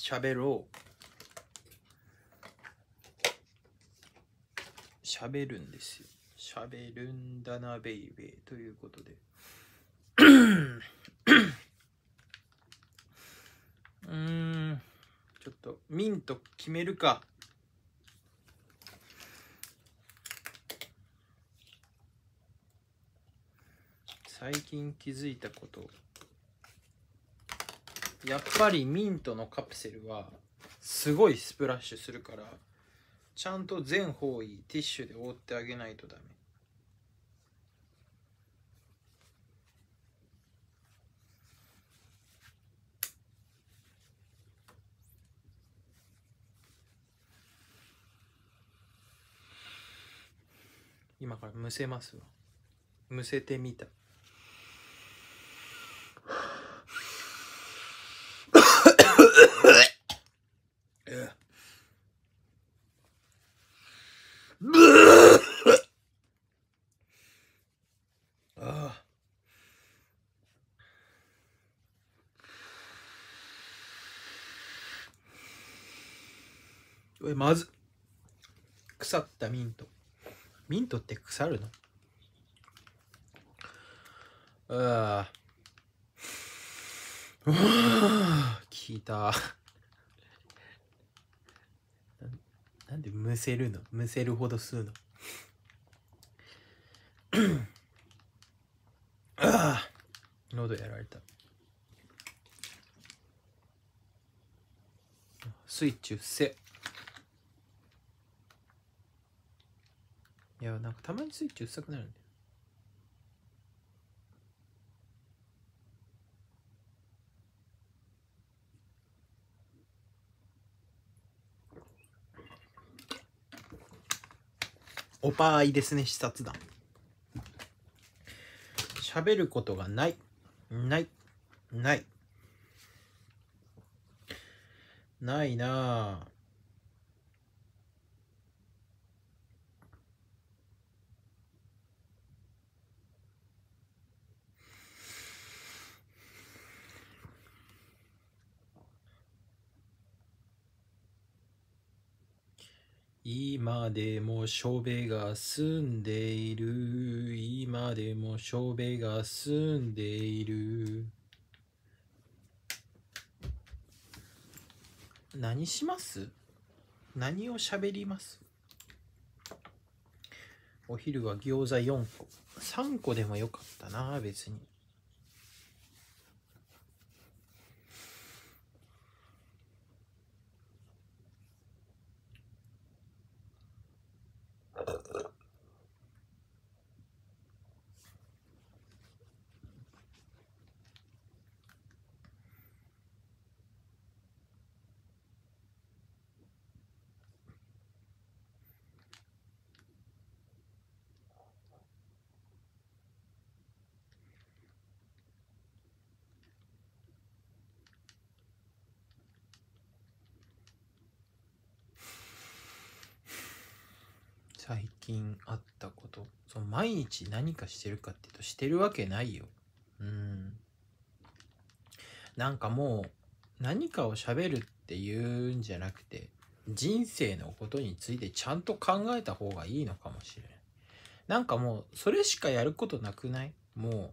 喋ろう。喋るんですよ。喋るんだな、ベイベー。ということで。うん。ちょっと、ミント決めるか。最近気づいたこと。やっぱりミントのカプセルはすごいスプラッシュするからちゃんと全方位ティッシュで覆ってあげないとダメ今からむせますわむせてみたまず腐ったミントミントって腐るのああうわあ聞いたなんでむせるのむせるほど吸うのああ喉やられたスイッチっせいやなんかたまにスイッチさくなるんだよおぱーいですね視察団喋ることがないないないないなあ今でも小ょべが住んでいる今でも小ょべが住んでいる何します何を喋りますお昼は餃子4個3個でもよかったな別に毎日何かしてるかっていうとしてるわけないようんなんかもう何かを喋るっていうんじゃなくて人生のことについてちゃんと考えた方がいいのかもしれないなんかもうそれしかやることなくないもう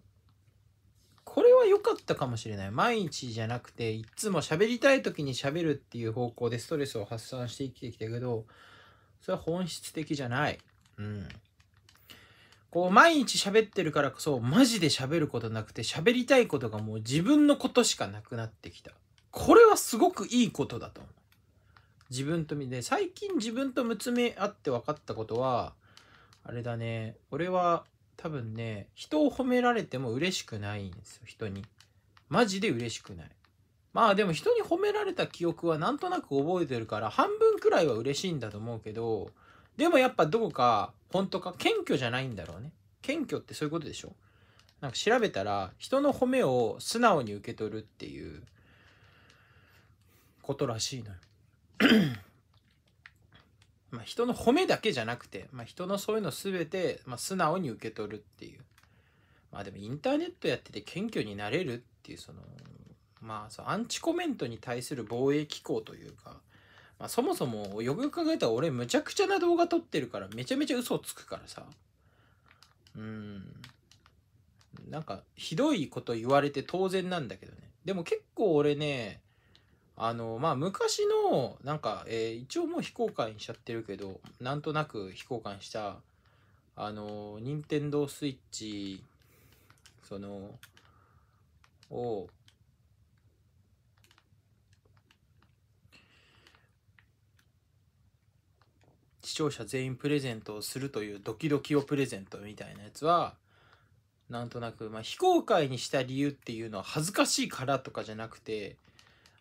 これは良かったかもしれない毎日じゃなくていつも喋りたい時に喋るっていう方向でストレスを発散して生きてきたけどそれは本質的じゃないうんこう毎日喋ってるからこそマジで喋ることなくて喋りたいことがもう自分のことしかなくなってきたこれはすごくいいことだと思う自分と見て最近自分と娘会って分かったことはあれだね俺は多分ね人を褒められても嬉しくないんですよ人にマジで嬉しくないまあでも人に褒められた記憶はなんとなく覚えてるから半分くらいは嬉しいんだと思うけどでもやっぱどこか、本当か、謙虚じゃないんだろうね。謙虚ってそういうことでしょなんか調べたら、人の褒めを素直に受け取るっていうことらしいのよ。まあ人の褒めだけじゃなくて、まあ、人のそういうの全て、まあ、素直に受け取るっていう。まあでもインターネットやってて謙虚になれるっていうそのまあアンチコメントに対する防衛機構というかまあ、そもそもよくよく考えたら俺むちゃくちゃな動画撮ってるからめちゃめちゃ嘘つくからさうんなんかひどいこと言われて当然なんだけどねでも結構俺ねあのまあ昔のなんか、えー、一応もう非公開にしちゃってるけどなんとなく非公開にしたあの任天堂スイッチそのを視聴者全員プレゼントをするというドキドキをプレゼントみたいなやつは、なんとなく、まあ、非公開にした理由っていうのは恥ずかしいからとかじゃなくて、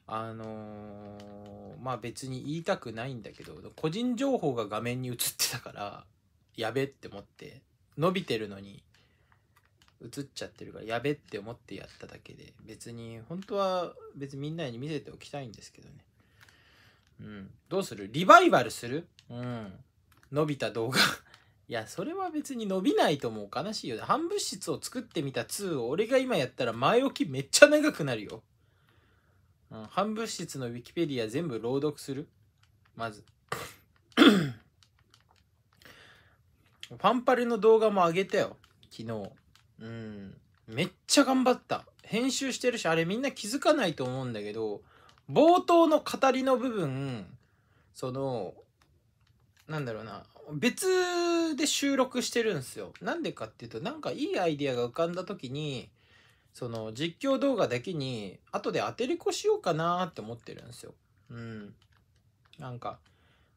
あのー、まあ別に言いたくないんだけど、個人情報が画面に映ってたから、やべって思って、伸びてるのに映っちゃってるから、やべって思ってやっただけで、別に、本当は別にみんなに見せておきたいんですけどね。うん。どうするリバイバルするうん。伸びた動画 いや、それは別に伸びないともう悲しいよ。半物質を作ってみた2を俺が今やったら前置きめっちゃ長くなるよ。うん、半物質のウィキペディア全部朗読するまず。ファンパルの動画も上げたよ。昨日。うん。めっちゃ頑張った。編集してるし、あれみんな気づかないと思うんだけど、冒頭の語りの部分そのなんだろうな別で収録してるんですよなんでかっていうとなんかいいアイディアが浮かんだ時にその実況動画だけに後でアテレコしようかなって思ってるんですようんなんか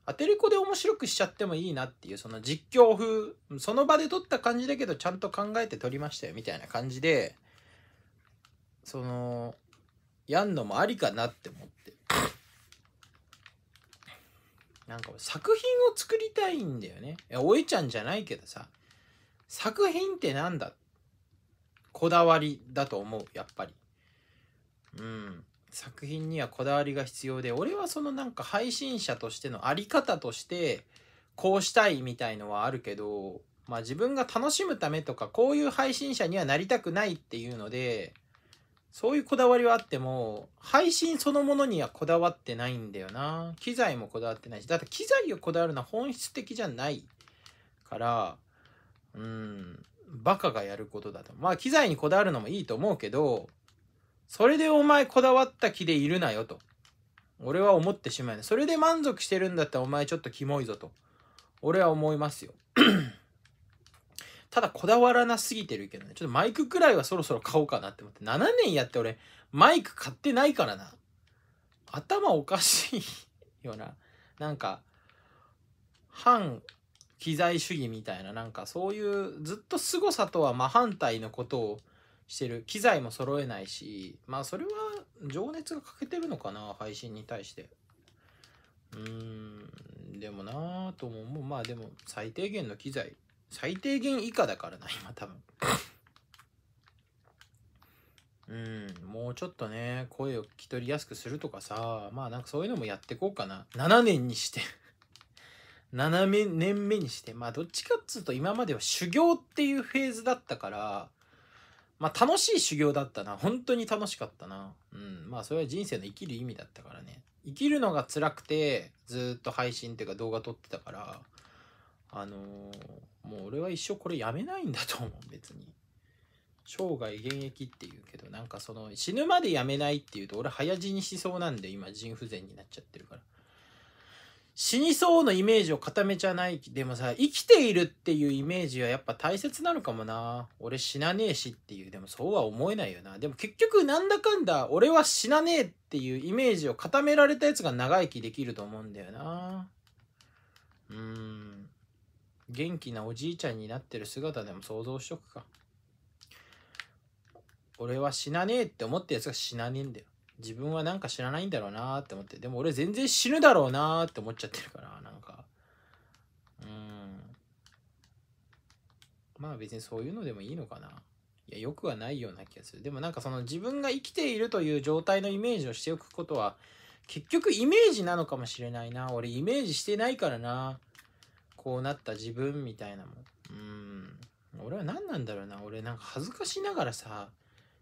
当てりこで面白くしちゃってもいいなっていうその実況風その場で撮った感じだけどちゃんと考えて撮りましたよみたいな感じでそのやんのもありかなって思ってなんか作品を作りたいんだよねいやおいちゃんじゃないけどさ作品ってなんだこだわりだと思うやっぱりうん作品にはこだわりが必要で俺はそのなんか配信者としての在り方としてこうしたいみたいのはあるけどまあ自分が楽しむためとかこういう配信者にはなりたくないっていうのでそういうこだわりはあっても、配信そのものにはこだわってないんだよな。機材もこだわってないし、だって機材をこだわるのは本質的じゃないから、うん、バカがやることだと。まあ、機材にこだわるのもいいと思うけど、それでお前こだわった気でいるなよと。俺は思ってしまう。それで満足してるんだったらお前ちょっとキモいぞと。俺は思いますよ。ただこだわらなすぎてるけどね。ちょっとマイクくらいはそろそろ買おうかなって思って。7年やって俺、マイク買ってないからな。頭おかしいよな。なんか、反機材主義みたいな、なんかそういうずっと凄さとは真反対のことをしてる。機材も揃えないし、まあそれは情熱が欠けてるのかな、配信に対して。うーん、でもなぁとも思う。まあでも最低限の機材最低限以下だからな、今多分。うん、もうちょっとね、声を聞き取りやすくするとかさ、まあなんかそういうのもやってこうかな。7年にして7年目にして、まあどっちかっつうと今までは修行っていうフェーズだったから、まあ楽しい修行だったな。本当に楽しかったな。うん。まあそれは人生の生きる意味だったからね。生きるのが辛くて、ずっと配信っていうか動画撮ってたから、あのーもう俺は一生これやめないんだと思う別に生涯現役っていうけどなんかその死ぬまでやめないっていうと俺早死にしそうなんで今腎不全になっちゃってるから死にそうのイメージを固めちゃないでもさ生きているっていうイメージはやっぱ大切なのかもな俺死なねえしっていうでもそうは思えないよなでも結局なんだかんだ俺は死なねえっていうイメージを固められたやつが長生きできると思うんだよなうん元気なおじいちゃんになってる姿でも想像しとくか俺は死なねえって思ったやつが死なねえんだよ自分はなんか知らないんだろうなって思ってでも俺全然死ぬだろうなって思っちゃってるからなんかうんまあ別にそういうのでもいいのかないやよくはないような気がするでもなんかその自分が生きているという状態のイメージをしておくことは結局イメージなのかもしれないな俺イメージしてないからなこうなった自分みたいなもんうん俺は何なんだろうな俺なんか恥ずかしながらさ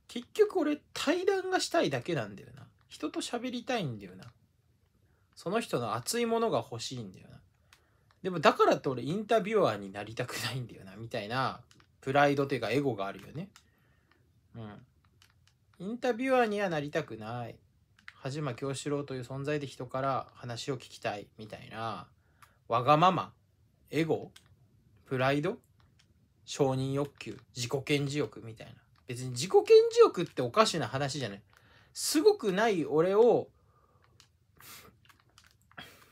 結局俺対談がしたいだけなんだよな人と喋りたいんだよなその人の熱いものが欲しいんだよなでもだからって俺インタビュアーになりたくないんだよなみたいなプライドというかエゴがあるよねうんインタビュアーにはなりたくない羽島京志郎という存在で人から話を聞きたいみたいなわがままエゴプライド承認欲求自己顕示欲みたいな別に自己顕示欲っておかしな話じゃないすごくない俺を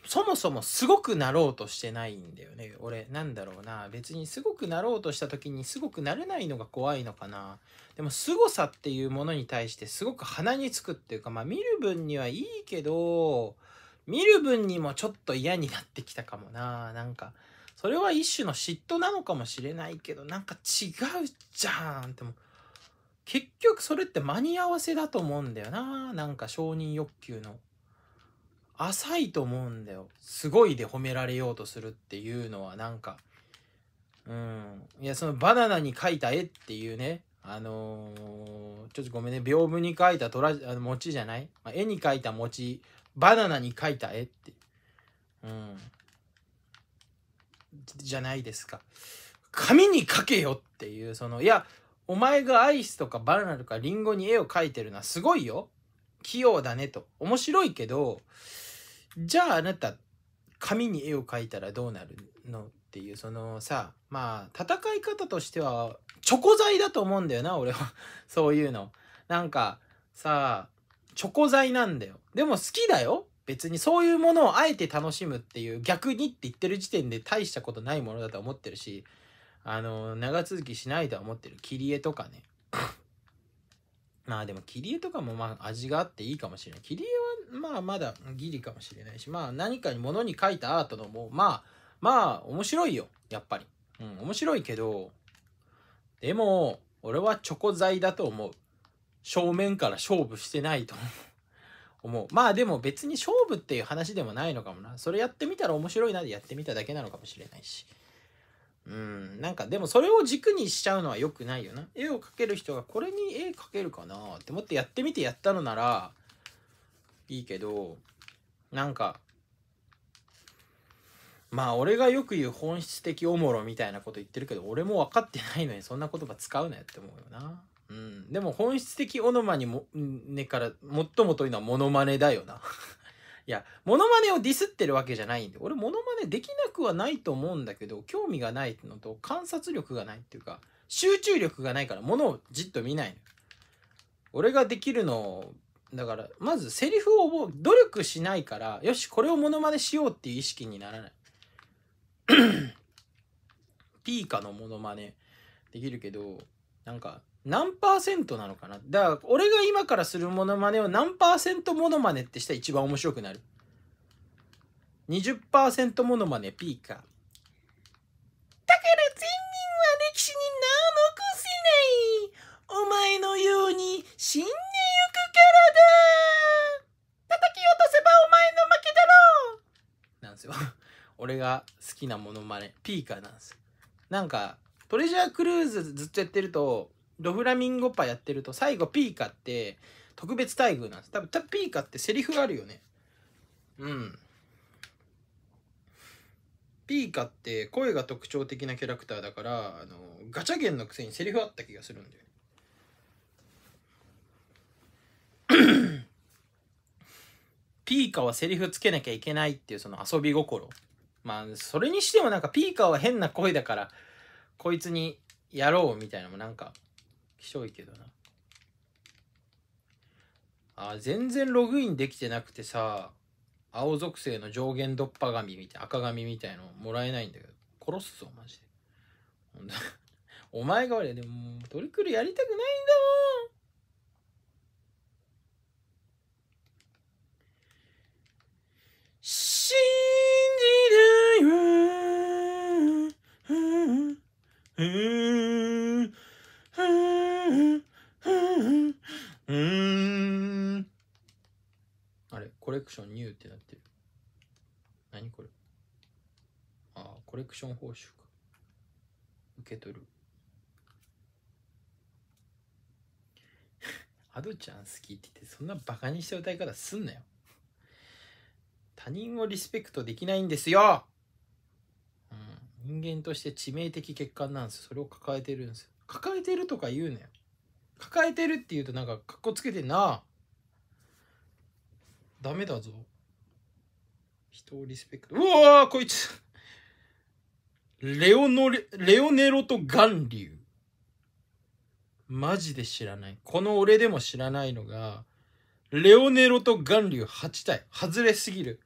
そもそもすごくなろうとしてないんだよね俺なんだろうな別にすごくなろうとした時にすごくなれないのが怖いのかなでも凄さっていうものに対してすごく鼻につくっていうかまあ見る分にはいいけど見る分にもちょっと嫌になってきたかもななんかそれは一種の嫉妬なのかもしれないけど、なんか違うじゃんっても結局それって間に合わせだと思うんだよな。なんか承認欲求の。浅いと思うんだよ。すごいで褒められようとするっていうのはなんか、うん。いや、そのバナナに描いた絵っていうね、あのー、ちょっとごめんね、屏風に描いたトラあの餅じゃない、まあ、絵に描いた餅、バナナに描いた絵って。うん。じゃないですか。紙に書けよっていう、その、いや、お前がアイスとかバナナとかリンゴに絵を描いてるのはすごいよ。器用だねと。面白いけど、じゃああなた、紙に絵を描いたらどうなるのっていう、そのさ、まあ、戦い方としては、チョコ材だと思うんだよな、俺は。そういうの。なんか、さあ、チョコ材なんだよ。でも好きだよ。別にそういうものをあえて楽しむっていう逆にって言ってる時点で大したことないものだと思ってるしあの長続きしないとは思ってる切り絵とかね まあでも切り絵とかもまあ味があっていいかもしれない切り絵はまあまだギリかもしれないしまあ何かに物に書いたアートのもまあまあ面白いよやっぱりうん面白いけどでも俺はチョコ材だと思う正面から勝負してないと思う思う。まあでも別に勝負っていう話でもないのかもな。それやってみたら面白いなでやってみただけなのかもしれないし。うん、なんかでもそれを軸にしちゃうのは良くないよな。絵を描ける人がこれに絵描けるかなって思ってやってみてやったのならいいけど、なんか、まあ俺がよく言う本質的おもろみたいなこと言ってるけど、俺も分かってないのにそんな言葉使うなよって思うよな。うん、でも本質的オノマネね、から最も遠いのはモノマネだよな いや、モノマネをディスってるわけじゃないんで、俺モノマネできなくはないと思うんだけど、興味がないのと観察力がないっていうか、集中力がないから物をじっと見ないの。俺ができるのだから、まずセリフを覚え、努力しないから、よし、これをモノマネしようっていう意識にならない。ピーカのモノマネできるけど、なんか、何パーセントなのかなだから俺が今からするモノマネを何パーセントモノマネってしたら一番面白くなる20%モノマネピーカーだから全人は歴史に名を残せないお前のように死んでゆくからだ叩き落とせばお前の負けだろうなんですよ 俺が好きなモノマネピーカーなんですなんかトレジャークルーズずっとやってるとドフラミンゴパやってると最後ピーカって特別待遇なんです多分ピーカってセリフあるよねうんピーカって声が特徴的なキャラクターだからあのガチャゲンのくせにセリフあった気がするんだよね ピーカはセリフつけなきゃいけないっていうその遊び心まあそれにしてもなんかピーカは変な声だからこいつにやろうみたいなのもなんかひしょいけどなあ全然ログインできてなくてさ青属性の上限突破紙みたい赤紙みたいのもらえないんだけど殺すぞマジで お前が悪いでもトリクルやりたくないんだもん信じないわうんレクションニューってなってる。何これああ、コレクション報酬か。受け取る。アドちゃん好きって言って、そんなバカにした歌い方すんなよ。他人をリスペクトできないんですよ、うん、人間として致命的欠陥なんですよ。それを抱えてるんですよ。抱えてるとか言うなよ。抱えてるって言うとなんかかっこつけてんな。ダメだぞ。人をリスペクト。うわーこいつレオノレ、レオネロと巌流。マジで知らない。この俺でも知らないのが、レオネロと巌流8体。外れすぎる。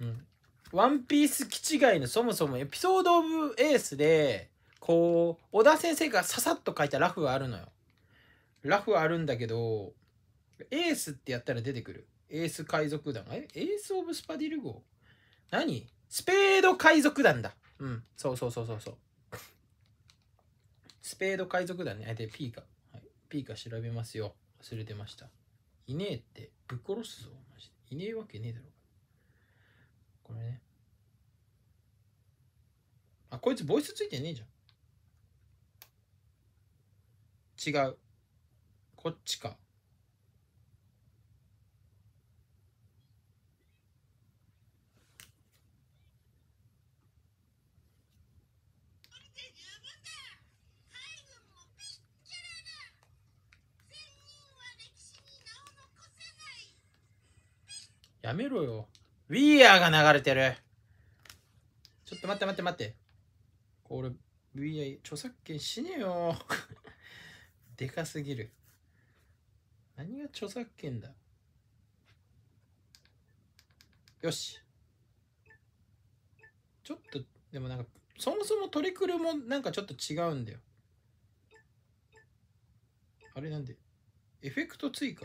うん。ワンピース基地いのそもそもエピソード・オブ・エースで、こう、小田先生がささっと書いたラフがあるのよ。ラフはあるんだけど、エースってやったら出てくる。エース海賊団。えエースオブスパディル号何スペード海賊団だ。うん。そうそうそうそうそう。スペード海賊団ね。あ、で、ーカ。はい、ーカ調べますよ。忘れてました。いねえってぶっ殺すぞ。いねえわけねえだろ。これね。あ、こいつボイスついてねえじゃん。違う。こっちか。やめろよ。We are が流れてる。ちょっと待って待って待って。これ、We are 著作権死ねよ。でかすぎる。何が著作権だよし。ちょっと、でもなんか、そもそもトリクルもなんかちょっと違うんだよ。あれなんでエフェクト追加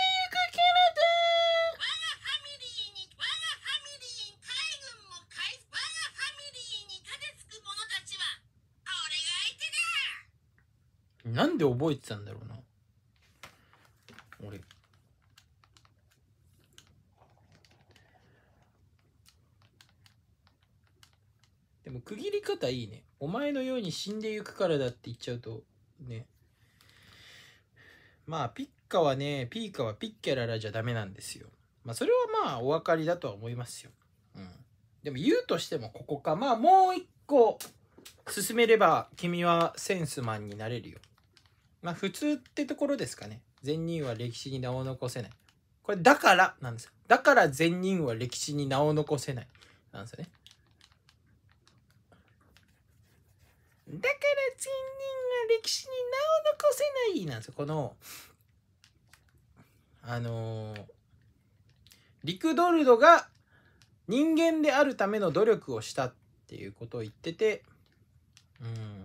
なんで覚えてたんだろうな俺でも区切り方いいねお前のように死んでゆくからだって言っちゃうとねまあピッカはねピーカはピッキャララじゃダメなんですよまあそれはまあお分かりだとは思いますようんでも言うとしてもここかまあもう一個進めれば君はセンスマンになれるよまあ普通ってところですかね。善人は歴史に名を残せない。これだからなんですよ。だから善人は歴史に名を残せない。なんですよね。だから善人は歴史に名を残せないなんですよ。この、あのー、リクドルドが人間であるための努力をしたっていうことを言ってて、うん。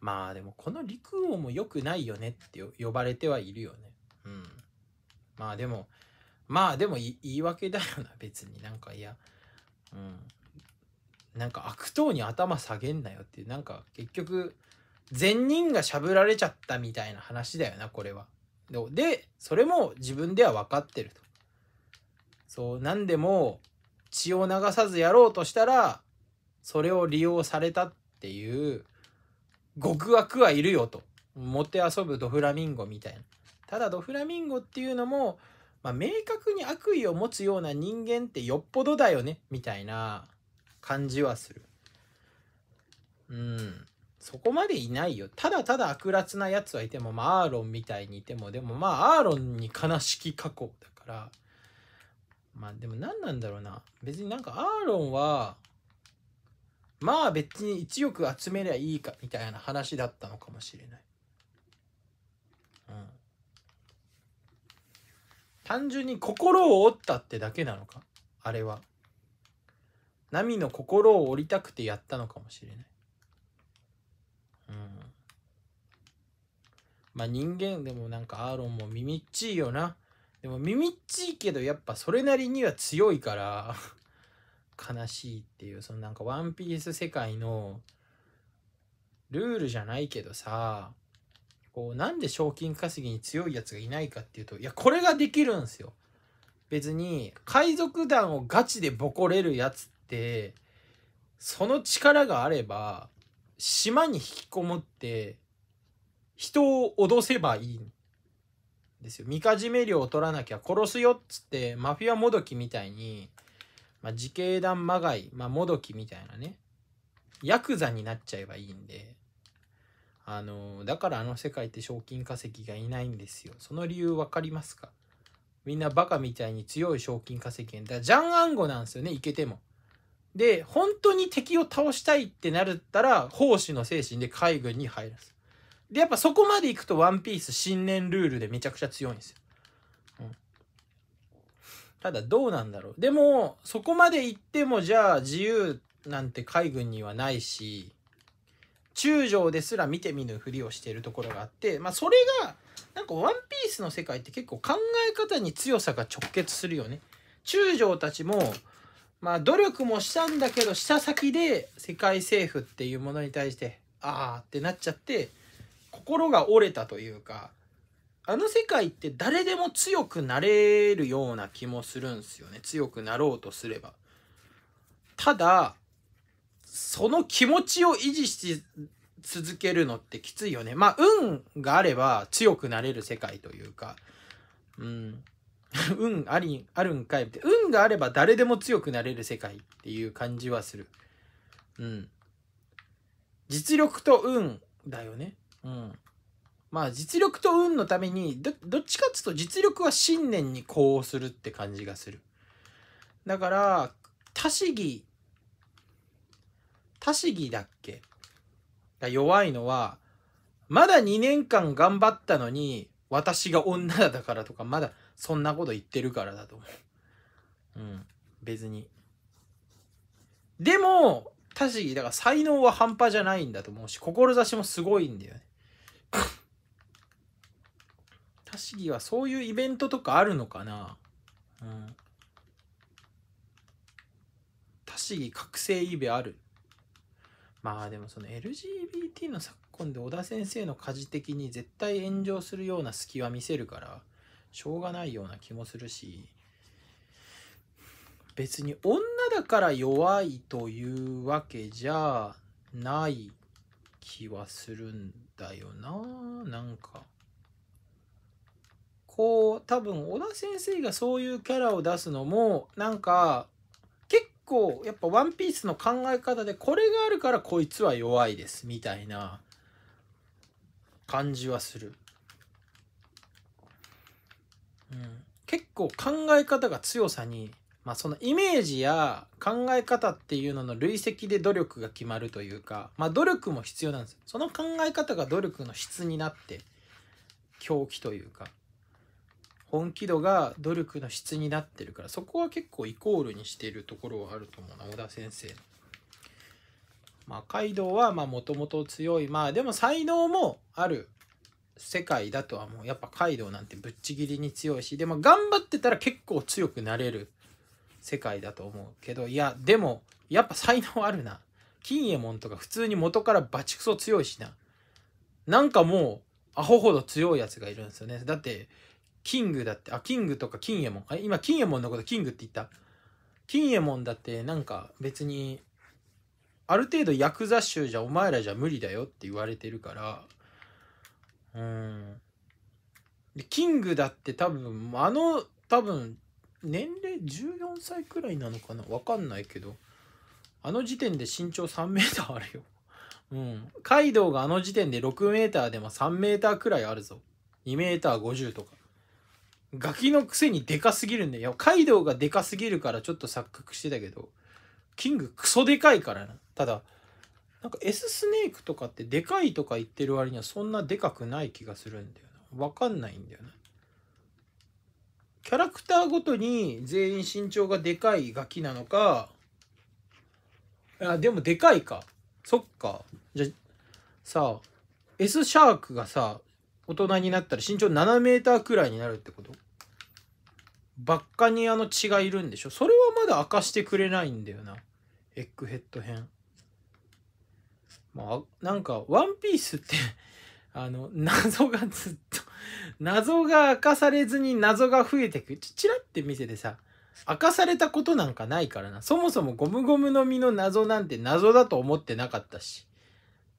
まあでもこの陸王も良くないよねって呼ばれてはいるよね。うん。まあでも、まあでも言い訳だよな、別になんかいや。うん。なんか悪党に頭下げんなよっていう、なんか結局、善人がしゃぶられちゃったみたいな話だよな、これは。で、それも自分では分かってると。そう、何でも血を流さずやろうとしたら、それを利用されたっていう、極悪はいるよと。もてあそぶドフラミンゴみたいな。ただドフラミンゴっていうのも、まあ、明確に悪意を持つような人間ってよっぽどだよね、みたいな感じはする。うん。そこまでいないよ。ただただ悪辣なやつはいても、まあ、アーロンみたいにいても、でもまあ、アーロンに悲しき過去だから、まあでも何なんだろうな。別になんかアーロンは、まあ別に1億集めりゃいいかみたいな話だったのかもしれない。うん。単純に心を折ったってだけなのかあれは。波の心を折りたくてやったのかもしれない。うん。まあ人間でもなんかアーロンも耳っちいよな。でも耳っちいけどやっぱそれなりには強いから悲しいっていうそのなんかワンピース世界のルールじゃないけどさこうなんで賞金稼ぎに強いやつがいないかっていうといやこれができるんすよ別に海賊団をガチでボコれるやつってその力があれば島に引きこもって人を脅せばいいんですよ。みかじめ料を取らなきゃ殺すよっつってマフィアもどきみたいにまあ、自警団まがい、まあ、もどきみたいなね、ヤクザになっちゃえばいいんで、あの、だからあの世界って賞金稼ぎがいないんですよ。その理由わかりますかみんなバカみたいに強い賞金稼ぎだんらジャン・アンゴなんですよね、いけても。で、本当に敵を倒したいってなったら、奉仕の精神で海軍に入らす。で、やっぱそこまで行くとワンピース新年ルールでめちゃくちゃ強いんですよ。ただどうなんだろう。でも、そこまで行ってもじゃあ自由なんて海軍にはないし、中将ですら見て見ぬふりをしているところがあって、まあそれが、なんかワンピースの世界って結構考え方に強さが直結するよね。中将たちも、まあ努力もしたんだけど、した先で世界政府っていうものに対して、ああってなっちゃって、心が折れたというか、あの世界って誰でも強くなれるような気もするんすよね。強くなろうとすれば。ただ、その気持ちを維持し続けるのってきついよね。まあ、運があれば強くなれる世界というか、うん。運あり、あるんかいって。運があれば誰でも強くなれる世界っていう感じはする。うん。実力と運だよね。うん。まあ実力と運のためにどどっちかっつうと実力は信念に呼応するって感じがするだから多市議他だっけが弱いのはまだ2年間頑張ったのに私が女だからとかまだそんなこと言ってるからだと思ううん別にでも多市だから才能は半端じゃないんだと思うし志もすごいんだよね市議はそういうイベントとかあるのかなうん他市議覚醒イベあるまあでもその LGBT の昨今で小田先生の家事的に絶対炎上するような隙は見せるからしょうがないような気もするし別に女だから弱いというわけじゃない気はするんだよななんか。こう多分小田先生がそういうキャラを出すのもなんか結構やっぱ「ワンピースの考え方でこれがあるからこいつは弱いですみたいな感じはする。うん、結構考え方が強さに、まあ、そのイメージや考え方っていうのの累積で努力が決まるというか、まあ、努力も必要なんですその考え方が努力の質になって狂気というか本気度が努力の質になってるからそこは結構イコールにしてるところはあると思うな小田先生まあカイドウはもともと強いまあでも才能もある世界だとはもうやっぱカイドウなんてぶっちぎりに強いしでも頑張ってたら結構強くなれる世界だと思うけどいやでもやっぱ才能あるな金右衛門とか普通に元からバチクソ強いしななんかもうアホほど強いやつがいるんですよねだってキングだって、あ、キングとか金右衛門。え、今、金右衛門のことキングって言った金右衛門だって、なんか別に、ある程度ヤクザ州じゃお前らじゃ無理だよって言われてるから、うん。で、キングだって多分、あの、多分、年齢14歳くらいなのかなわかんないけど、あの時点で身長3メーターあるよ。うん。カイドウがあの時点で6メーターでも3メーターくらいあるぞ。2メーター50とか。ガキのくせにでかすぎるんだよ。カイドウがでかすぎるからちょっと錯覚してたけど、キングクソでかいからな。ただ、なんか S スネークとかってでかいとか言ってる割にはそんなでかくない気がするんだよな。わかんないんだよな。キャラクターごとに全員身長がでかいガキなのか、あ、でもでかいか。そっか。じゃ、さあ、S シャークがさ、大人になったら身長7メーターくらいになるってことばっかにあの血がいるんでしょそれはまだ明かしてくれないんだよな。エッグヘッド編。まあ、なんか、ワンピースって あの、謎がずっと謎が明かされずに謎が増えてく。ちらって見せてさ、明かされたことなんかないからな。そもそもゴムゴムの実の謎なんて謎だと思ってなかったし。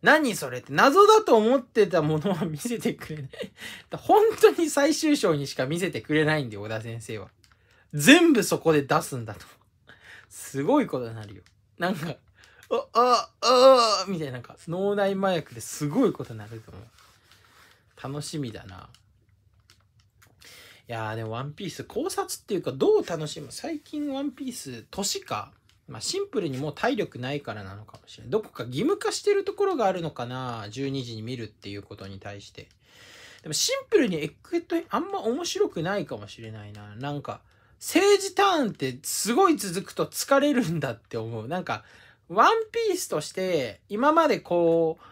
何それって謎だと思ってたものは見せてくれない 本当に最終章にしか見せてくれないんで、小田先生は。全部そこで出すんだと。すごいことになるよ。なんか、あ、あ、あ、みたいな、なんか、脳内麻薬ですごいことになると思う。楽しみだな。いやーでもワンピース考察っていうかどう楽しむ最近ワンピース年かまあ、シンプルにもう体力ないからなのかもしれない。どこか義務化してるところがあるのかな ?12 時に見るっていうことに対して。でもシンプルにエッグヘッドあんま面白くないかもしれないな。なんか、政治ターンってすごい続くと疲れるんだって思う。なんか、ワンピースとして、今までこう、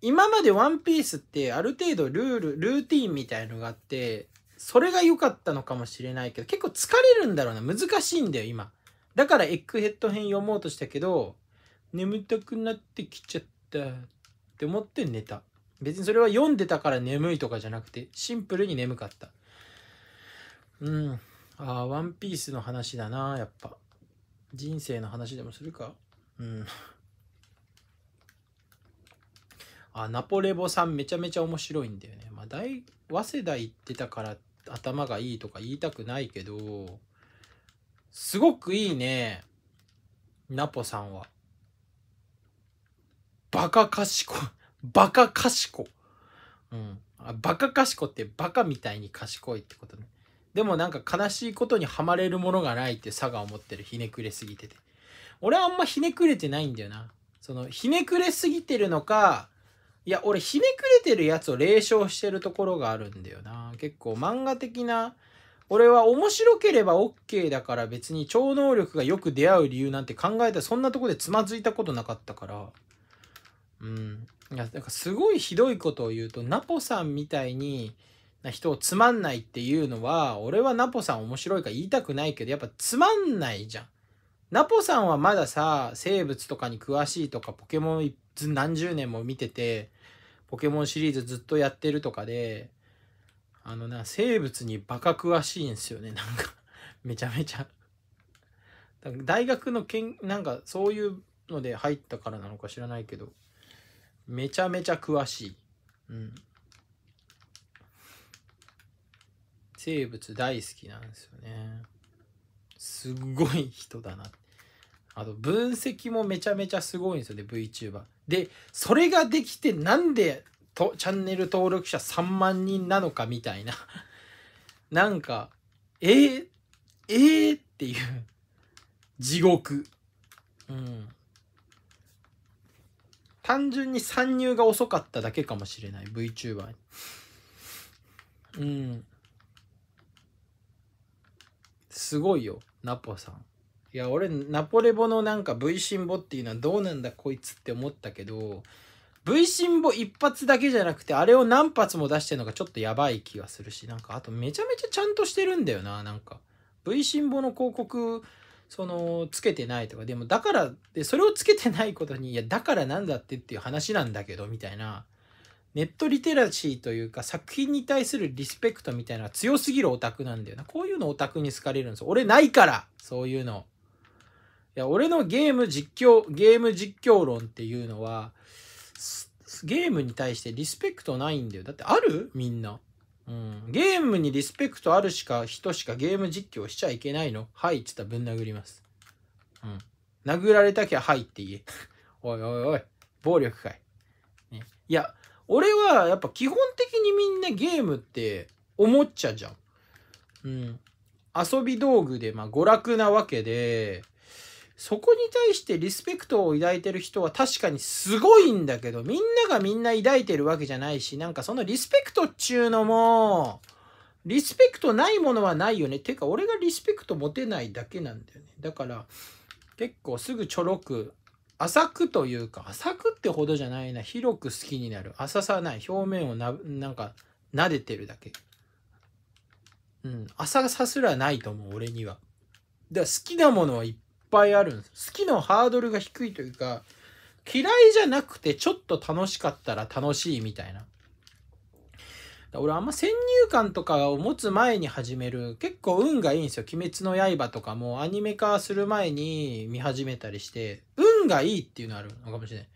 今までワンピースってある程度ルール、ルーティンみたいのがあって、それが良かったのかもしれないけど、結構疲れるんだろうな。難しいんだよ、今。だからエッグヘッド編読もうとしたけど、眠たくなってきちゃったって思って寝た。別にそれは読んでたから眠いとかじゃなくて、シンプルに眠かった。うん。ああ、ワンピースの話だな、やっぱ。人生の話でもするかうん。あ、ナポレボさんめちゃめちゃ面白いんだよね。まあ、大、早稲田行ってたから頭がいいとか言いたくないけど、すごくいいね。ナポさんは。バカかしこ。バカかしこ。うん。あバカかしこってバカみたいに賢いってことね。でもなんか悲しいことにはまれるものがないって佐賀思ってる。ひねくれすぎてて。俺はあんまひねくれてないんだよな。その、ひねくれすぎてるのか、いや、俺ひねくれてるやつを冷笑してるところがあるんだよな。結構漫画的な俺は面白ければ OK だから別に超能力がよく出会う理由なんて考えたそんなとこでつまずいたことなかったから。うん。いや、だからすごいひどいことを言うと、ナポさんみたいに、な人をつまんないっていうのは、俺はナポさん面白いか言いたくないけど、やっぱつまんないじゃん。ナポさんはまださ、生物とかに詳しいとか、ポケモン何十年も見てて、ポケモンシリーズずっとやってるとかで、あのな、生物にバカ詳しいんですよね。なんかめちゃめちゃ大学のけん、なんかそういうので入ったからなのか知らないけど、めちゃめちゃ詳しい。うん。生物大好きなんですよね。すごい人だな。あと、分析もめちゃめちゃすごいんですよね、VTuber。で、それができて、なんでとチャンネル登録者3万人なのかみたいな なんか、えー、えー、っていう地獄。うん。単純に参入が遅かっただけかもしれない VTuber に。うん。すごいよ、ナポさん。いや、俺、ナポレボのなんか V シンボっていうのはどうなんだこいつって思ったけど、V ンボ一発だけじゃなくて、あれを何発も出してるのがちょっとやばい気がするし、なんか、あとめちゃめちゃちゃんとしてるんだよな、なんか。V ンボの広告、その、つけてないとか、でもだから、で、それをつけてないことに、いや、だからなんだってっていう話なんだけど、みたいな。ネットリテラシーというか作品に対するリスペクトみたいな強すぎるオタクなんだよな。こういうのオタクに好かれるんですよ。俺ないからそういうの。いや、俺のゲーム実況、ゲーム実況論っていうのは、ゲームに対してリスペクトないんだよ。だってあるみんな。うん。ゲームにリスペクトあるしか、人しかゲーム実況しちゃいけないのはいってったらぶん殴ります。うん。殴られたきゃはいって言え。おいおいおい、暴力かい。ね、いや、俺はやっぱ基本的にみんなゲームって思っちゃうじゃん。うん。遊び道具で、まあ娯楽なわけで、そこに対してリスペクトを抱いてる人は確かにすごいんだけど、みんながみんな抱いてるわけじゃないし、なんかそのリスペクトっちゅうのも、リスペクトないものはないよね。てか、俺がリスペクト持てないだけなんだよね。だから、結構すぐちょろく、浅くというか、浅くってほどじゃないな。広く好きになる。浅さない。表面をな、なんか、撫でてるだけ。うん。浅さすらないと思う、俺には。だから好きなものはいっぱいあるんです好きのハードルが低いというか嫌いじゃなくてちょっと楽しかったら楽しいみたいな俺あんま先入観とかを持つ前に始める結構運がいいんですよ「鬼滅の刃」とかもアニメ化する前に見始めたりして運がいいっていうのあるのかもしれない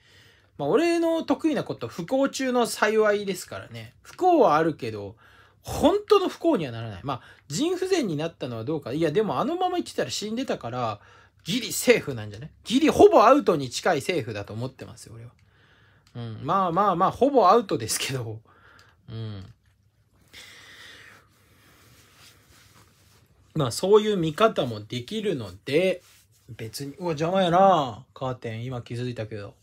まあ俺の得意なこと不幸中の幸いですからね不幸はあるけど本当の不幸にはならないまあ腎不全になったのはどうかいやでもあのまま生きてたら死んでたからギリセーフなんじゃねギリほぼアウトに近いセーフだと思ってますよ、俺は。うん、まあまあまあ、ほぼアウトですけど、うん。まあそういう見方もできるので、別に、うわ、邪魔やなカーテン、今気づいたけど。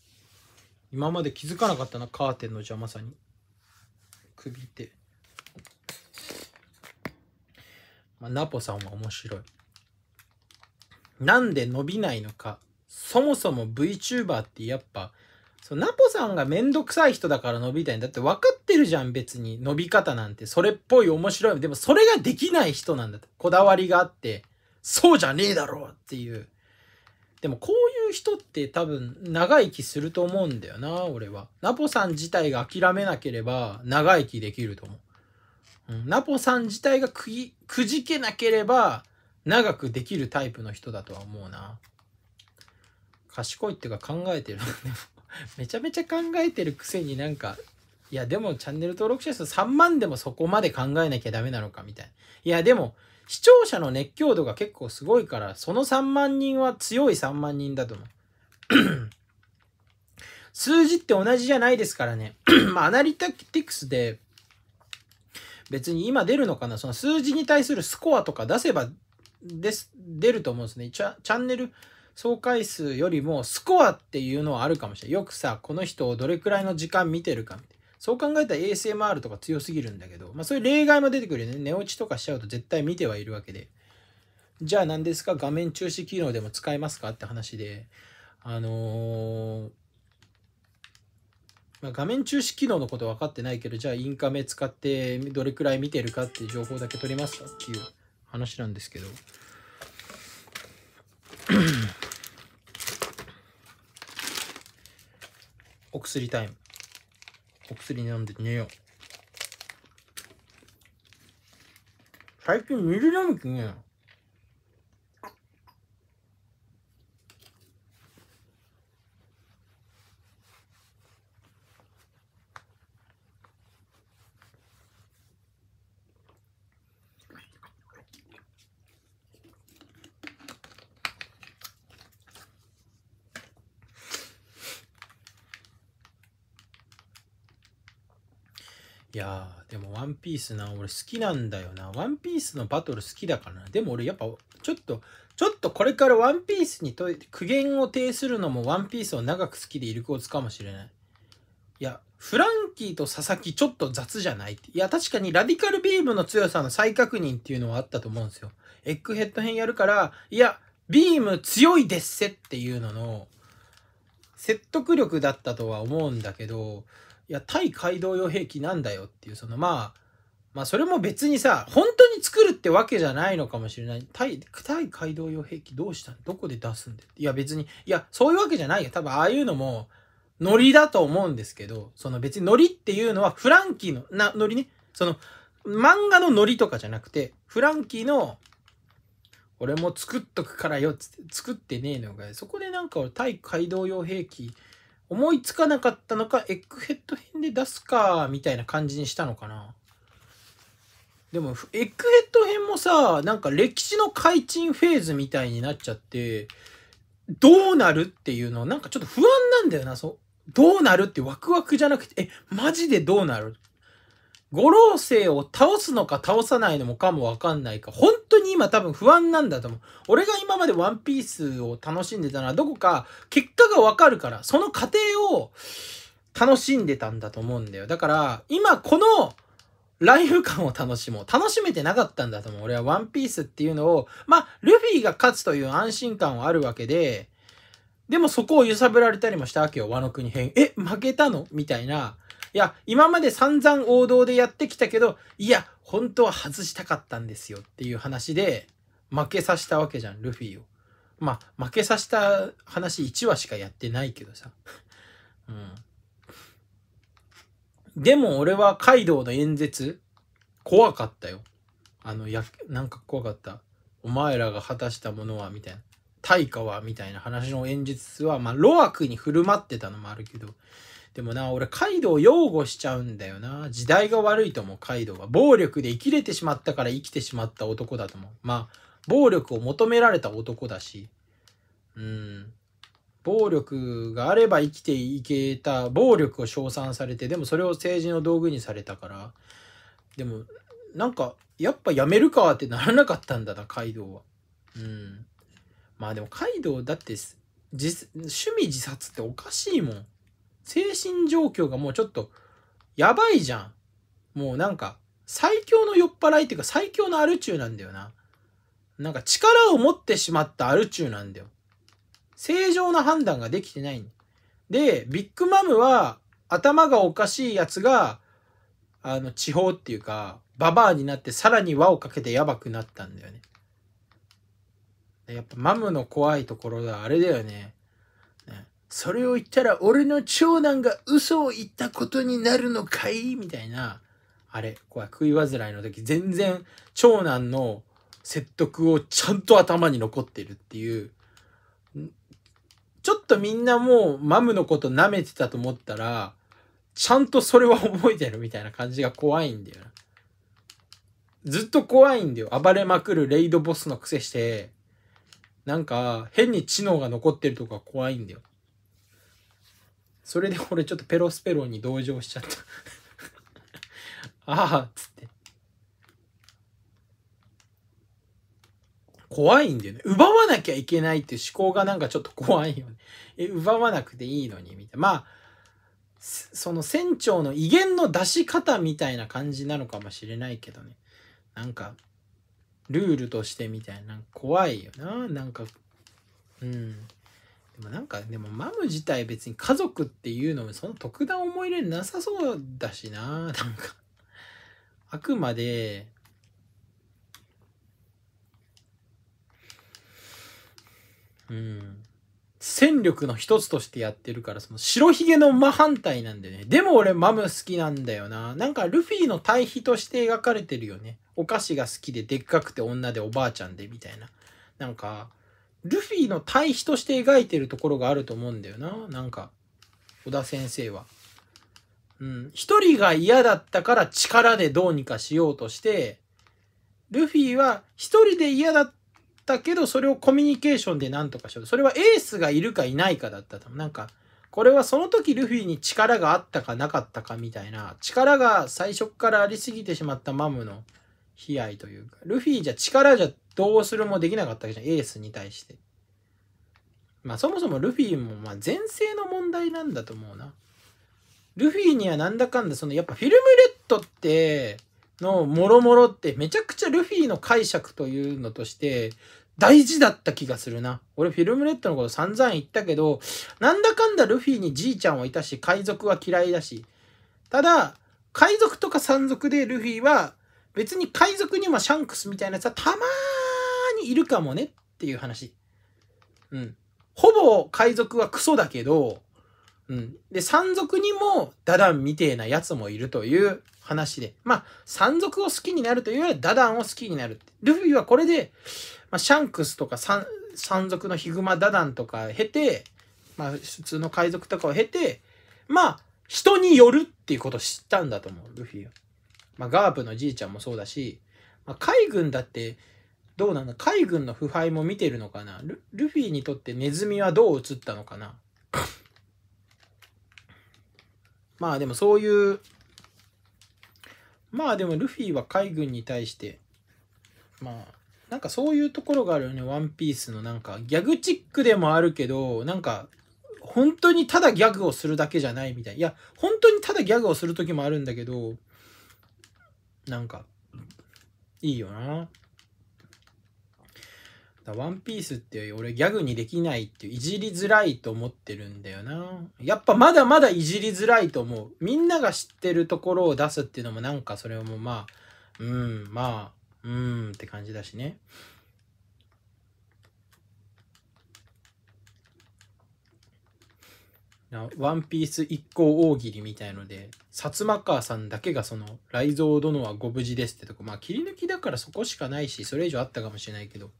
今まで気づかなかったな、カーテンの邪魔さに。首って。まあ、ナポさんは面白い。なんで伸びないのか。そもそも VTuber ってやっぱ、そナポさんがめんどくさい人だから伸びたいんだって分かってるじゃん別に伸び方なんてそれっぽい面白いでもそれができない人なんだってこだわりがあってそうじゃねえだろうっていうでもこういう人って多分長生きすると思うんだよな俺はナポさん自体が諦めなければ長生きできると思う、うん、ナポさん自体がくじけなければ長くできるタイプの人だとは思うな。賢いっていうか考えてる。めちゃめちゃ考えてるくせになんか、いやでもチャンネル登録者数3万でもそこまで考えなきゃダメなのかみたいな。いやでも視聴者の熱狂度が結構すごいから、その3万人は強い3万人だと思う。数字って同じじゃないですからね。まあアナリティクスで別に今出るのかなその数字に対するスコアとか出せばです、出ると思うんですね。チャチャンネル総回数よりもスコアっていうのはあるかもしれない。よくさ、この人をどれくらいの時間見てるかみたいな。そう考えたら ASMR とか強すぎるんだけど、まあそういう例外も出てくるよね。寝落ちとかしちゃうと絶対見てはいるわけで。じゃあ何ですか画面中止機能でも使えますかって話で。あのー、まあ、画面中止機能のこと分かってないけど、じゃあインカメ使ってどれくらい見てるかっていう情報だけ取りますかっていう。話なんですけど お薬タイムお薬飲んで寝よう最近水飲む気ねえやー、でもワンピースな、俺好きなんだよな。ワンピースのバトル好きだからな。でも俺やっぱ、ちょっと、ちょっとこれからワンピースにと苦言を呈するのもワンピースを長く好きでいるコーツかもしれない。いや、フランキーと佐々木ちょっと雑じゃないいや、確かにラディカルビームの強さの再確認っていうのはあったと思うんですよ。エッグヘッド編やるから、いや、ビーム強いですせっていうのの説得力だったとは思うんだけど、いや、対街道用兵器なんだよっていう、そのまあ、まあそれも別にさ、本当に作るってわけじゃないのかもしれない。対、対街道用兵器どうしたのどこで出すんでいや別に、いや、そういうわけじゃないよ。多分ああいうのも、ノリだと思うんですけど、その別にノリっていうのはフランキーの、な、ノリね。その、漫画のノリとかじゃなくて、フランキーの、俺も作っとくからよっつって、作ってねえのが、そこでなんか俺対街道用兵器、思いつかなかったのか、エッグヘッド編で出すか、みたいな感じにしたのかな。でも、エッグヘッド編もさ、なんか歴史の改沈フェーズみたいになっちゃって、どうなるっていうの、なんかちょっと不安なんだよな、そう。どうなるってワクワクじゃなくて、え、マジでどうなる五老星を倒すのか倒さないのもかもわかんないか、本当に今多分不安なんだと思う。俺が今までワンピースを楽しんでたのはどこか結果がわかるから、その過程を楽しんでたんだと思うんだよ。だから、今このライフ感を楽しもう。楽しめてなかったんだと思う。俺はワンピースっていうのを、まあ、ルフィが勝つという安心感はあるわけで、でもそこを揺さぶられたりもしたわけよ。ワノ国編。え、負けたのみたいな。いや、今まで散々王道でやってきたけど、いや、本当は外したかったんですよっていう話で、負けさせたわけじゃん、ルフィを。まあ、負けさせた話1話しかやってないけどさ。うん。でも俺はカイドウの演説、怖かったよ。あの、や、なんか怖かった。お前らが果たしたものは、みたいな。対価は、みたいな話の演説は、まあ、ロアクに振る舞ってたのもあるけど、でもな、俺、カイドウ擁護しちゃうんだよな。時代が悪いと思う、カイドウは。暴力で生きれてしまったから生きてしまった男だと思う。まあ、暴力を求められた男だし、うん。暴力があれば生きていけた、暴力を称賛されて、でもそれを政治の道具にされたから、でも、なんか、やっぱやめるかってならなかったんだな、カイドウは。うん。まあでも、カイドウだって、趣味自殺っておかしいもん。精神状況がもうちょっと、やばいじゃん。もうなんか、最強の酔っ払いっていうか最強のアル中なんだよな。なんか力を持ってしまったアル中なんだよ。正常な判断ができてない。で、ビッグマムは頭がおかしいやつが、あの、地方っていうか、ババアになってさらに輪をかけてやばくなったんだよね。やっぱマムの怖いところだ。あれだよね。それを言ったら俺の長男が嘘を言ったことになるのかいみたいな、あれ、怖い、食い煩いの時、全然長男の説得をちゃんと頭に残ってるっていう、ちょっとみんなもうマムのこと舐めてたと思ったら、ちゃんとそれは覚えてるみたいな感じが怖いんだよな。ずっと怖いんだよ。暴れまくるレイドボスの癖して、なんか変に知能が残ってるとか怖いんだよ。それで俺ちょっとペロスペロに同情しちゃったああっつって。怖いんだよね。奪わなきゃいけないってい思考がなんかちょっと怖いよね。え、奪わなくていいのに、みたいな。まあ、その船長の威厳の出し方みたいな感じなのかもしれないけどね。なんか、ルールとしてみたいな、怖いよな。なんか、うん。まなんかでもマム自体別に家族っていうのもその特段思い入れなさそうだしな なんかあくまでうん戦力の一つとしてやってるからその白ひげの真反対なんでねでも俺マム好きなんだよななんかルフィの対比として描かれてるよねお菓子が好きででっかくて女でおばあちゃんでみたいななんかルフィの対比として描いてるところがあると思うんだよな。なんか、小田先生は。うん。一人が嫌だったから力でどうにかしようとして、ルフィは一人で嫌だったけど、それをコミュニケーションで何とかしよう。それはエースがいるかいないかだったと。なんか、これはその時ルフィに力があったかなかったかみたいな、力が最初からありすぎてしまったマムの悲哀というか、ルフィじゃ力じゃどうするもできなかったわけじゃん。エースに対して。まあそもそもルフィもまあ前世の問題なんだと思うな。ルフィにはなんだかんだ、そのやっぱフィルムレッドってのもろもろってめちゃくちゃルフィの解釈というのとして大事だった気がするな。俺フィルムレッドのこと散々言ったけど、なんだかんだルフィにじいちゃんはいたし、海賊は嫌いだし。ただ、海賊とか山賊でルフィは別に海賊にもシャンクスみたいなやつはたまーにいるかもねっていう話。うん。ほぼ海賊はクソだけど、うん。で、山賊にもダダンみてえなやつもいるという話で。まあ、山賊を好きになるというよりはダダンを好きになる。ルフィはこれで、まあ、シャンクスとか山山賊のヒグマダダンとか経て、まあ、普通の海賊とかを経て、まあ、人によるっていうことを知ったんだと思う、ルフィは。まあ、ガープのじいちゃんもそうだし、まあ、海軍だって、どうなだ海軍の腐敗も見てるのかなルルフィにとってネズミはどう映ったのかな まあでもそういう、まあでもルフィは海軍に対して、まあ、なんかそういうところがあるよね、ワンピースのなんか、ギャグチックでもあるけど、なんか、本当にただギャグをするだけじゃないみたい。いや、本当にただギャグをする時もあるんだけど、なんか、いいよな。だワンピースって俺ギャグにできないっていじりづらいと思ってるんだよな。やっぱまだまだいじりづらいと思う。みんなが知ってるところを出すっていうのもなんかそれもまあ、うん、まあ、うんって感じだしね。ワンピース一行大喜利みたいので、薩摩川さんだけがその、雷蔵殿はご無事ですってとこ、まあ切り抜きだからそこしかないし、それ以上あったかもしれないけど。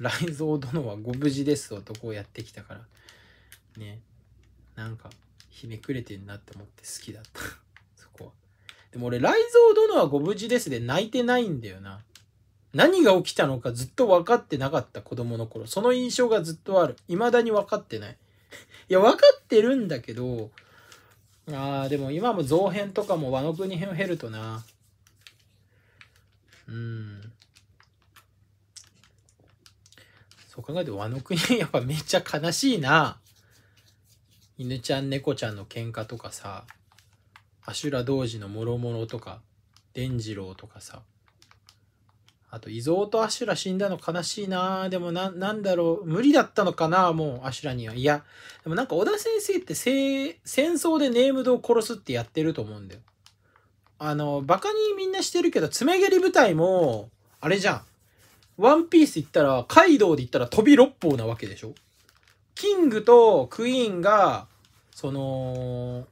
雷蔵殿はご無事です男こやってきたから、ね、なんか、ひねくれてんなって思って好きだった そこは。でも俺、雷蔵殿はご無事ですで泣いてないんだよな。何が起きたのかずっと分かってなかった子供の頃。その印象がずっとある。未だに分かってない。いや、分かってるんだけど、ああ、でも今も造編とかも和の国編を経るとな。うん。そう考えるとワノ国 やっぱめっちゃ悲しいな。犬ちゃん猫ちゃんの喧嘩とかさ、アシュラ童子のもろもろとか、伝次郎とかさ。あと、伊蔵とアシュラ死んだの悲しいなでもな、なんだろう、無理だったのかなもう、アシュラには。いや、でもなんか小田先生って戦争でネームドを殺すってやってると思うんだよ。あの、バカにみんなしてるけど、爪蹴り部隊も、あれじゃん。ワンピース行ったら、カイドウで言ったら飛び六方なわけでしょキングとクイーンが、その、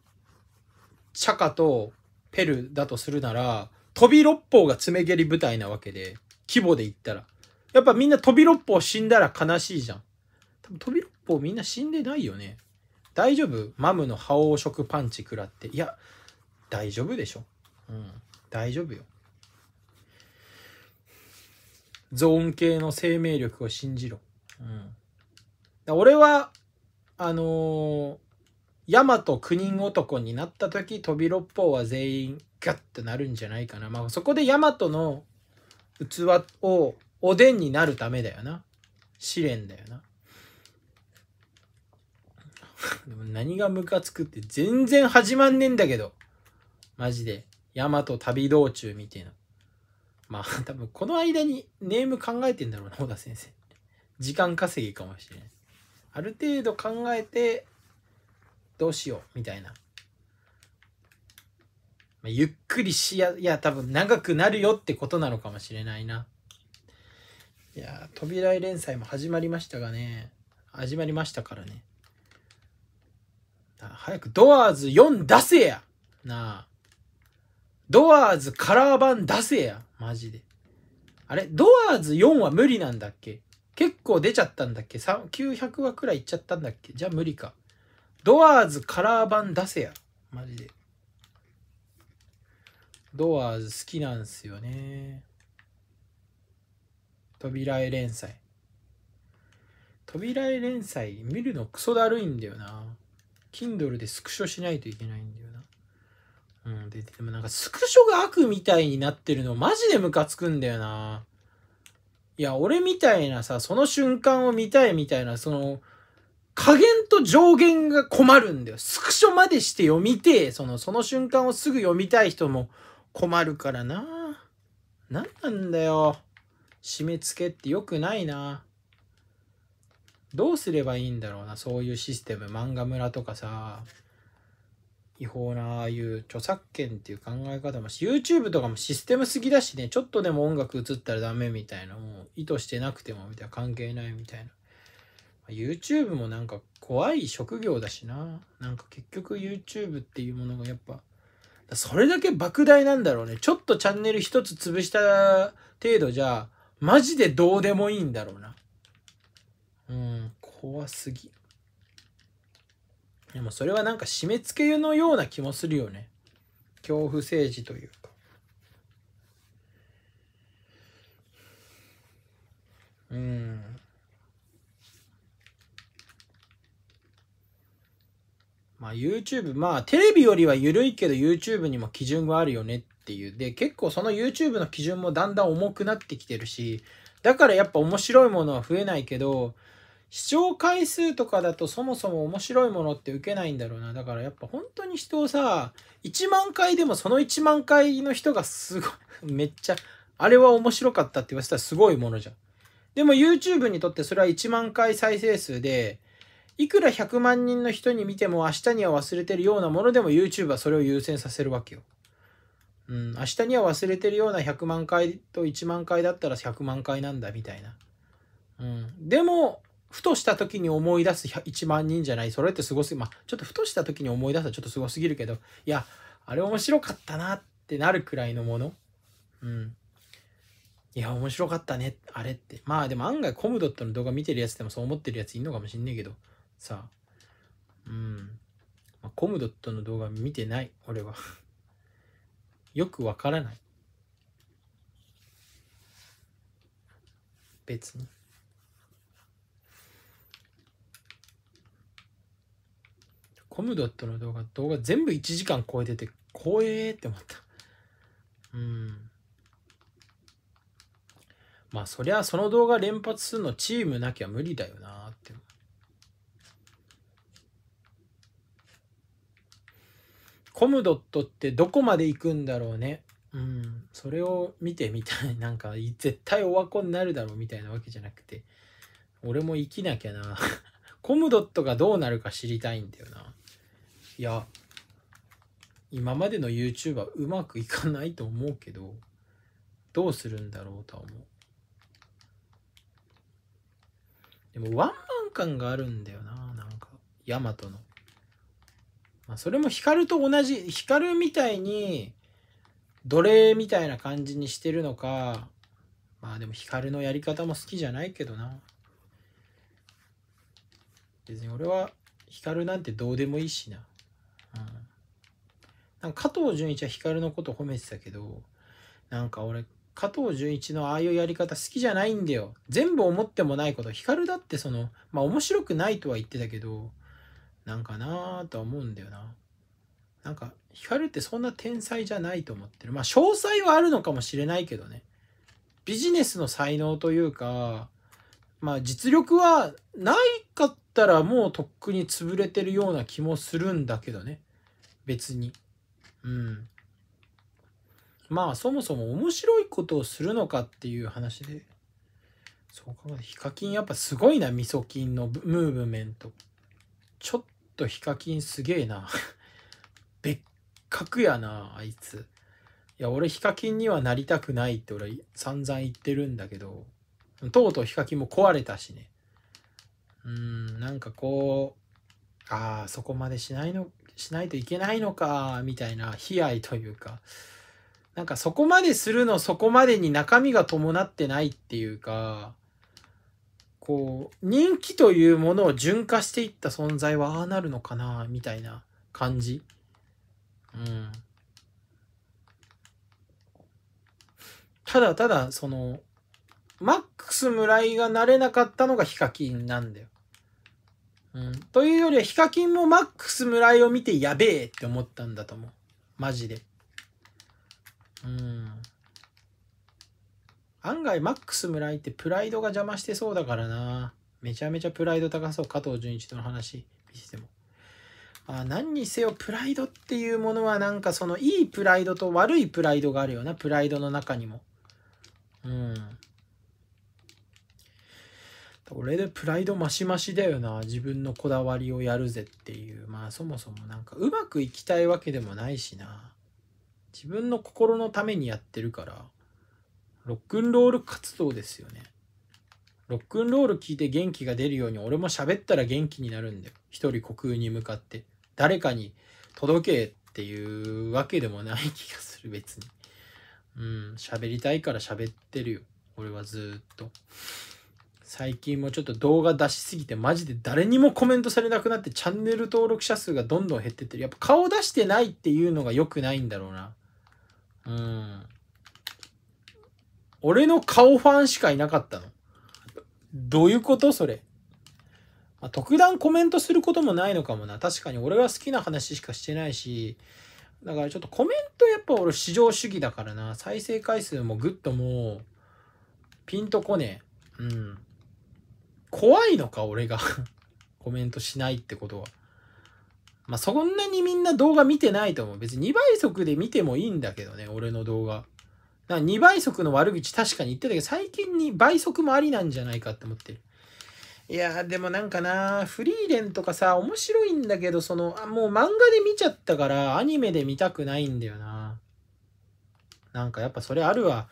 チャカとペルだとするなら、飛び六方が爪蹴り舞台なわけで、規模で言ったら。やっぱみんな飛び六方死んだら悲しいじゃん。多分飛び六方みんな死んでないよね。大丈夫マムの覇王色パンチ食らって。いや、大丈夫でしょ。うん、大丈夫よ。ゾーン系の生命力を信じろ。うん、俺は、あのー、ヤマト9人男になった時、飛び六方は全員ガッてなるんじゃないかな。まあ、そこでヤマトの器をおでんになるためだよな。試練だよな。でも何がムカつくって全然始まんねえんだけど。マジで。ヤマト旅道中みたいな。まあ 多分この間にネーム考えてんだろうな、小田先生。時間稼ぎかもしれない。ある程度考えて、どうしよう、みたいな。まあ、ゆっくりしや、いや多分長くなるよってことなのかもしれないな。いや扉絵連載も始まりましたがね。始まりましたからね。早くドアーズ4出せやなあ。ドアーズカラー版出せや。マジで。あれドアーズ4は無理なんだっけ結構出ちゃったんだっけ ?900 話くらいいっちゃったんだっけじゃあ無理か。ドアーズカラー版出せや。マジで。ドアーズ好きなんすよね。扉絵連載。扉絵連載見るのクソだるいんだよな。Kindle でスクショしないといけないんだよな。うん、で、でもなんかスクショが悪みたいになってるのマジでムカつくんだよな。いや、俺みたいなさ、その瞬間を見たいみたいな、その、加減と上限が困るんだよ。スクショまでして読みてその、その瞬間をすぐ読みたい人も困るからな。何なんだよ。締め付けって良くないな。どうすればいいんだろうな、そういうシステム。漫画村とかさ。違法なああいう著作権っていう考え方も YouTube とかもシステムすぎだしねちょっとでも音楽映ったらダメみたいなもう意図してなくてもみたいな関係ないみたいな YouTube もなんか怖い職業だしななんか結局 YouTube っていうものがやっぱそれだけ莫大なんだろうねちょっとチャンネル一つ潰した程度じゃマジでどうでもいいんだろうなうん怖すぎでもそれはなんか締め付けのような気もするよね。恐怖政治というか。うん。まあ YouTube、まあテレビよりは緩いけど YouTube にも基準があるよねっていう。で、結構その YouTube の基準もだんだん重くなってきてるし、だからやっぱ面白いものは増えないけど、視聴回数とかだとそもそも面白いものって受けないんだろうな。だからやっぱ本当に人をさ、1万回でもその1万回の人がすごい、めっちゃ、あれは面白かったって言わせたらすごいものじゃん。でも YouTube にとってそれは1万回再生数で、いくら100万人の人に見ても明日には忘れてるようなものでも YouTube はそれを優先させるわけよ。うん、明日には忘れてるような100万回と1万回だったら100万回なんだみたいな。うん、でもふとした時に思い出す1万人じゃない。それってすごすぎ、まあ、ちょっとふとした時に思い出すはちょっとすごすぎるけど、いや、あれ面白かったなってなるくらいのもの。うん。いや、面白かったね、あれって。まあでも案外コムドットの動画見てるやつでもそう思ってるやついんのかもしんねえけど、さあ。うん。まあ、コムドットの動画見てない、俺は。よくわからない。別に。コムドットの動画、動画全部1時間超えてて、怖えーって思った。うん。まあそりゃその動画連発するのチームなきゃ無理だよなって。コムドットってどこまで行くんだろうね。うん。それを見てみたい。なんか絶対オワコになるだろうみたいなわけじゃなくて。俺も生きなきゃな。コムドットがどうなるか知りたいんだよな。いや今までの YouTuber うまくいかないと思うけどどうするんだろうとは思うでもワンマン感があるんだよななんかヤマトの、まあ、それもヒカルと同じヒカルみたいに奴隷みたいな感じにしてるのかまあでもヒカルのやり方も好きじゃないけどな別に俺はヒカルなんてどうでもいいしななんか加藤純一は光のこと褒めてたけど、なんか俺、加藤純一のああいうやり方好きじゃないんだよ。全部思ってもないこと。光だってその、まあ面白くないとは言ってたけど、なんかなぁとは思うんだよな。なんか、光ってそんな天才じゃないと思ってる。まあ詳細はあるのかもしれないけどね。ビジネスの才能というか、まあ実力はないかったらもうとっくに潰れてるような気もするんだけどね。別に。うん。まあそもそも面白いことをするのかっていう話で。そうヒカキンやっぱすごいな、ミソキンのムーブメント。ちょっとヒカキンすげえな。別格やな、あいつ。いや、俺ヒカキンにはなりたくないって俺散々言ってるんだけど、とうとうヒカキンも壊れたしね。うん、なんかこう、ああ、そこまでしないのしないといけないのか、みたいな悲哀というか、なんかそこまでするのそこまでに中身が伴ってないっていうか、こう、人気というものを純化していった存在はああなるのかな、みたいな感じ。うん。ただただ、その、マックス村井がなれなかったのがヒカキンなんだよ。というよりはヒカキンもマックス村井を見てやべえって思ったんだと思うマジでうん案外マックス村井ってプライドが邪魔してそうだからなめちゃめちゃプライド高そう加藤純一との話見ててもあ何にせよプライドっていうものはなんかそのいいプライドと悪いプライドがあるよなプライドの中にもうん俺でプライドマシマシだよな自分のこだわりをやるぜっていうまあそもそもなんかうまくいきたいわけでもないしな自分の心のためにやってるからロックンロール活動ですよねロックンロール聞いて元気が出るように俺も喋ったら元気になるんだよ一人虚空に向かって誰かに届けっていうわけでもない気がする別にうん喋りたいから喋ってるよ俺はずっと。最近もちょっと動画出しすぎてマジで誰にもコメントされなくなってチャンネル登録者数がどんどん減ってってる。やっぱ顔出してないっていうのが良くないんだろうな。うん。俺の顔ファンしかいなかったの。どういうことそれ。まあ、特段コメントすることもないのかもな。確かに俺は好きな話しかしてないし、だからちょっとコメントやっぱ俺至上主義だからな。再生回数もぐっともう、ピンとこねえ。うん。怖いのか、俺が コメントしないってことは。まあ、そんなにみんな動画見てないと思う。別に2倍速で見てもいいんだけどね、俺の動画。だから2倍速の悪口確かに言ってたけど、最近に倍速もありなんじゃないかって思ってる。いやでもなんかなフリーレンとかさ、面白いんだけど、その、あもう漫画で見ちゃったから、アニメで見たくないんだよななんかやっぱそれあるわ。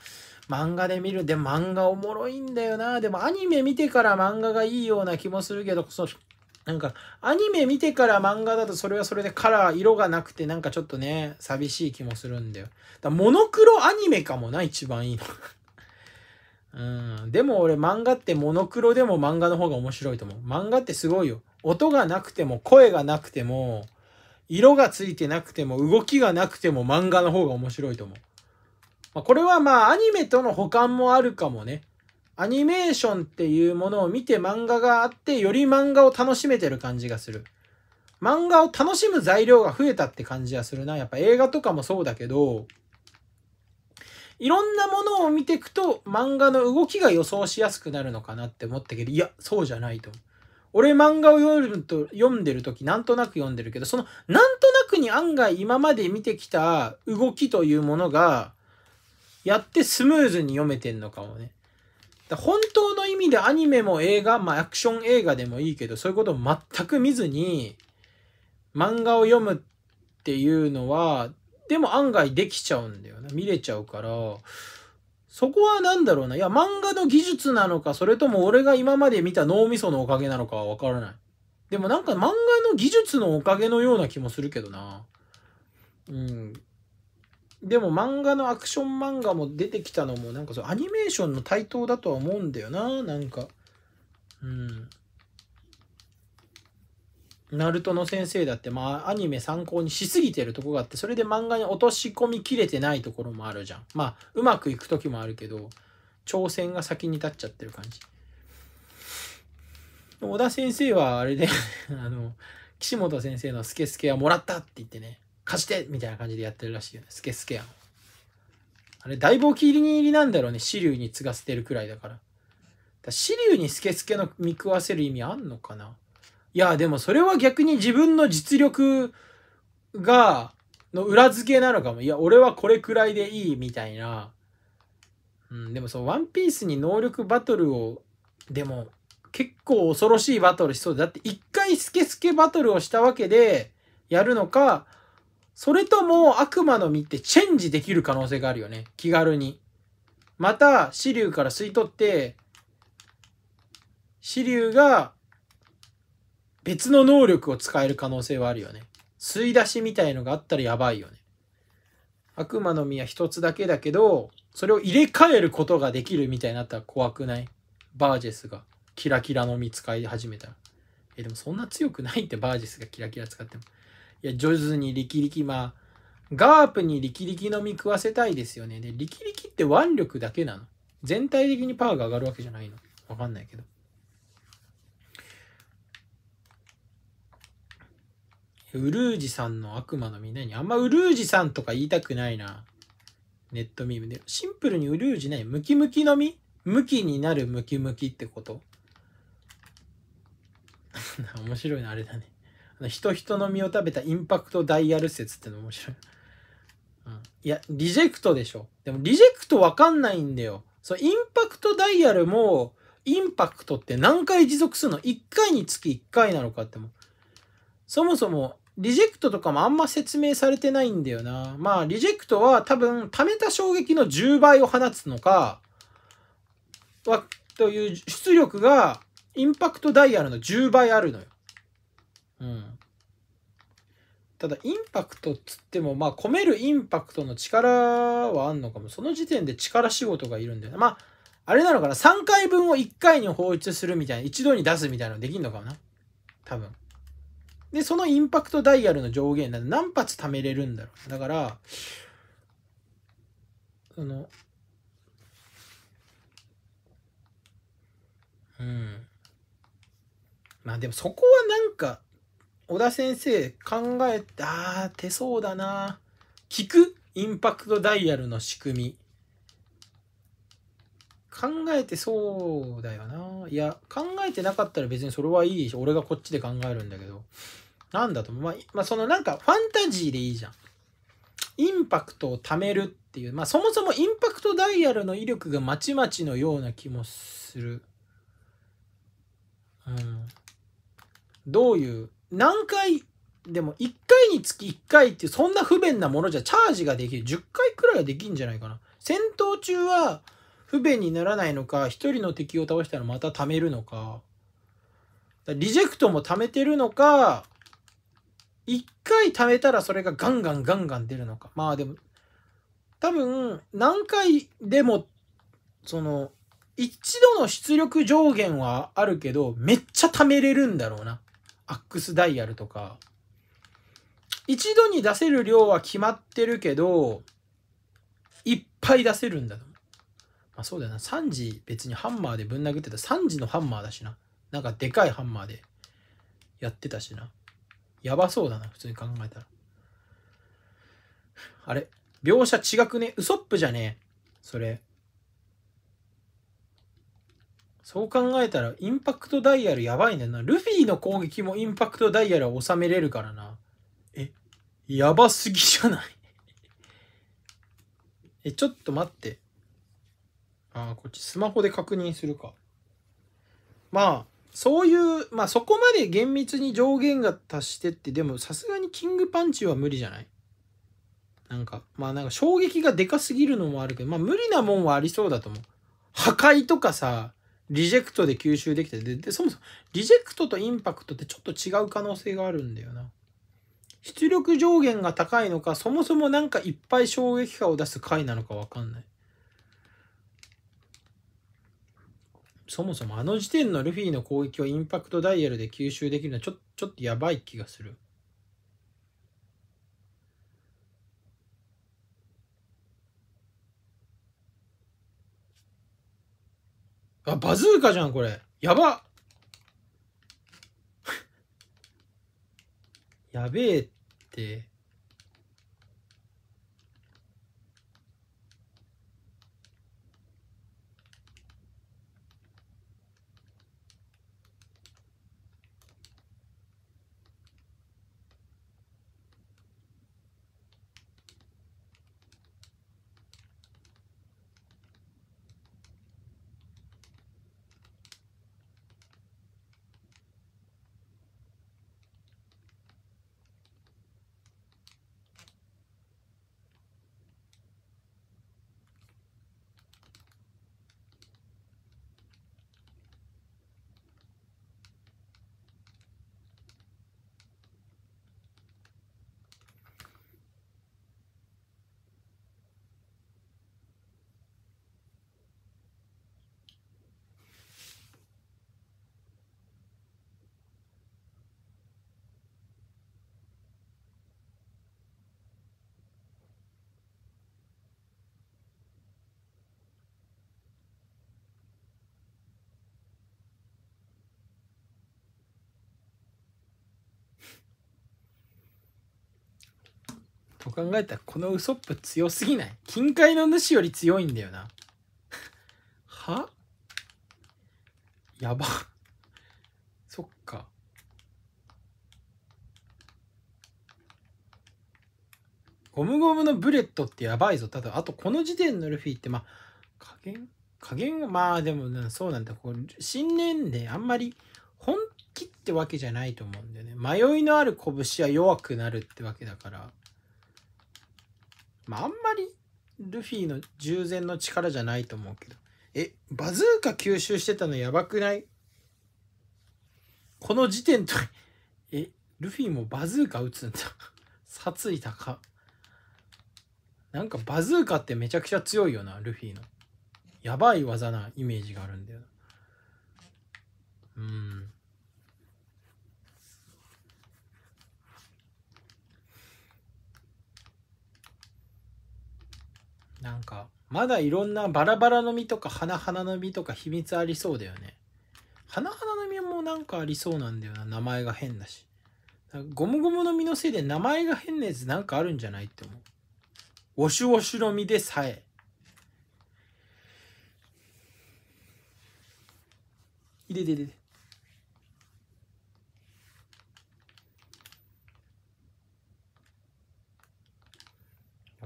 漫画で見る。で、漫画おもろいんだよな。でもアニメ見てから漫画がいいような気もするけど、そなんか、アニメ見てから漫画だとそれはそれでカラー、色がなくてなんかちょっとね、寂しい気もするんだよ。だモノクロアニメかもな、一番いいの。うん、でも俺漫画ってモノクロでも漫画の方が面白いと思う。漫画ってすごいよ。音がなくても声がなくても色がついてなくても動きがなくても漫画の方が面白いと思う。まこれはまあアニメとの補完もあるかもね。アニメーションっていうものを見て漫画があって、より漫画を楽しめてる感じがする。漫画を楽しむ材料が増えたって感じがするな。やっぱ映画とかもそうだけど、いろんなものを見ていくと漫画の動きが予想しやすくなるのかなって思ったけど、いや、そうじゃないと。俺漫画を読むと読んでる時なんとなく読んでるけど、そのなんとなくに案外今まで見てきた動きというものが、やってスムーズに読めてんのかもね。本当の意味でアニメも映画、まあアクション映画でもいいけど、そういうことを全く見ずに、漫画を読むっていうのは、でも案外できちゃうんだよな。見れちゃうから、そこは何だろうな。いや、漫画の技術なのか、それとも俺が今まで見た脳みそのおかげなのかはわからない。でもなんか漫画の技術のおかげのような気もするけどな。うん。でも漫画のアクション漫画も出てきたのもなんかそうアニメーションの台頭だとは思うんだよななんかうんナルトの先生だってまあアニメ参考にしすぎてるとこがあってそれで漫画に落とし込みきれてないところもあるじゃんまあうまくいく時もあるけど挑戦が先に立っちゃってる感じ小田先生はあれで あの岸本先生の「スケスケはもらった」って言ってね貸してみたいな感じでやってるらしいよね。スケスケやん。あれ、だいぶお気に入りなんだろうね。支流に継がせてるくらいだから。だ支流にスケスケの見食わせる意味あんのかないや、でもそれは逆に自分の実力が、の裏付けなのかも。いや、俺はこれくらいでいいみたいな。うん、でもそのワンピースに能力バトルを、でも結構恐ろしいバトルしそうだ。だって一回スケスケバトルをしたわけでやるのか、それとも悪魔の実ってチェンジできる可能性があるよね。気軽に。また、死竜から吸い取って、死竜が別の能力を使える可能性はあるよね。吸い出しみたいのがあったらやばいよね。悪魔の実は一つだけだけど、それを入れ替えることができるみたいになったら怖くないバージェスがキラキラの実使い始めたら。え、でもそんな強くないってバージェスがキラキラ使っても。いや、ジョズに力キ、まあ、ガープに力キ飲み食わせたいですよね。で、力キって腕力だけなの。全体的にパワーが上がるわけじゃないの。わかんないけど。ウルージさんの悪魔のみんなに、あんまウルージさんとか言いたくないな。ネットミームで。シンプルにウルージない。ムキムキのみムキになるムキムキってこと 面白いな、あれだね。人人の身を食べたインパクトダイヤル説っての面白い。うん、いや、リジェクトでしょ。でもリジェクトわかんないんだよ。そう、インパクトダイヤルも、インパクトって何回持続するの ?1 回につき1回なのかっても。そもそも、リジェクトとかもあんま説明されてないんだよな。まあ、リジェクトは多分、溜めた衝撃の10倍を放つのか、は、という出力が、インパクトダイヤルの10倍あるのよ。うん。ただインパクトっつってもまあ込めるインパクトの力はあんのかもその時点で力仕事がいるんだよなまああれなのかな3回分を1回に放出するみたいな一度に出すみたいなのできんのかもな多分でそのインパクトダイヤルの上限なんで何発貯めれるんだろうだからそのうんまあでもそこはなんか小田先生考えて、あー、手そうだな。聞くインパクトダイヤルの仕組み。考えてそうだよな。いや、考えてなかったら別にそれはいいし、俺がこっちで考えるんだけど。なんだと、まあ、まあ、そのなんかファンタジーでいいじゃん。インパクトを貯めるっていう。まあ、そもそもインパクトダイヤルの威力がまちまちのような気もする。うん。どういう何回でも1回につき1回ってそんな不便なものじゃチャージができる10回くらいはできんじゃないかな戦闘中は不便にならないのか1人の敵を倒したらまた貯めるのかリジェクトも貯めてるのか1回貯めたらそれがガンガンガンガン出るのかまあでも多分何回でもその一度の出力上限はあるけどめっちゃ貯めれるんだろうなアックスダイヤルとか、一度に出せる量は決まってるけど、いっぱい出せるんだと。まあそうだよな。3時別にハンマーでぶん殴ってた。3時のハンマーだしな。なんかでかいハンマーでやってたしな。やばそうだな、普通に考えたら。あれ描写違くねウソップじゃねそれ。そう考えたら、インパクトダイヤルやばいねよな。ルフィの攻撃もインパクトダイヤルは収めれるからな。え、やばすぎじゃない え、ちょっと待って。ああ、こっちスマホで確認するか。まあ、そういう、まあそこまで厳密に上限が達してって、でもさすがにキングパンチは無理じゃないなんか、まあなんか衝撃がでかすぎるのもあるけど、まあ無理なもんはありそうだと思う。破壊とかさ、リジェクトで吸収できてで、で、そもそも、リジェクトとインパクトってちょっと違う可能性があるんだよな。出力上限が高いのか、そもそもなんかいっぱい衝撃波を出す回なのかわかんない。そもそもあの時点のルフィの攻撃をインパクトダイヤルで吸収できるのはちょちょっとやばい気がする。あ、バズーカじゃん、これ。やば やべえって。考えたらこのウソップ強すぎない近海の主より強いんだよなはやばそっかゴムゴムのブレットってやばいぞただあとこの時点のルフィってまあ加減加減はまあでもそうなんだこう新年であんまり本気ってわけじゃないと思うんだよね迷いのある拳は弱くなるってわけだからまあ、んまりルフィの従前の力じゃないと思うけど。え、バズーカ吸収してたのやばくないこの時点と、え、ルフィもバズーカ撃つんだ。殺意高。なんかバズーカってめちゃくちゃ強いよな、ルフィの。やばい技なイメージがあるんだよな。うん。なんか、まだいろんなバラバラの実とか花々の実とか秘密ありそうだよね。花々の実もなんかありそうなんだよな。名前が変だし。だゴムゴムの実のせいで名前が変なやつなんかあるんじゃないって思う。ウォシュウォシュの実でさえ。いでででで。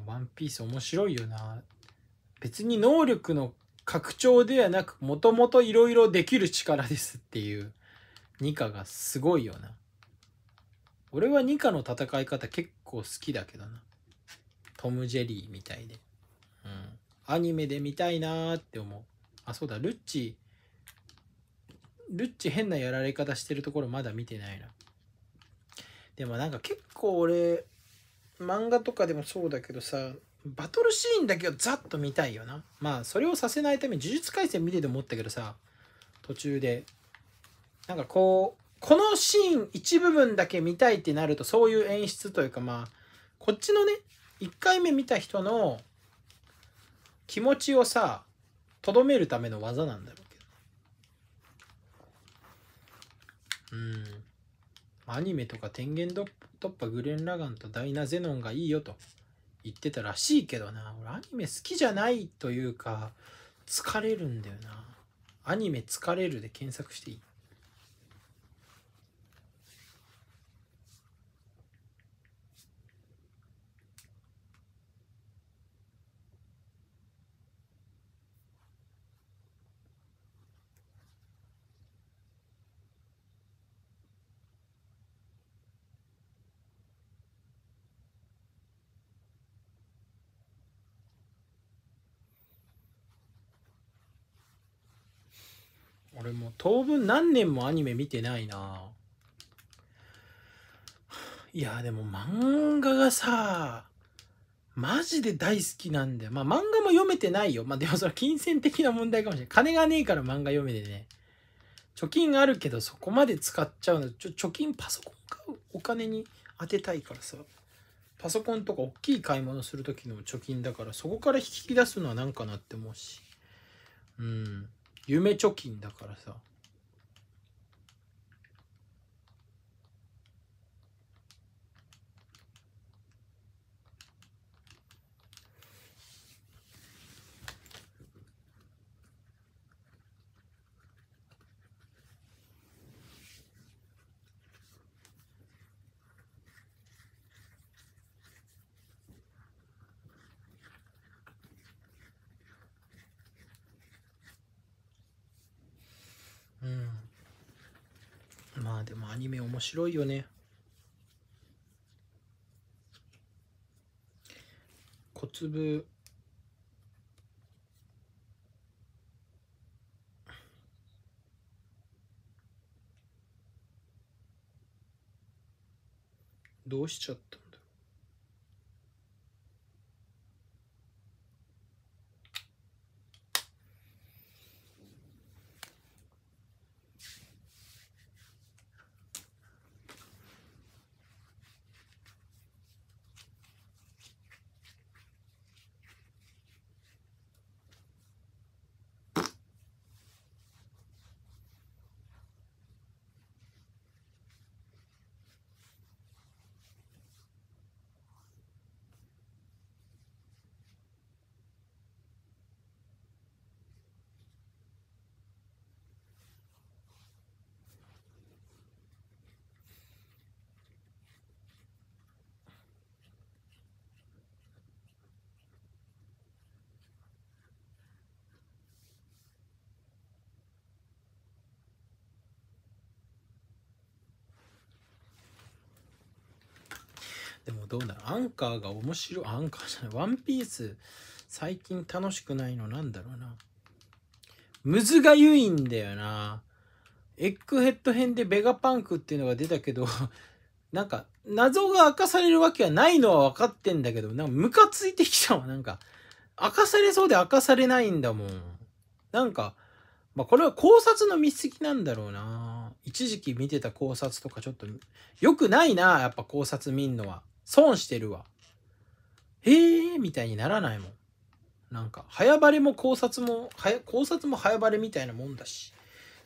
ワンピース面白いよな。別に能力の拡張ではなく、もともといろいろできる力ですっていうニカがすごいよな。俺はニカの戦い方結構好きだけどな。トム・ジェリーみたいで。うん。アニメで見たいなーって思う。あ、そうだ、ルッチ、ルッチ変なやられ方してるところまだ見てないな。でもなんか結構俺、漫画とかでもそうだけどさバトルシーンだけをざっと見たいよなまあそれをさせないために呪術廻戦見てて思ったけどさ途中でなんかこうこのシーン一部分だけ見たいってなるとそういう演出というかまあこっちのね1回目見た人の気持ちをさとどめるための技なんだろうけどうんアニメとか天元ドットッグレン・ラガンとダイナ・ゼノンがいいよと言ってたらしいけどな俺アニメ好きじゃないというか疲れるんだよなアニメ疲れるで検索して俺も当分何年もアニメ見てないないやでも漫画がさマジで大好きなんだよまあ漫画も読めてないよまあでもそれ金銭的な問題かもしれない金がねえから漫画読めてね貯金あるけどそこまで使っちゃうのちょ貯金パソコン買うお金に当てたいからさパソコンとか大きい買い物する時の貯金だからそこから引き出すのは何かなって思うしうん夢貯金だからさ面白いよね小粒どうしちゃったでもどうなるアンカーが面白い。アンカーじゃない。ワンピース、最近楽しくないのなんだろうな。むずがゆいんだよな。エッグヘッド編でベガパンクっていうのが出たけど、なんか、謎が明かされるわけはないのは分かってんだけど、なんかムカついてきたわ。なんか、明かされそうで明かされないんだもん。なんか、まあこれは考察の見過ぎなんだろうな。一時期見てた考察とかちょっと、良くないな、やっぱ考察見んのは。損してるわ。へえー、みたいにならないもん。なんか、早バレも考察も、考察も早バレみたいなもんだし。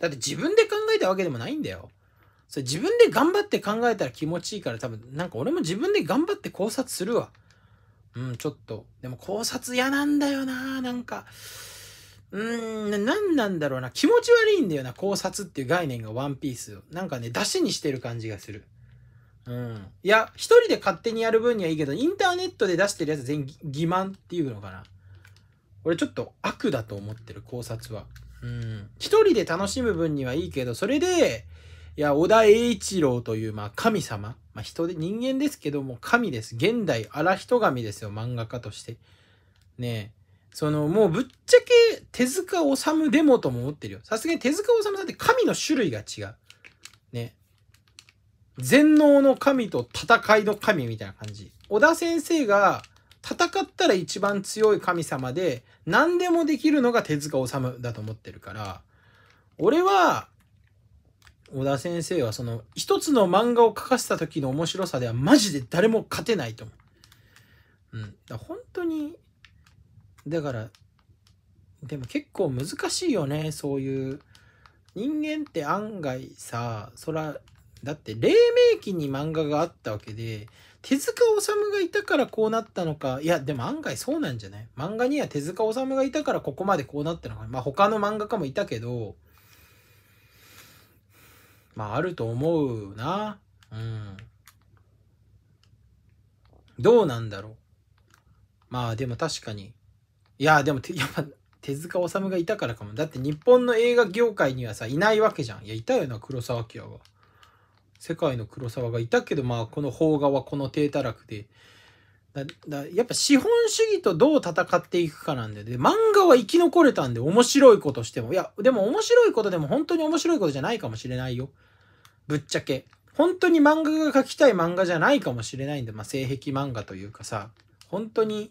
だって自分で考えたわけでもないんだよ。それ自分で頑張って考えたら気持ちいいから多分、なんか俺も自分で頑張って考察するわ。うん、ちょっと。でも考察嫌なんだよななんか。うーん、なんなんだろうな。気持ち悪いんだよな、考察っていう概念がワンピースを。なんかね、出しにしてる感じがする。うん、いや1人で勝手にやる分にはいいけどインターネットで出してるやつ全員欺瞞っていうのかな俺ちょっと悪だと思ってる考察はうん1人で楽しむ分にはいいけどそれでいや小田栄一郎というまあ神様、まあ、人で人間ですけども神です現代荒人神ですよ漫画家としてねえそのもうぶっちゃけ手塚治虫でもとも思ってるよさすがに手塚治虫さんって神の種類が違う全能の神と戦いの神みたいな感じ。小田先生が戦ったら一番強い神様で、何でもできるのが手塚治虫だと思ってるから、俺は、小田先生はその一つの漫画を描かせた時の面白さではマジで誰も勝てないと思う。うん。だ本当に、だから、でも結構難しいよね、そういう。人間って案外さ、そらだって黎明期に漫画があったわけで手塚治虫がいたからこうなったのかいやでも案外そうなんじゃない漫画には手塚治虫がいたからここまでこうなったのかまあ他の漫画家もいたけどまああると思うなうんどうなんだろうまあでも確かにいやでも やっぱ手塚治虫がいたからかもだって日本の映画業界にはさいないわけじゃんいやいたよな黒沢明は。世界の黒沢がいたけど、まあ、この邦画はこの低たらくで。だだやっぱ資本主義とどう戦っていくかなんで、で、漫画は生き残れたんで、面白いことしても。いや、でも面白いことでも本当に面白いことじゃないかもしれないよ。ぶっちゃけ。本当に漫画が描きたい漫画じゃないかもしれないんで、まあ、性癖漫画というかさ、本当に、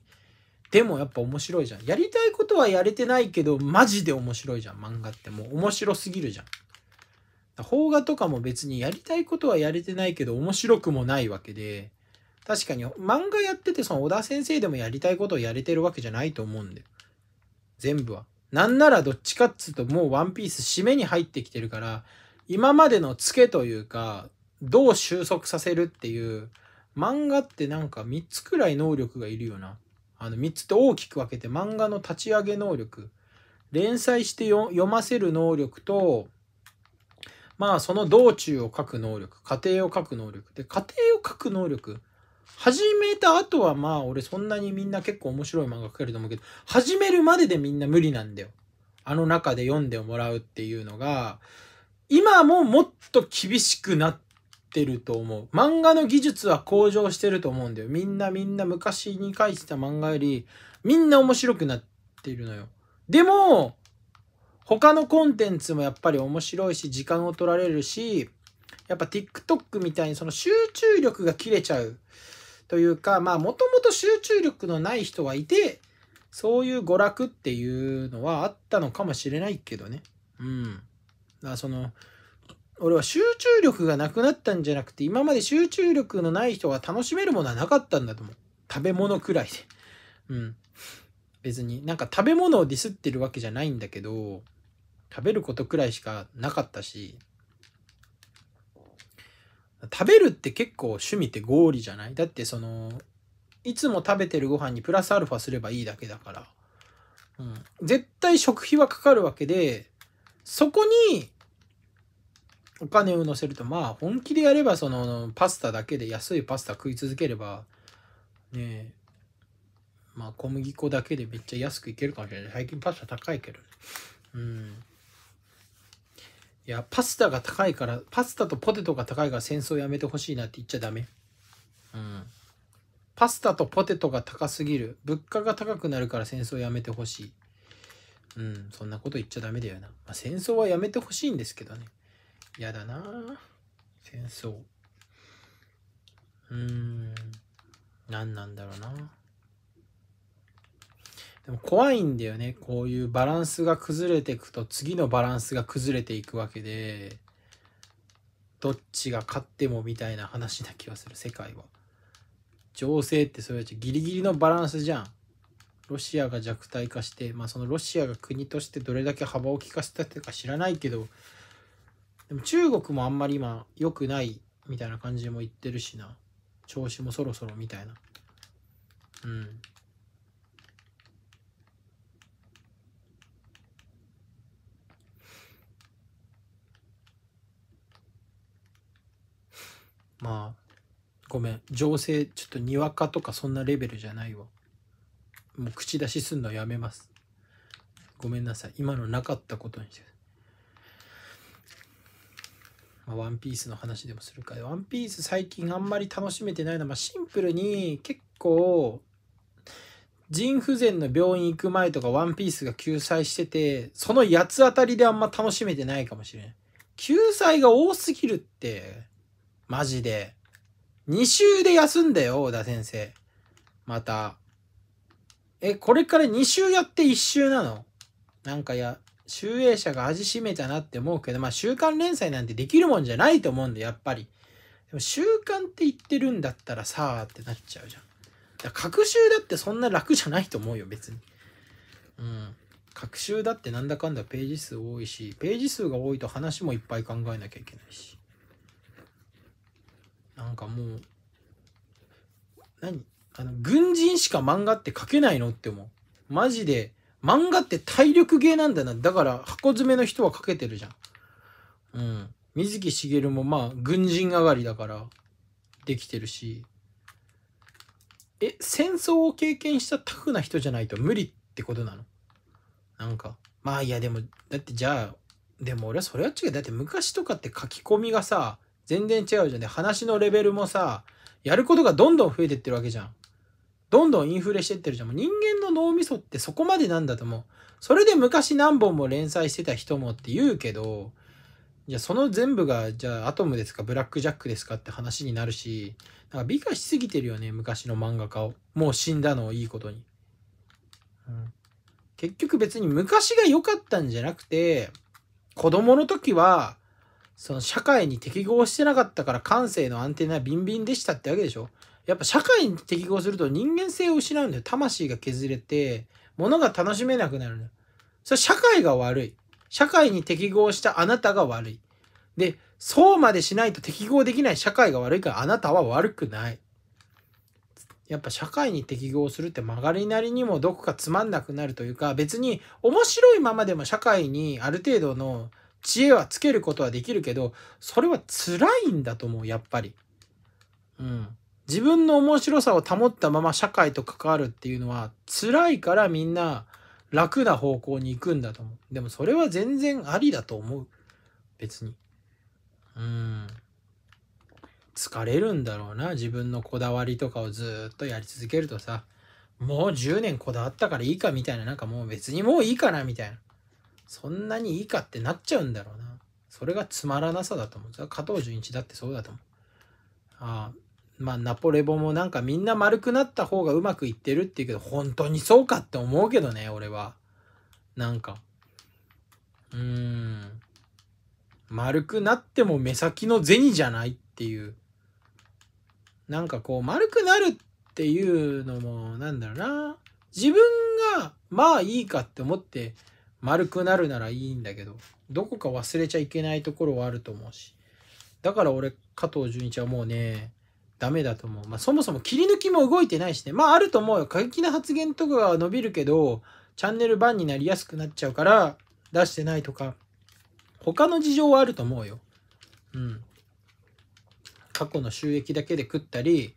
でもやっぱ面白いじゃん。やりたいことはやれてないけど、マジで面白いじゃん、漫画って。もう面白すぎるじゃん。邦画とかも別にやりたいことはやれてないけど面白くもないわけで確かに漫画やっててその小田先生でもやりたいことをやれてるわけじゃないと思うんだよ全部はなんならどっちかっつうともうワンピース締めに入ってきてるから今までのツケというかどう収束させるっていう漫画ってなんか3つくらい能力がいるよなあの3つって大きく分けて漫画の立ち上げ能力連載して読ませる能力とまあその道中を書く能力、家庭を書く能力。で、家庭を書く能力。始めた後はまあ俺そんなにみんな結構面白い漫画描けると思うけど、始めるまででみんな無理なんだよ。あの中で読んでもらうっていうのが、今ももっと厳しくなってると思う。漫画の技術は向上してると思うんだよ。みんなみんな昔に書いてた漫画より、みんな面白くなってるのよ。でも、他のコンテンツもやっぱり面白いし、時間を取られるし、やっぱ TikTok みたいにその集中力が切れちゃうというか、まあもともと集中力のない人はいて、そういう娯楽っていうのはあったのかもしれないけどね。うん。だからその、俺は集中力がなくなったんじゃなくて、今まで集中力のない人が楽しめるものはなかったんだと思う。食べ物くらいで。うん。別になんか食べ物をディスってるわけじゃないんだけど食べることくらいしかなかったし食べるって結構趣味って合理じゃないだってそのいつも食べてるご飯にプラスアルファすればいいだけだから、うん、絶対食費はかかるわけでそこにお金を乗せるとまあ本気でやればそのパスタだけで安いパスタ食い続ければねえまあ小麦粉だけでめっちゃ安くいけるかもしれない。最近パスタ高いけどね。うん。いや、パスタが高いから、パスタとポテトが高いから戦争やめてほしいなって言っちゃダメ。うん。パスタとポテトが高すぎる。物価が高くなるから戦争やめてほしい。うん、そんなこと言っちゃダメだよな。まあ、戦争はやめてほしいんですけどね。嫌だな戦争。うーん、何なんだろうなでも怖いんだよね。こういうバランスが崩れていくと次のバランスが崩れていくわけで、どっちが勝ってもみたいな話な気がする、世界は。情勢ってそうはギリギリのバランスじゃん。ロシアが弱体化して、まあそのロシアが国としてどれだけ幅を利かせたっていうか知らないけど、でも中国もあんまり今良くないみたいな感じも言ってるしな。調子もそろそろみたいな。うん。まあごめん情勢ちょっとにわかとかそんなレベルじゃないわもう口出しすんのやめますごめんなさい今のなかったことにしてまあ、ワンピースの話でもするかワンピース最近あんまり楽しめてないのは、まあ、シンプルに結構腎不全の病院行く前とかワンピースが救済しててその八つ当たりであんま楽しめてないかもしれん救済が多すぎるってマジで。2週で休んだよ、小田先生。また。え、これから2週やって1週なのなんかや、集英社が味しめたなって思うけど、まあ週刊連載なんてできるもんじゃないと思うんだ、やっぱり。でも週刊って言ってるんだったらさあってなっちゃうじゃん。だから学習だってそんな楽じゃないと思うよ、別に。うん。学習だってなんだかんだページ数多いし、ページ数が多いと話もいっぱい考えなきゃいけないし。なんかもう、何あの、軍人しか漫画って描けないのって思う。マジで、漫画って体力ゲーなんだな。だから、箱詰めの人は描けてるじゃん。うん。水木しげるもまあ、軍人上がりだから、できてるし。え、戦争を経験したタフな人じゃないと無理ってことなのなんか、まあいやでも、だってじゃあ、でも俺はそれは違う。だって昔とかって書き込みがさ、全然違うじゃんね、話のレベルもさ、やることがどんどん増えてってるわけじゃん。どんどんインフレしてってるじゃん。もう人間の脳みそってそこまでなんだと思う。それで昔何本も連載してた人もって言うけど、じゃあその全部が、じゃあアトムですか、ブラックジャックですかって話になるし、なんか美化しすぎてるよね、昔の漫画家を。もう死んだのをいいことに。うん、結局別に昔が良かったんじゃなくて、子供の時はその社会に適合してなかったから感性のアンテナビンビンでしたってわけでしょやっぱ社会に適合すると人間性を失うんだよ魂が削れて物が楽しめなくなるのよそれ社会が悪い社会に適合したあなたが悪いでそうまでしないと適合できない社会が悪いからあなたは悪くないやっぱ社会に適合するって曲がりなりにもどこかつまんなくなるというか別に面白いままでも社会にある程度の知恵はつけることはできるけど、それは辛いんだと思う、やっぱり。うん。自分の面白さを保ったまま社会と関わるっていうのは辛いからみんな楽な方向に行くんだと思う。でもそれは全然ありだと思う。別に。うん。疲れるんだろうな。自分のこだわりとかをずっとやり続けるとさ、もう10年こだわったからいいかみたいな、なんかもう別にもういいかなみたいな。そんなにいいかってなっちゃうんだろうな。それがつまらなさだと思う。加藤純一だってそうだと思う。ああまあナポレボもなんかみんな丸くなった方がうまくいってるっていうけど、本当にそうかって思うけどね、俺は。なんか。うーん。丸くなっても目先の銭じゃないっていう。なんかこう丸くなるっていうのもなんだろうな。自分がまあいいかって思って丸くなるならいいんだけどどこか忘れちゃいけないところはあると思うしだから俺加藤純一はもうねダメだと思う、まあ、そもそも切り抜きも動いてないしねまああると思うよ過激な発言とかは伸びるけどチャンネル版になりやすくなっちゃうから出してないとか他の事情はあると思うようん過去の収益だけで食ったり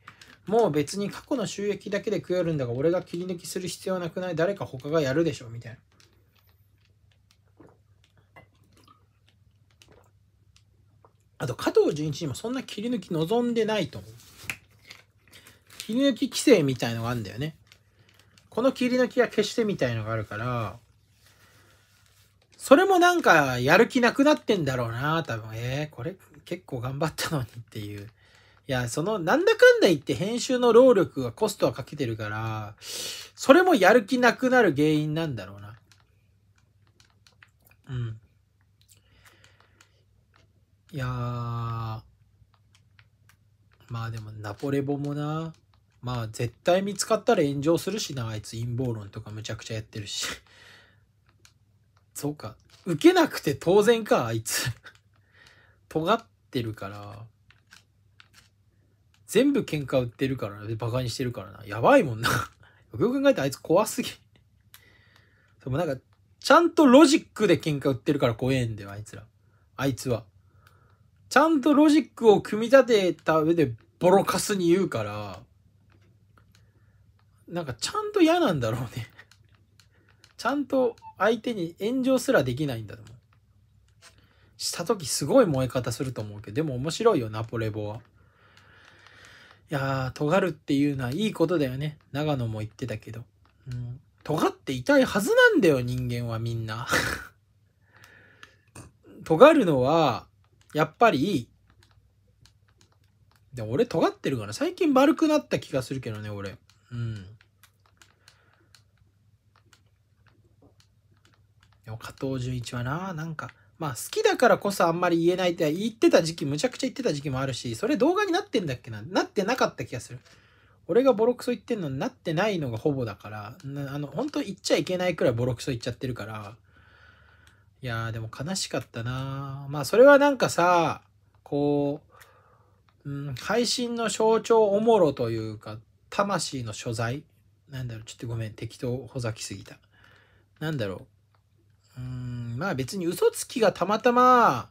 もう別に過去の収益だけで食えるんだが俺が切り抜きする必要なくない誰か他がやるでしょみたいなあと加藤純一にもそんな切り抜き望んでないと思う。切り抜き規制みたいのがあるんだよね。この切り抜きは消してみたいのがあるから、それもなんかやる気なくなってんだろうな、多分。えー、これ結構頑張ったのにっていう。いや、その、なんだかんだ言って編集の労力はコストはかけてるから、それもやる気なくなる原因なんだろうな。うん。いやまあでもナポレボもな、まあ絶対見つかったら炎上するしな、あいつ陰謀論とかむちゃくちゃやってるし。そうか。受けなくて当然か、あいつ。尖ってるから。全部喧嘩売ってるからな。バカにしてるからな。やばいもんな。よくよく考えたらあいつ怖すぎ。でもなんか、ちゃんとロジックで喧嘩売ってるから怖えんだよ、あいつら。あいつは。ちゃんとロジックを組み立てた上でボロカスに言うから、なんかちゃんと嫌なんだろうね ちゃんと相手に炎上すらできないんだと思う。した時すごい燃え方すると思うけど、でも面白いよ、ナポレボは。いやー、尖るっていうのはいいことだよね。長野も言ってたけど。うん。尖っていたいはずなんだよ、人間はみんな 尖るのは、やっぱり、で俺尖ってるから最近丸くなった気がするけどね、俺。うん。でも加藤純一はな、なんか、まあ好きだからこそあんまり言えないって言ってた時期、むちゃくちゃ言ってた時期もあるし、それ動画になってんだっけななってなかった気がする。俺がボロクソ言ってんのになってないのがほぼだから、あの、本当言っちゃいけないくらいボロクソ言っちゃってるから、いやーでも悲しかったなまあそれはなんかさ、こう、うん、配信の象徴おもろというか、魂の所在なんだろう、ちょっとごめん、適当ほざきすぎた。なんだろう。うん、まあ別に嘘つきがたまたま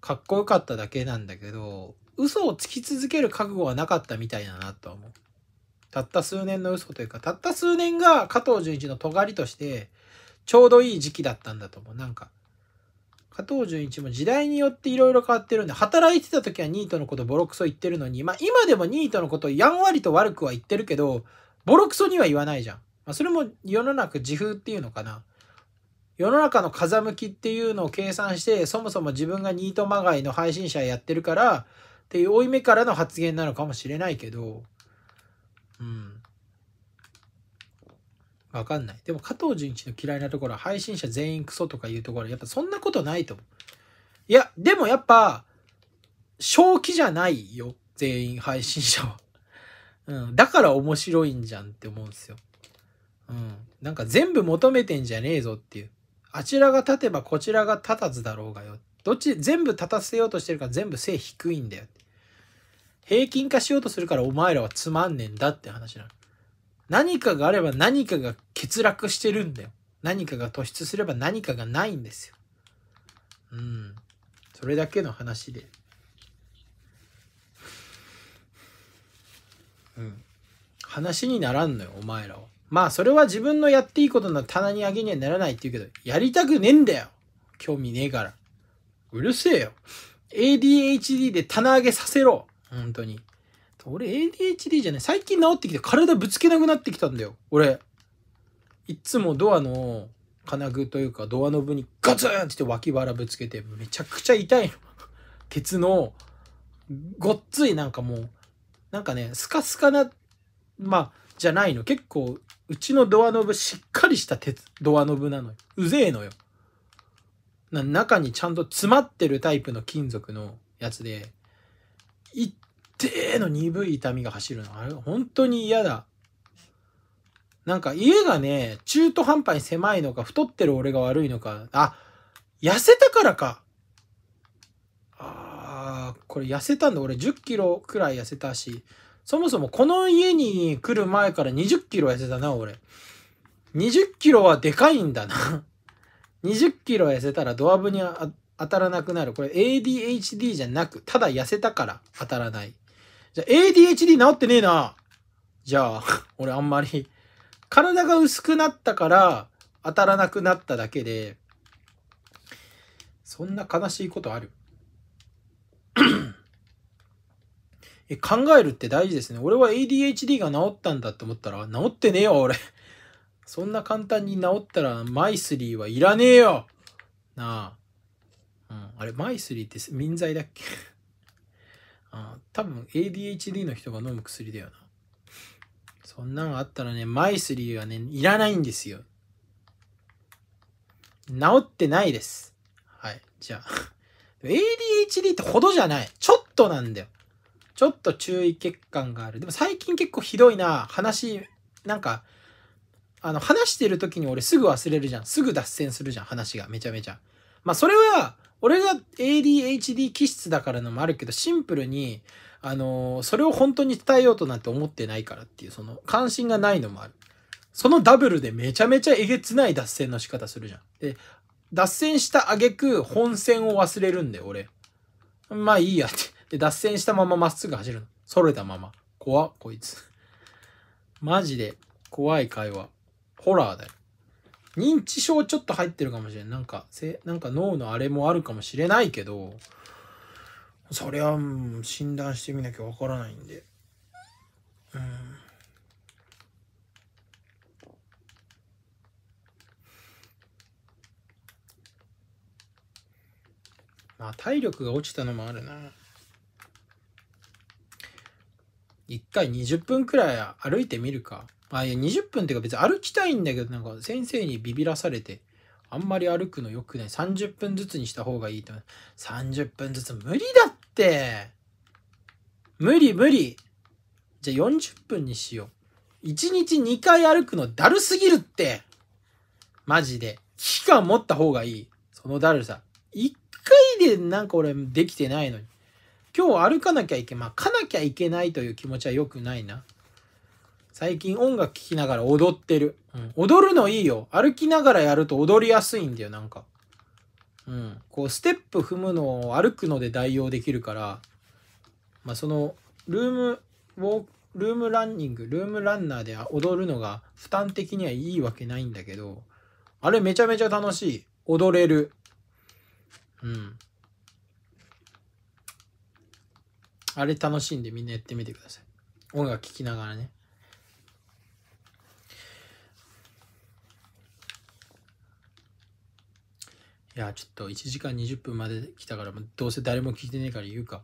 かっこよかっただけなんだけど、嘘をつき続ける覚悟はなかったみたいだなとは思う。たった数年の嘘というか、たった数年が加藤純一の尖りとして、ちょうどいい時期だったんだと思う。なんか、加藤純一も時代によっていろいろ変わってるんで、働いてた時はニートのことボロクソ言ってるのに、まあ今でもニートのことやんわりと悪くは言ってるけど、ボロクソには言わないじゃん。まあそれも世の中自風っていうのかな。世の中の風向きっていうのを計算して、そもそも自分がニートまがいの配信者やってるから、っていう負い目からの発言なのかもしれないけど、うん。わかんない。でも加藤純一の嫌いなところは配信者全員クソとかいうところ、やっぱそんなことないと思う。いや、でもやっぱ、正気じゃないよ。全員配信者は。うん。だから面白いんじゃんって思うんですよ。うん。なんか全部求めてんじゃねえぞっていう。あちらが立てばこちらが立たずだろうがよ。どっち、全部立たせようとしてるから全部背低いんだよ。平均化しようとするからお前らはつまんねえんだって話なの。何かがあれば何かが欠落してるんだよ。何かが突出すれば何かがないんですよ。うん。それだけの話で。うん。話にならんのよ、お前らは。まあ、それは自分のやっていいことの棚に上げにはならないって言うけど、やりたくねえんだよ興味ねえから。うるせえよ。ADHD で棚上げさせろ本当に。俺 ADHD じゃない。最近治ってきて体ぶつけなくなってきたんだよ。俺。いっつもドアの金具というかドアノブにガツンって脇腹ぶつけてめちゃくちゃ痛いの。鉄のごっついなんかもうなんかねスカスカなまあじゃないの結構うちのドアノブしっかりした鉄ドアノブなのようぜえのよな中にちゃんと詰まってるタイプの金属のやつでいっっの鈍い痛みが走るの。あれ、本当に嫌だ。なんか家がね、中途半端に狭いのか、太ってる俺が悪いのか。あ、痩せたからか。あー、これ痩せたんだ。俺10キロくらい痩せたし、そもそもこの家に来る前から20キロ痩せたな、俺。20キロはでかいんだな20 キロ痩せたらドアブに当たらなくなる。これ ADHD じゃなく、ただ痩せたから当たらない。じゃ ADHD 治ってねえな。じゃあ、俺あんまり、体が薄くなったから当たらなくなっただけで、そんな悲しいことある え考えるって大事ですね。俺は ADHD が治ったんだって思ったら、治ってねえよ、俺。そんな簡単に治ったら、マイスリーはいらねえよ。なあ。うん、あれ、マイスリーって民剤だっけあ多分 ADHD の人が飲む薬だよな。そんなんあったらね、マイスリーはね、いらないんですよ。治ってないです。はい。じゃあ。ADHD ってほどじゃない。ちょっとなんだよ。ちょっと注意欠陥がある。でも最近結構ひどいな。話、なんか、あの、話してる時に俺すぐ忘れるじゃん。すぐ脱線するじゃん、話が。めちゃめちゃ。まあ、それは、俺が ADHD 気質だからのもあるけど、シンプルに、あのー、それを本当に伝えようとなんて思ってないからっていう、その関心がないのもある。そのダブルでめちゃめちゃえげつない脱線の仕方するじゃん。で、脱線した挙句本線を忘れるんだよ、俺。まあいいやって。で、脱線したまままっすぐ走るの。それたまま。怖っ、こいつ。マジで、怖い会話。ホラーだよ。認知症ちょっと入ってるかもしれん。なんか、せ、なんか脳のあれもあるかもしれないけど、それは、診断してみなきゃわからないんで。うん。まあ、体力が落ちたのもあるな。一回20分くらい歩いてみるか。あ、いや、20分っていうか別に歩きたいんだけど、なんか先生にビビらされて、あんまり歩くのよくない。30分ずつにした方がいいと思30分ずつ無理だって無理無理じゃあ40分にしよう。1日2回歩くのだるすぎるってマジで。期間持った方がいい。そのだるさ。1回でなんか俺できてないのに。今日歩かなきゃいけ、まあ、かなきゃいけないという気持ちは良くないな。最近音楽聴きながら踊ってる。うん。踊るのいいよ。歩きながらやると踊りやすいんだよ、なんか。うん。こう、ステップ踏むのを歩くので代用できるから、まあ、その、ルーム、ウォールームランニング、ルームランナーで踊るのが負担的にはいいわけないんだけど、あれめちゃめちゃ楽しい。踊れる。うん。あれ楽しんでみんなやってみてください。音楽聴きながらね。いや、ちょっと1時間20分まで来たから、どうせ誰も聞いてねえから言うか。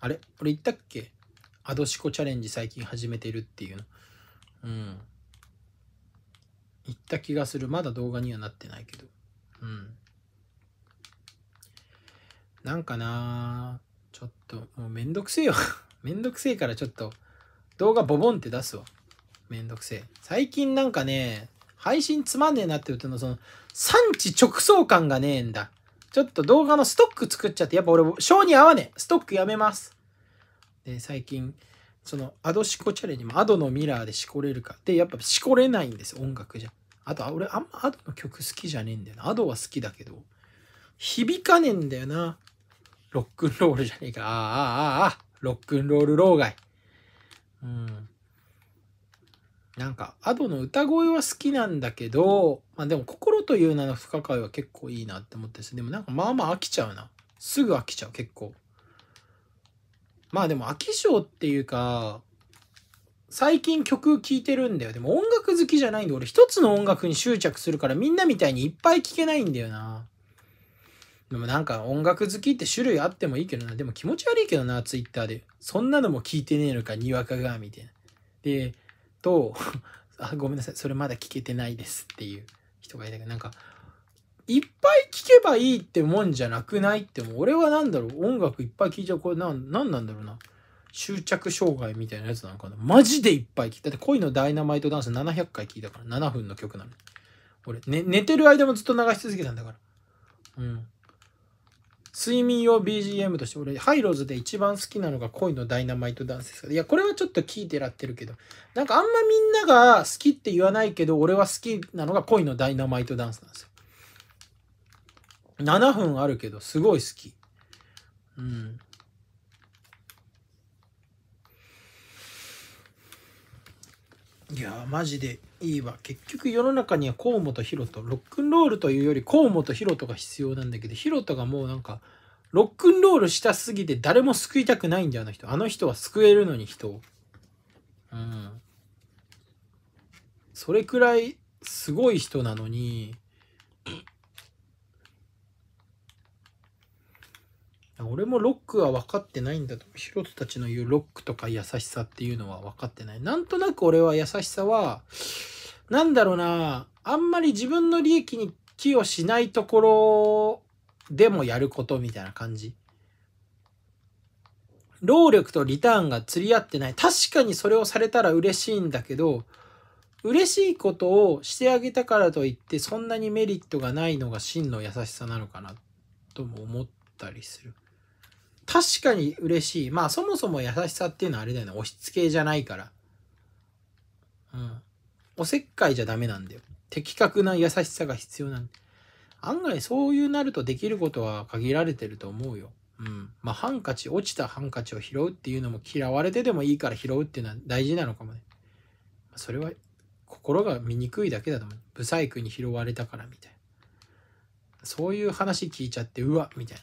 あれ俺言ったっけアドシコチャレンジ最近始めてるっていうの。うん。言った気がする。まだ動画にはなってないけど。うん。なんかなちょっと、もうめんどくせえよ めんどくせえからちょっと、動画ボボンって出すわ。めんどくせえ。最近なんかね、配信つまんねえなって言うとの、その、産地直送感がねえんだ。ちょっと動画のストック作っちゃって、やっぱ俺、性に合わねえ。ストックやめます。で、最近、その、アドシコチャレンジも、アドのミラーでしこれるか。で、やっぱしこれないんです、音楽じゃ。あと、俺、あんまアドの曲好きじゃねえんだよな。アドは好きだけど、響かねえんだよな。ロックンロールじゃねえか。ああ、ああ、ああ、ロックンロール老害。うん。なんか、アドの歌声は好きなんだけど、まあでも、心という名の不可解は結構いいなって思ってでもなんかまあまあ飽きちゃうな。すぐ飽きちゃう、結構。まあでも飽き性っていうか、最近曲聴いてるんだよ。でも音楽好きじゃないんで、俺一つの音楽に執着するからみんなみたいにいっぱい聴けないんだよな。でもなんか音楽好きって種類あってもいいけどな。でも気持ち悪いけどな、ツイッターで。そんなのも聞いてねえのか、にわかが、みたいな。で、と あ、ごめんなさい、それまだ聞けてないですっていう人がいたけど、なんか、いっぱい聴けばいいってもんじゃなくないってもう俺は何だろう音楽いっぱい聴いちゃうこれ何なんなんだろうな執着障害みたいなやつなのかなマジでいっぱい聴いたって恋のダイナマイトダンス700回聴いたから7分の曲なの俺、ね、寝てる間もずっと流し続けたんだからうん睡眠用 BGM として俺、ハイローズで一番好きなのが恋のダイナマイトダンスですけど、いや、これはちょっと聞いてらってるけど、なんかあんまみんなが好きって言わないけど、俺は好きなのが恋のダイナマイトダンスなんですよ。7分あるけど、すごい好き。うん。いやマジでいいわ結局世の中には河本ロ人ロックンロールというより河本ロ人が必要なんだけどロ人がもうなんかロックンロールしたすぎて誰も救いたくないんだよあの人あの人は救えるのに人をうんそれくらいすごい人なのに俺もロックは分かってないんだとヒロトたちの言うロックとか優しさっていうのは分かってないなんとなく俺は優しさはなんだろうなあんまり自分の利益に寄与しないところでもやることみたいな感じ労力とリターンが釣り合ってない確かにそれをされたら嬉しいんだけど嬉しいことをしてあげたからといってそんなにメリットがないのが真の優しさなのかなとも思ったりする。確かに嬉しい。まあそもそも優しさっていうのはあれだよね。押し付けじゃないから。うん。おせっかいじゃダメなんだよ。的確な優しさが必要なんだ。案外そういうなるとできることは限られてると思うよ。うん。まあハンカチ、落ちたハンカチを拾うっていうのも嫌われてでもいいから拾うっていうのは大事なのかもね。それは心が醜いだけだと思う。不細工に拾われたからみたいな。そういう話聞いちゃって、うわみたいな。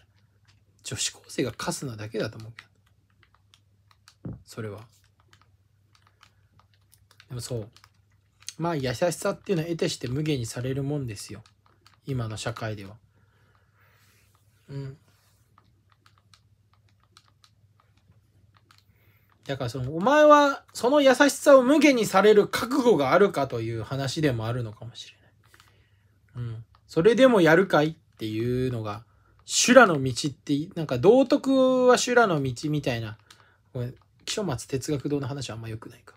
女子高生がカスなだけだと思うけどそれはでもそうまあ優しさっていうのは得てして無限にされるもんですよ今の社会ではうんだからそのお前はその優しさを無限にされる覚悟があるかという話でもあるのかもしれない。うん。それでもやるかいっていうのが修羅の道って、なんか道徳は修羅の道みたいな、これ、基礎松哲学堂の話はあんま良くないか。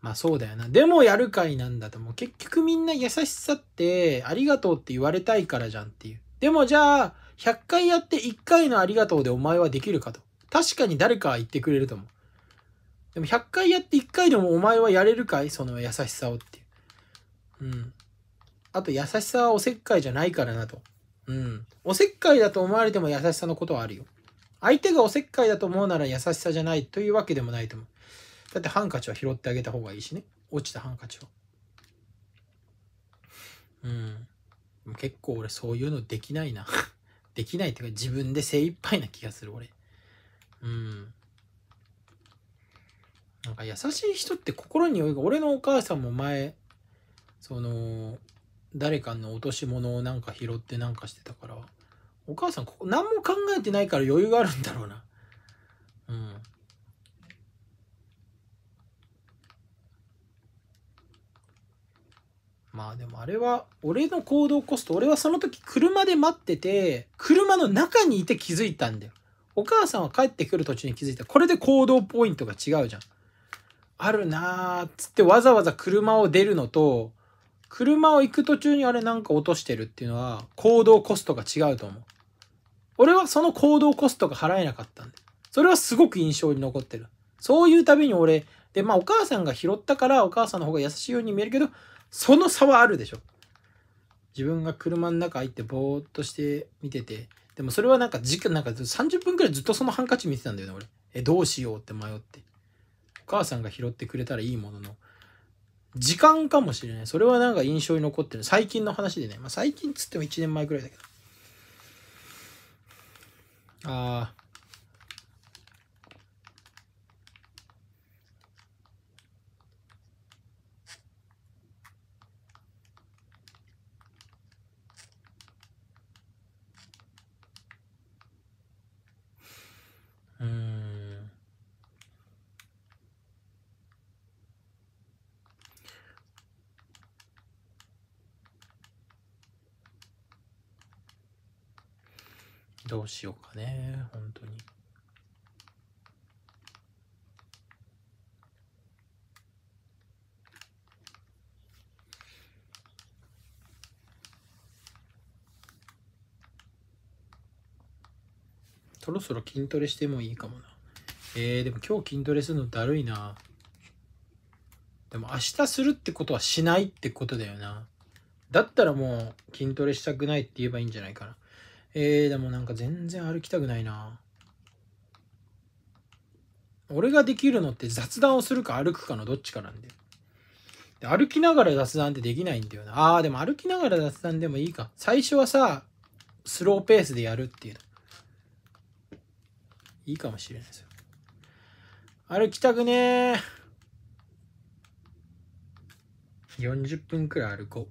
まあそうだよな。でもやるかいなんだと思う結局みんな優しさってありがとうって言われたいからじゃんっていう。でもじゃあ100回やって1回のありがとうでお前はできるかと。確かに誰かは言ってくれると思う。でも100回やって1回でもお前はやれるかいその優しさをっていう。うん。あと優しさはおせっかいじゃないからなと。うん。おせっかいだと思われても優しさのことはあるよ。相手がおせっかいだと思うなら優しさじゃないというわけでもないと思う。だってハンカチは拾ってあげた方がいいしね。落ちたハンカチを。うん。結構俺そういうのできないな できないっていうか自分で精一杯な気がする俺。うん。なんか優しい人って心に余いが、俺のお母さんも前、その、誰かの落とし物をなんか拾ってなんかしてたから、お母さん、ここ何も考えてないから余裕があるんだろうな。うん。まあでもあれは俺の行動コスト俺はその時車で待ってて車の中にいて気づいたんだよお母さんは帰ってくる途中に気づいたこれで行動ポイントが違うじゃんあるなーっつってわざわざ車を出るのと車を行く途中にあれなんか落としてるっていうのは行動コストが違うと思う。俺はその行動コストが払えなかったんで。それはすごく印象に残ってる。そういうたびに俺、で、まあお母さんが拾ったからお母さんの方が優しいように見えるけど、その差はあるでしょ。自分が車の中入ってぼーっとして見てて、でもそれはなんか時間、なんか30分くらいずっとそのハンカチ見てたんだよね、俺。え、どうしようって迷って。お母さんが拾ってくれたらいいものの、時間かもしれない。それはなんか印象に残ってる。最近の話でね。まあ、最近っつっても1年前くらいだけど。ああ。うん。どうしようかね、本当に。そろそろ筋トレしてもいいかもな。えー、でも今日筋トレするのだるいな。でも明日するってことはしないってことだよな。だったらもう筋トレしたくないって言えばいいんじゃないかな。えー、でもなんか全然歩きたくないな。俺ができるのって雑談をするか歩くかのどっちかなんで。で歩きながら雑談ってできないんだよな。ああ、でも歩きながら雑談でもいいか。最初はさ、スローペースでやるっていうの。いいかもしれないですよ。歩きたくねえ。40分くらい歩こう。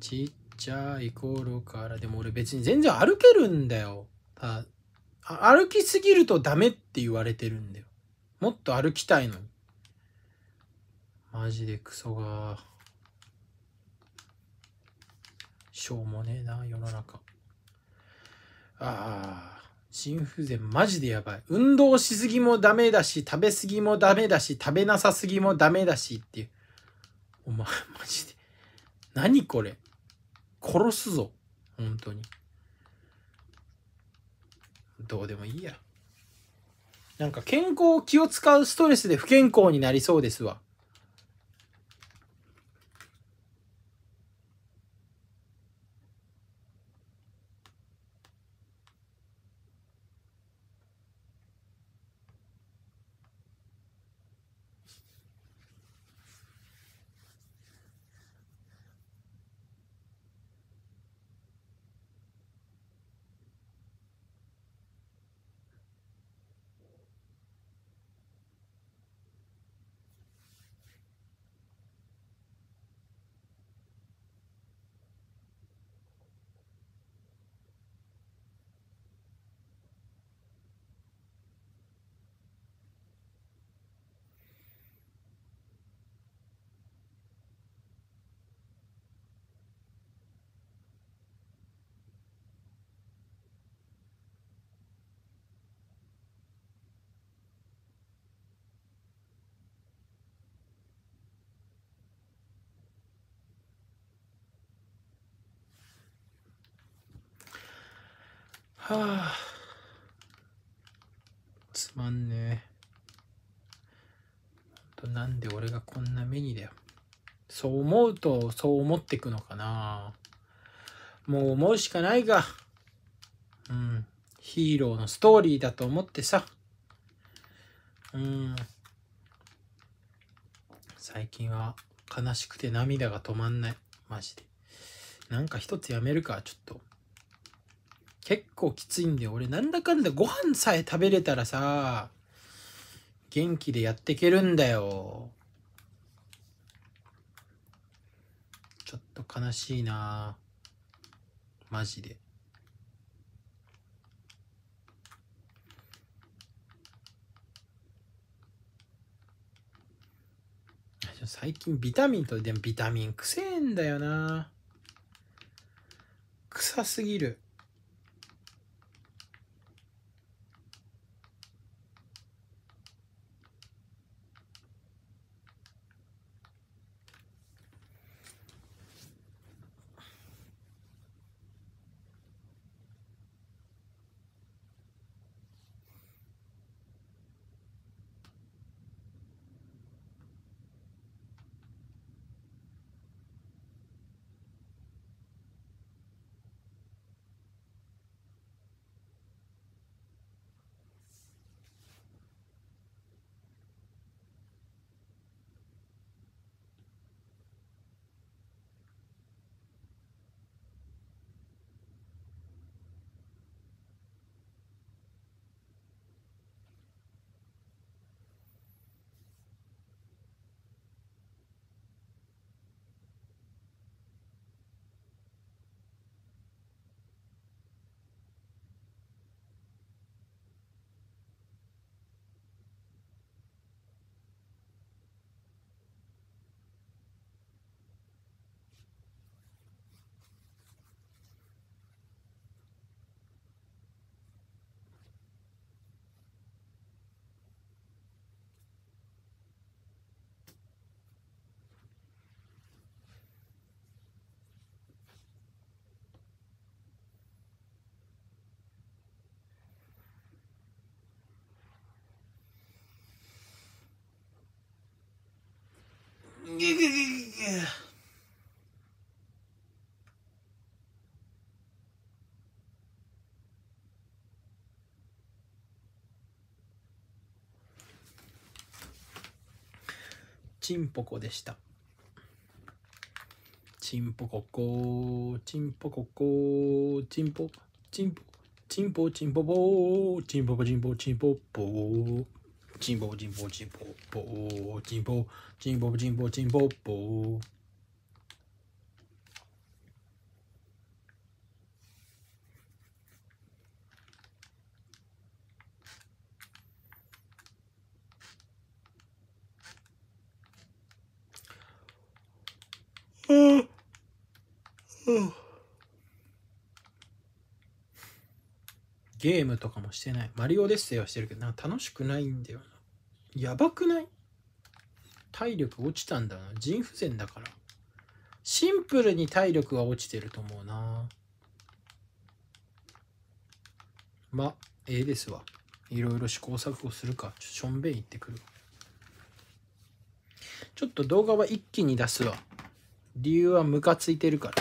ちっじゃあ行こうろから、でも俺別に全然歩けるんだよ。あ歩きすぎるとダメって言われてるんだよ。もっと歩きたいのに。マジでクソが。しょうもねえな、世の中。ああ、心不全マジでやばい。運動しすぎもダメだし、食べすぎもダメだし、食べなさすぎもダメだしっていう。お前、マジで。何これ。殺すぞ本当にどうでもいいやなんか健康を気を使うストレスで不健康になりそうですわはあ、つまんねえ。となんで俺がこんな目にだよ。そう思うと、そう思ってくのかな。もう思うしかないが。うん。ヒーローのストーリーだと思ってさ。うん。最近は悲しくて涙が止まんない。マジで。なんか一つやめるか、ちょっと。結構きついんだよ。俺なんだかんだご飯さえ食べれたらさ、元気でやっていけるんだよ。ちょっと悲しいなマジで。最近ビタミンとでもビタミンくせえんだよな臭すぎるチンポコでした。チンポココチンポココチンポチンポチンポチンポポチンポポチンポチンポポボチンボチンボンボチンボンボンゲームとかもしてない。マリオデッセイはしてるけど、なんか楽しくないんだよな。やばくない体力落ちたんだな。腎不全だから。シンプルに体力は落ちてると思うな。まあ、ええー、ですわ。いろいろ試行錯誤するか。ちょしょんべん行ってくる。ちょっと動画は一気に出すわ。理由はムカついてるから。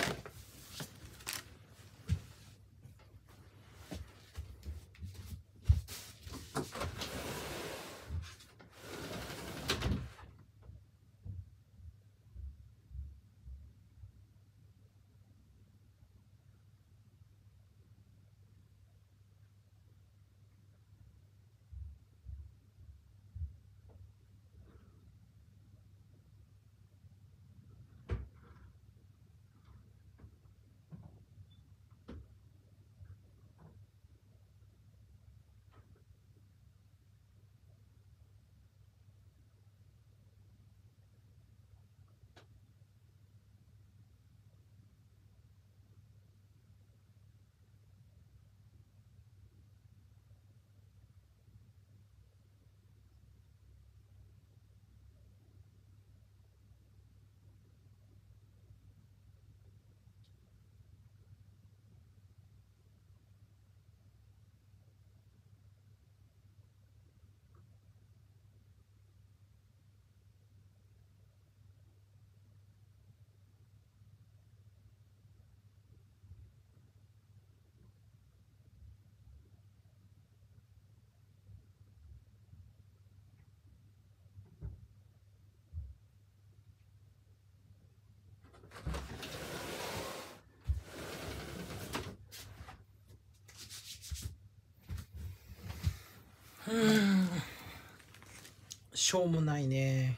しょうもないね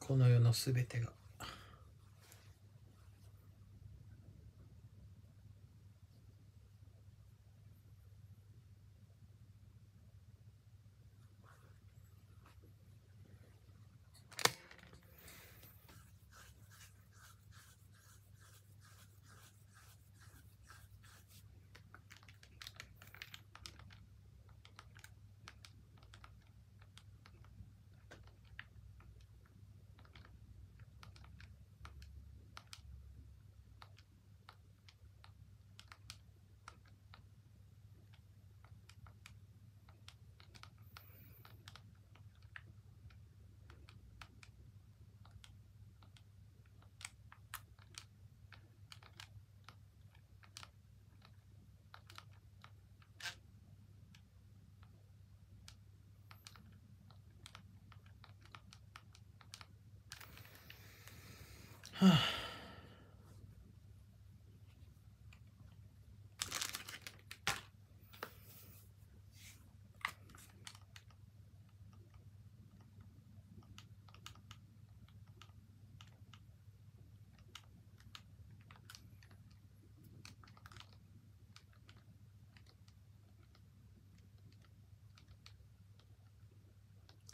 この世の全てが。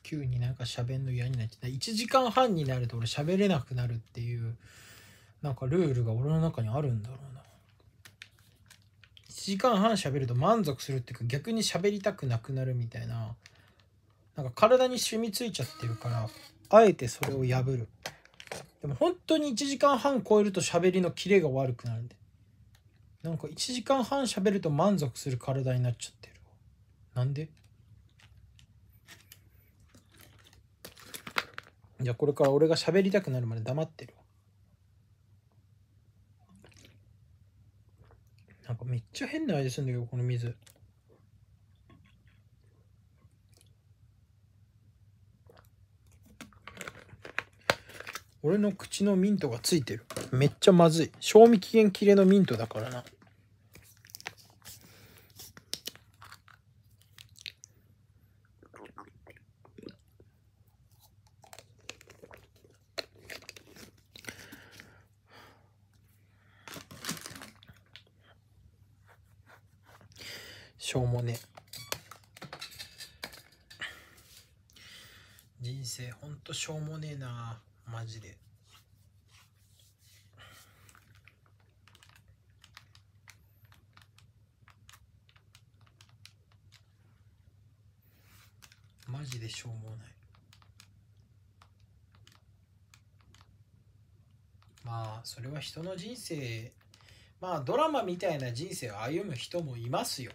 急になんか喋んの嫌になっちゃった1時間半になると俺喋れなくなるっていうなんかルールが俺の中にあるんだろうな1時間半喋ると満足するっていうか逆に喋りたくなくなるみたいななんか体に染みついちゃってるからあえてそれを破るでも本当に1時間半超えると喋りのキレが悪くなるんでなんか1時間半喋ると満足する体になっちゃってるなんでじゃあこれから俺が喋りたくなるまで黙ってるなんかめっちゃ変な味するんだけど、この水。俺の口のミントがついてる。めっちゃまずい。賞味期限切れのミントだからな。しょうもね人生ほんとしょうもねえなマジでマジでしょうもないまあそれは人の人生まあドラマみたいな人生を歩む人もいますよ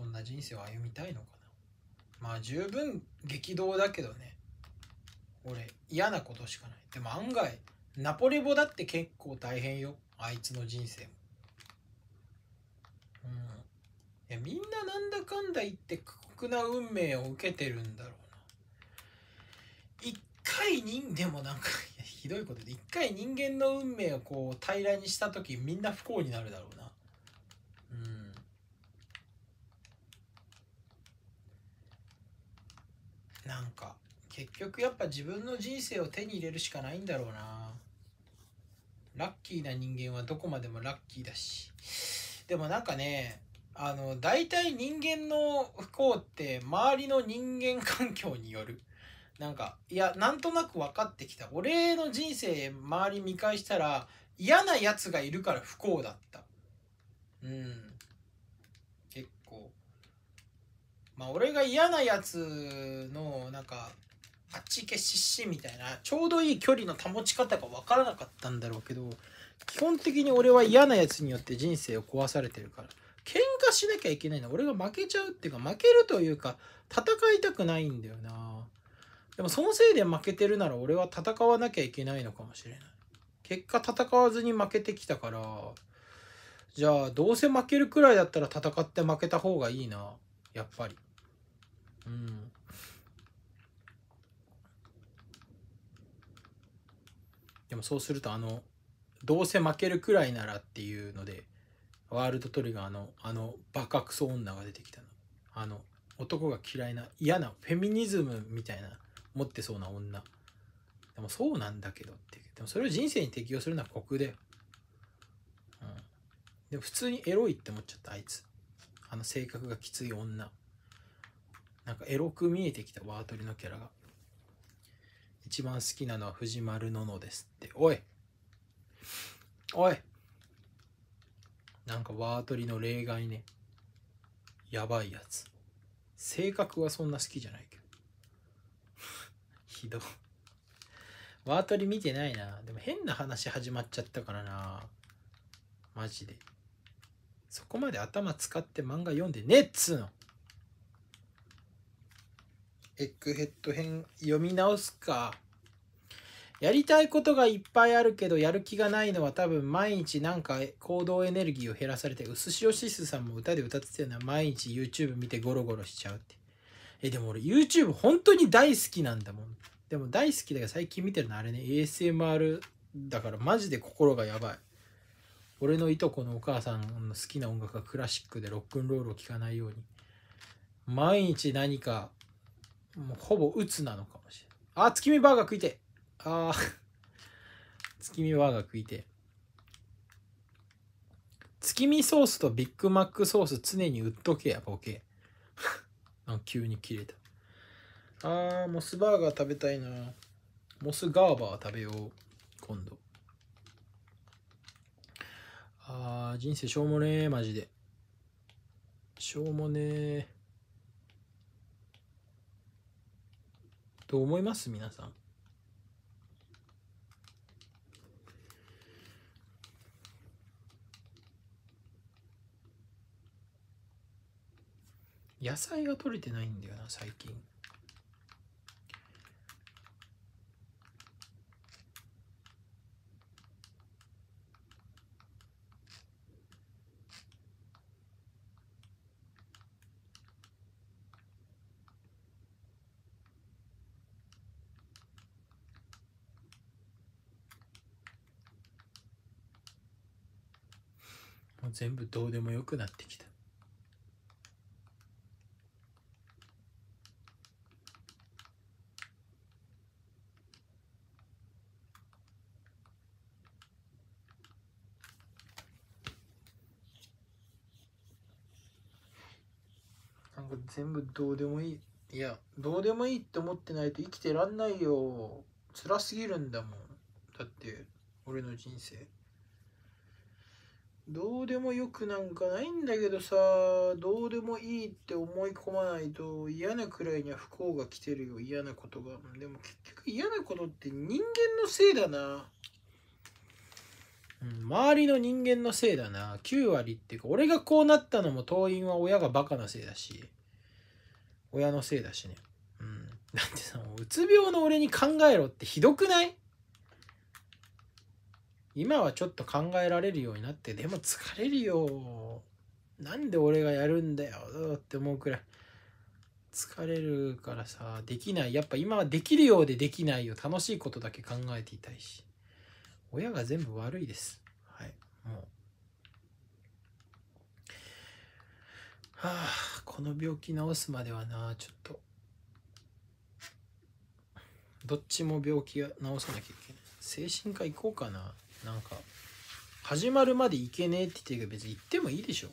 そんな人生を歩みたいのかなまあ十分激動だけどね俺嫌なことしかないでも案外ナポレボだって結構大変よあいつの人生もうんいやみんななんだかんだ言って過酷な運命を受けてるんだろうな一回人でもなんか ひどいことで一回人間の運命をこう平らにした時みんな不幸になるだろうななんか結局やっぱ自分の人生を手に入れるしかないんだろうなラッキーな人間はどこまでもラッキーだしでもなんかねあの大体人間の不幸って周りの人間環境によるなんかいやなんとなく分かってきた俺の人生周り見返したら嫌なやつがいるから不幸だったうんまあ俺が嫌なやつのなんかあっち行けしみたいなちょうどいい距離の保ち方が分からなかったんだろうけど基本的に俺は嫌なやつによって人生を壊されてるから喧嘩しなきゃいけないの俺が負けちゃうっていうか負けるというか戦いたくないんだよなでもそのせいで負けてるなら俺は戦わなきゃいけないのかもしれない結果戦わずに負けてきたからじゃあどうせ負けるくらいだったら戦って負けた方がいいなやっぱりうん。でもそうするとあのどうせ負けるくらいならっていうのでワールドトリガーのあのバカクソ女が出てきたのあの男が嫌いな嫌なフェミニズムみたいな持ってそうな女でもそうなんだけどってでもそれを人生に適用するのは酷だよ、うん、でも普通にエロいって思っちゃったあいつあの性格がきつい女なんかエロく見えてきたワートリのキャラが一番好きなのは藤丸ののですっておいおいなんかワートリの例外ねやばいやつ性格はそんな好きじゃないけど ひどワートリ見てないなでも変な話始まっちゃったからなマジでそこまで頭使って漫画読んでねっつうのエッグヘッド編読み直すか。やりたいことがいっぱいあるけど、やる気がないのは多分毎日なんか行動エネルギーを減らされて、うすしおしすさんも歌で歌ってたような毎日 YouTube 見てゴロゴロしちゃうって。え、でも俺 YouTube 本当に大好きなんだもん。でも大好きだけど最近見てるのあれね、ASMR だからマジで心がやばい。俺のいとこのお母さんの好きな音楽がクラシックでロックンロールを聴かないように。毎日何かもうほぼ鬱なのかもしれないあ月見バーガー食いてあ 月見バーガー食いて月見ソースとビッグマックソース常に売っとけやボケ 急に切れたあーモスバーガー食べたいなモスガーバー食べよう今度あー人生しょうもねえマジでしょうもねえどう思います皆さん野菜が取れてないんだよな最近もう全部どうでもよくなってきたなんか全部どうでもいいいやどうでもいいって思ってないと生きてらんないよ辛すぎるんだもんだって俺の人生どうでもよくなんかないんだけどさどうでもいいって思い込まないと嫌なくらいには不幸が来てるよ嫌なことがでも結局嫌なことって人間のせいだな、うん、周りの人間のせいだな9割っていうか俺がこうなったのも党員は親がバカなせいだし親のせいだしねうんだってさうつ病の俺に考えろってひどくない今はちょっと考えられるようになってでも疲れるよなんで俺がやるんだよって思うくらい疲れるからさできないやっぱ今はできるようでできないよ楽しいことだけ考えていたいし親が全部悪いですはいもうはあこの病気治すまではなちょっとどっちも病気治さなきゃいけない精神科行こうかななんか始まるまで行けねえって言ってるけど別に行ってもいいでしょ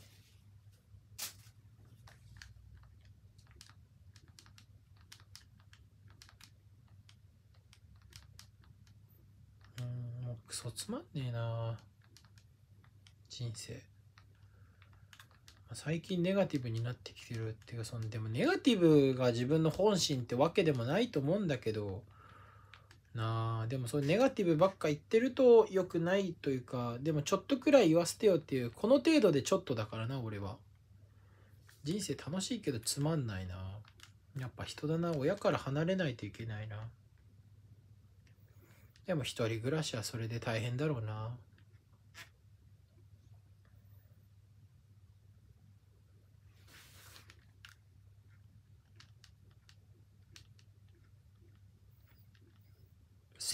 うんもうクソつまんねえな人生最近ネガティブになってきてるっていうかそのでもネガティブが自分の本心ってわけでもないと思うんだけどなあでもそれネガティブばっか言ってると良くないというかでもちょっとくらい言わせてよっていうこの程度でちょっとだからな俺は人生楽しいけどつまんないなやっぱ人だな親から離れないといけないなでも一人暮らしはそれで大変だろうな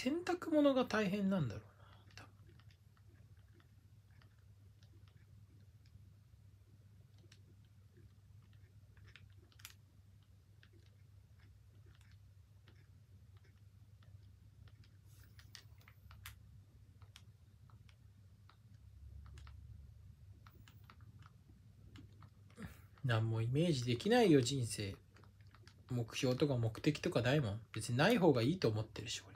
洗濯物が大変なんだろうな何もイメージできないよ人生目標とか目的とかないもん別にない方がいいと思ってるし俺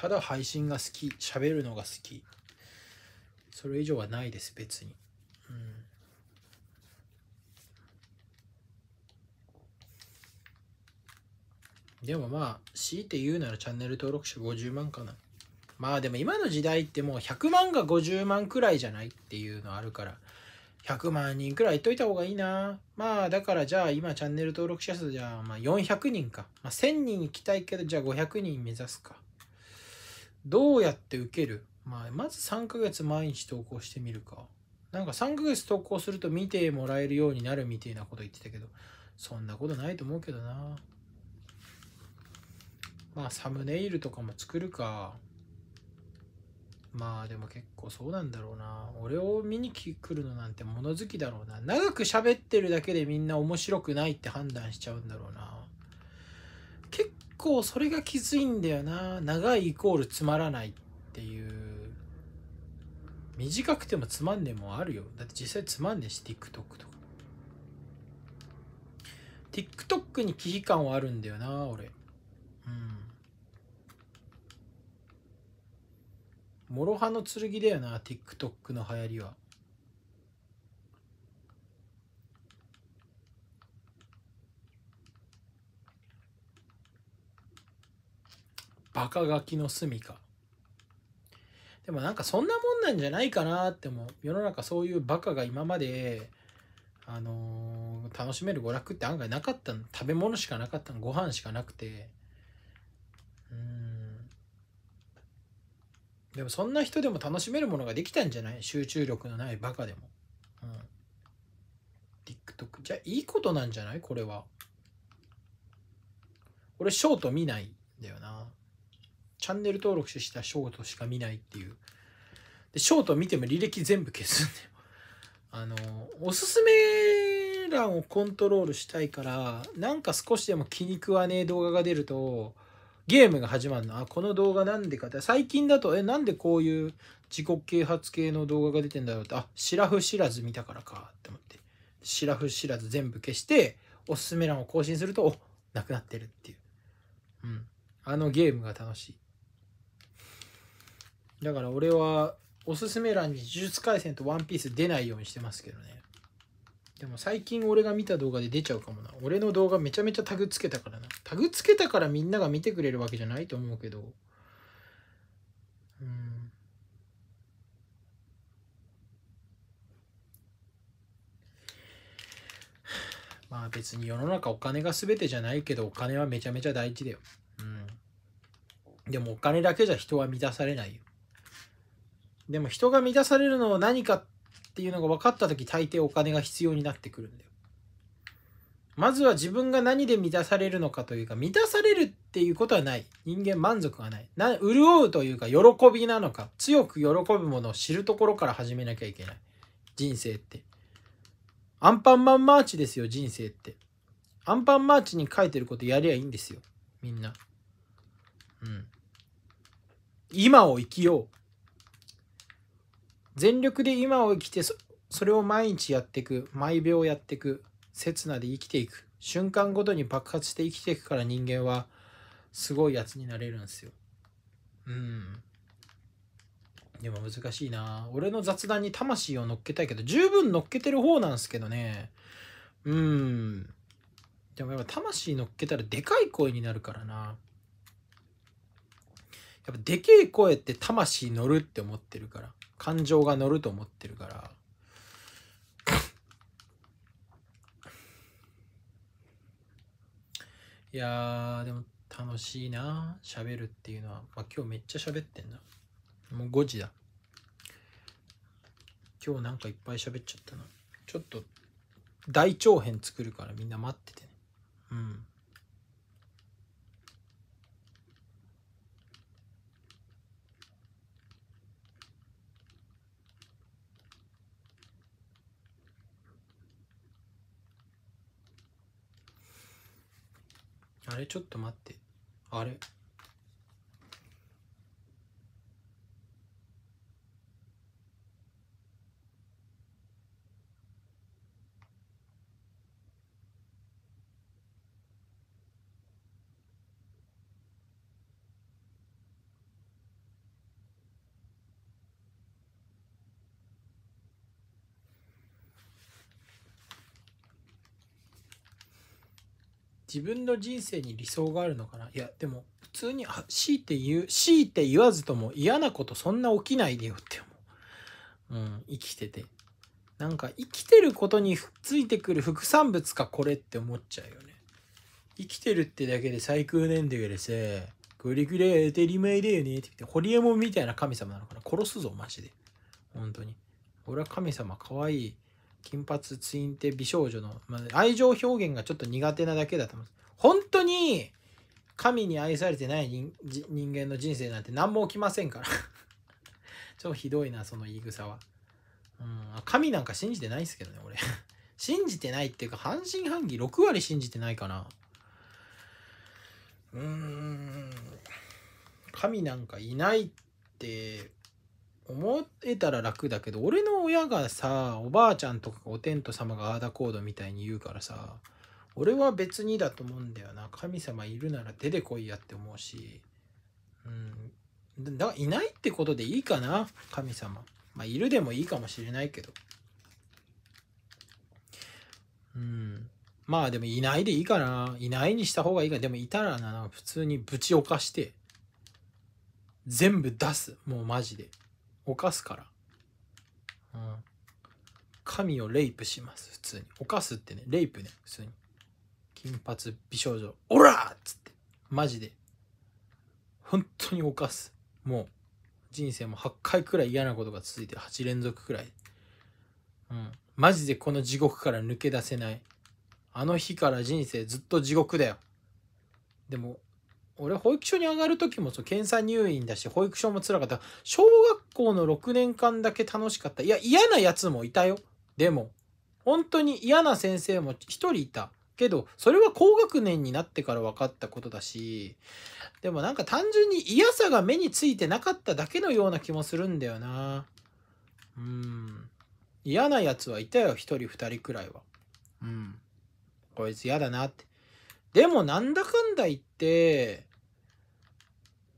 ただ配信が好き喋るのが好きそれ以上はないです別にうんでもまあ強いて言うならチャンネル登録者50万かなまあでも今の時代ってもう100万が50万くらいじゃないっていうのあるから100万人くらい言っといた方がいいなまあだからじゃあ今チャンネル登録者数じゃあまあ400人か、まあ、1000人行きたいけどじゃあ500人目指すかどうやって受ける、まあ、まず3ヶ月毎日投稿してみるか。なんか3ヶ月投稿すると見てもらえるようになるみたいなこと言ってたけど、そんなことないと思うけどな。まあサムネイルとかも作るか。まあでも結構そうなんだろうな。俺を見に来るのなんて物好きだろうな。長く喋ってるだけでみんな面白くないって判断しちゃうんだろうな。結構それがきついんだよな長いイコールつまらないっていう短くてもつまんねえもあるよだって実際つまんねえし TikTok とか TikTok に危機感はあるんだよな俺うん諸刃の剣だよな TikTok の流行りはバカガキの住みかでもなんかそんなもんなんじゃないかなっても世の中そういうバカが今まであのー、楽しめる娯楽って案外なかったの食べ物しかなかったのご飯しかなくてうんでもそんな人でも楽しめるものができたんじゃない集中力のないバカでも、うん、TikTok じゃあいいことなんじゃないこれは俺ショート見ないんだよなチャンネル登録したショートしか見ないっていう。で、ショート見ても履歴全部消すんよ。あの、おすすめ欄をコントロールしたいから、なんか少しでも気に食わねえ動画が出ると、ゲームが始まるの。あ、この動画なんでかって。最近だと、え、なんでこういう自己啓発系の動画が出てんだろうって。あ、シラフ知らず見たからかって思って。シラフ知らず全部消して、おすすめ欄を更新すると、お、なくなってるっていう。うん。あのゲームが楽しい。だから俺はおすすめ欄に呪術廻戦とワンピース出ないようにしてますけどね。でも最近俺が見た動画で出ちゃうかもな。俺の動画めちゃめちゃタグつけたからな。タグつけたからみんなが見てくれるわけじゃないと思うけど。うん。まあ別に世の中お金が全てじゃないけどお金はめちゃめちゃ大事だよ。うん。でもお金だけじゃ人は満たされないよ。でも人が満たされるのは何かっていうのが分かった時大抵お金が必要になってくるんだよ。まずは自分が何で満たされるのかというか、満たされるっていうことはない。人間満足がない。な潤うというか、喜びなのか、強く喜ぶものを知るところから始めなきゃいけない。人生って。アンパンマンマーチですよ、人生って。アンパンマーチに書いてることやりゃいいんですよ、みんな。うん。今を生きよう。全力で今を生きてそれを毎日やっていく毎秒やっていく刹那で生きていく瞬間ごとに爆発して生きていくから人間はすごいやつになれるんですようんでも難しいな俺の雑談に魂を乗っけたいけど十分乗っけてる方なんですけどねうんでもやっぱ魂乗っけたらでかい声になるからなやっぱでけえ声って魂乗るって思ってるから感情が乗ると思ってるからいやでも楽しいな喋るっていうのは、まあ、今日めっちゃ喋ってんなもう5時だ今日なんかいっぱい喋っちゃったなちょっと大長編作るからみんな待っててねうんあれちょっと待ってあれ自分の人生に理想があるのかないやでも普通に強いて言う強いて言わずとも嫌なことそんな起きないでよって思う、うん、生きててなんか生きてることについてくる副産物かこれって思っちゃうよね生きてるってだけで最高年齢でさこれくらい当たり前だよねって言ってホリエモンみたいな神様なのかな殺すぞマジで本当に俺は神様可愛い金髪ツインテ美少女の、まあ、愛情表現がちょっと苦手なだけだと思います。本当に神に愛されてない人間の人生なんて何も起きませんから ちょっとひどいな、その言い草は。うん、神なんか信じてないですけどね、俺 信じてないっていうか、半信半疑、6割信じてないかな。うーん。神なんかいないって思えたら楽だけど俺の親がさおばあちゃんとかお天道様がアーダコードみたいに言うからさ俺は別にだと思うんだよな神様いるなら出てこいやって思うしうんだからいないってことでいいかな神様まあいるでもいいかもしれないけどうんまあでもいないでいいかないないにした方がいいかでもいたらな普通にぶちおかして全部出すもうマジで。犯すから、うん、神をレイプします普通に犯すってねレイプね普通に金髪美少女オラっつってマジで本当に犯すもう人生も8回くらい嫌なことが続いて8連続くらいうんマジでこの地獄から抜け出せないあの日から人生ずっと地獄だよでも俺保育所に上がる時もそう検査入院だし保育所もつらかった小学校の6年間だけ楽しかったいや嫌なやつもいたよでも本当に嫌な先生も1人いたけどそれは高学年になってから分かったことだしでもなんか単純に嫌さが目についてなかっただけのような気もするんだよなうん嫌なやつはいたよ1人2人くらいはうんこいつ嫌だなってでもなんだかんだ言って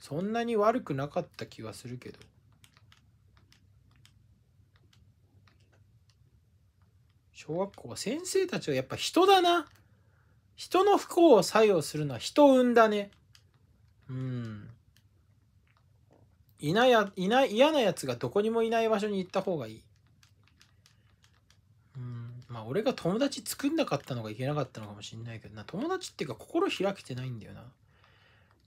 そんなに悪くなかった気はするけど小学校は先生たちはやっぱ人だな人の不幸を作用するのは人運だねうんいないやいな嫌なやつがどこにもいない場所に行った方がいいうんまあ俺が友達作んなかったのがいけなかったのかもしんないけどな友達っていうか心開けてないんだよな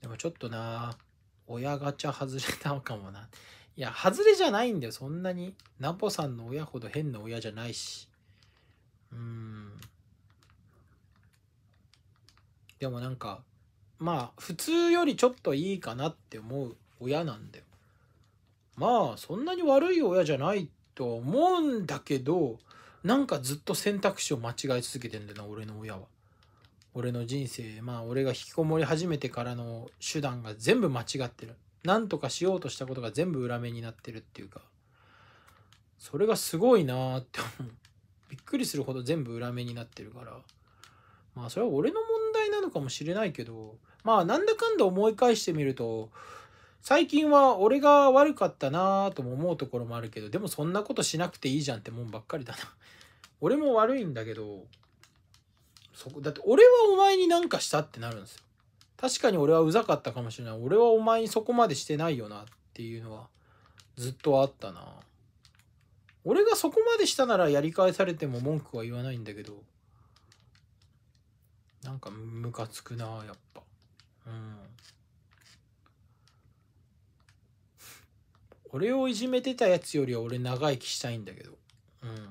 でもちょっとな親ガチャ外れたのかもな。いや、外れじゃないんだよ、そんなに。ナポさんの親ほど変な親じゃないし。うん。でもなんか、まあ、普通よりちょっといいかなって思う親なんだよ。まあ、そんなに悪い親じゃないと思うんだけど、なんかずっと選択肢を間違え続けてんだよな、俺の親は。俺の人生まあ俺が引きこもり始めてからの手段が全部間違ってる何とかしようとしたことが全部裏目になってるっていうかそれがすごいなって思うびっくりするほど全部裏目になってるからまあそれは俺の問題なのかもしれないけどまあなんだかんだ思い返してみると最近は俺が悪かったなぁとも思うところもあるけどでもそんなことしなくていいじゃんってもんばっかりだな俺も悪いんだけどそこだって俺はお前に何かしたってなるんですよ確かに俺はうざかったかもしれない俺はお前にそこまでしてないよなっていうのはずっとあったな俺がそこまでしたならやり返されても文句は言わないんだけどなんかムカつくなやっぱうん俺をいじめてたやつよりは俺長生きしたいんだけどうん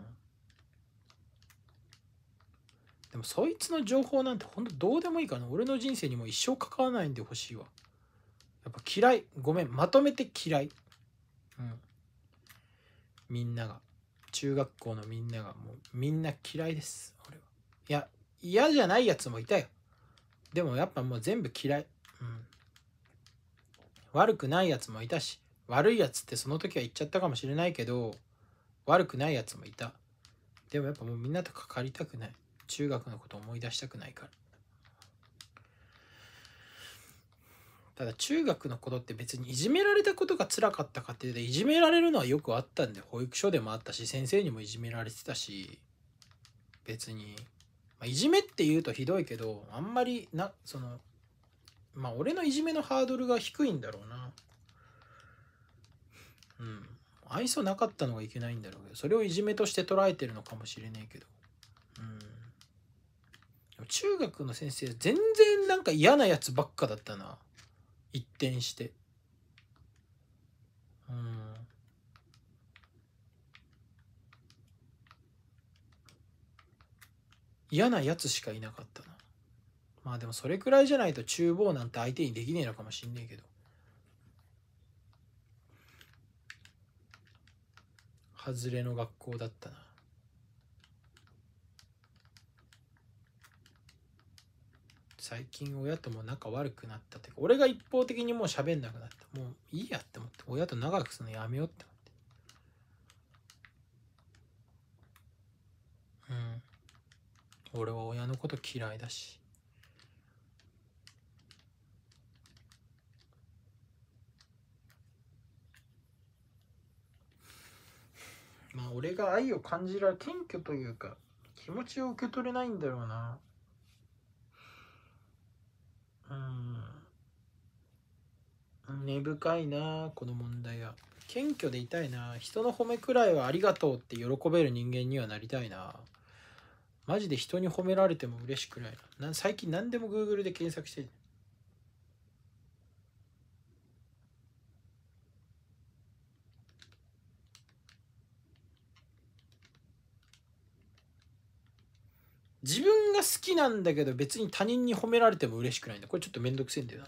でもそいつの情報なんてほんとどうでもいいかな俺の人生にも一生関わらないんでほしいわやっぱ嫌いごめんまとめて嫌いうんみんなが中学校のみんながもうみんな嫌いです俺はいや嫌じゃないやつもいたよでもやっぱもう全部嫌い、うん、悪くないやつもいたし悪いやつってその時は言っちゃったかもしれないけど悪くないやつもいたでもやっぱもうみんなとかかりたくない中学のこと思い出したくないからただ中学の頃って別にいじめられたことが辛かった家庭でいじめられるのはよくあったんで保育所でもあったし先生にもいじめられてたし別に、まあ、いじめって言うとひどいけどあんまりなそのまあ俺のいじめのハードルが低いんだろうなうん愛想なかったのがいけないんだろうけどそれをいじめとして捉えてるのかもしれないけどうん中学の先生全然なんか嫌なやつばっかだったな一転してうん嫌なやつしかいなかったなまあでもそれくらいじゃないと厨房なんて相手にできねえのかもしんねえけど外れの学校だったな最近親とも仲悪くなったってか俺が一方的にもう喋んなくなったもういいやって思って親と長くするのやめようって思ってうん俺は親のこと嫌いだしまあ俺が愛を感じられ謙虚というか気持ちを受け取れないんだろうなうん根深いなこの問題は謙虚でいたいな人の褒めくらいはありがとうって喜べる人間にはなりたいなマジで人に褒められても嬉しくないな最近何でも Google で検索してる自分が好きなんだけど別に他人に褒められても嬉しくないんだこれちょっと面倒くせえんだよな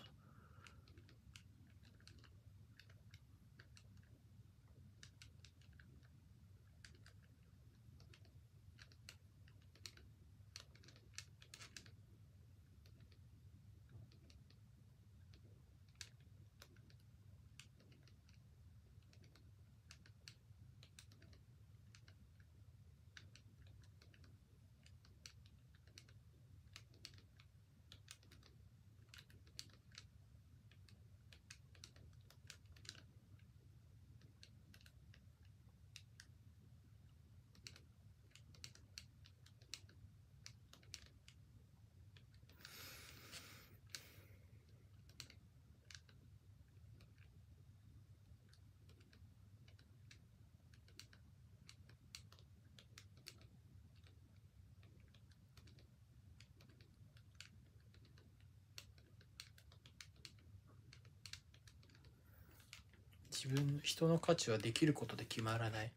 人の価値はできることで決まらない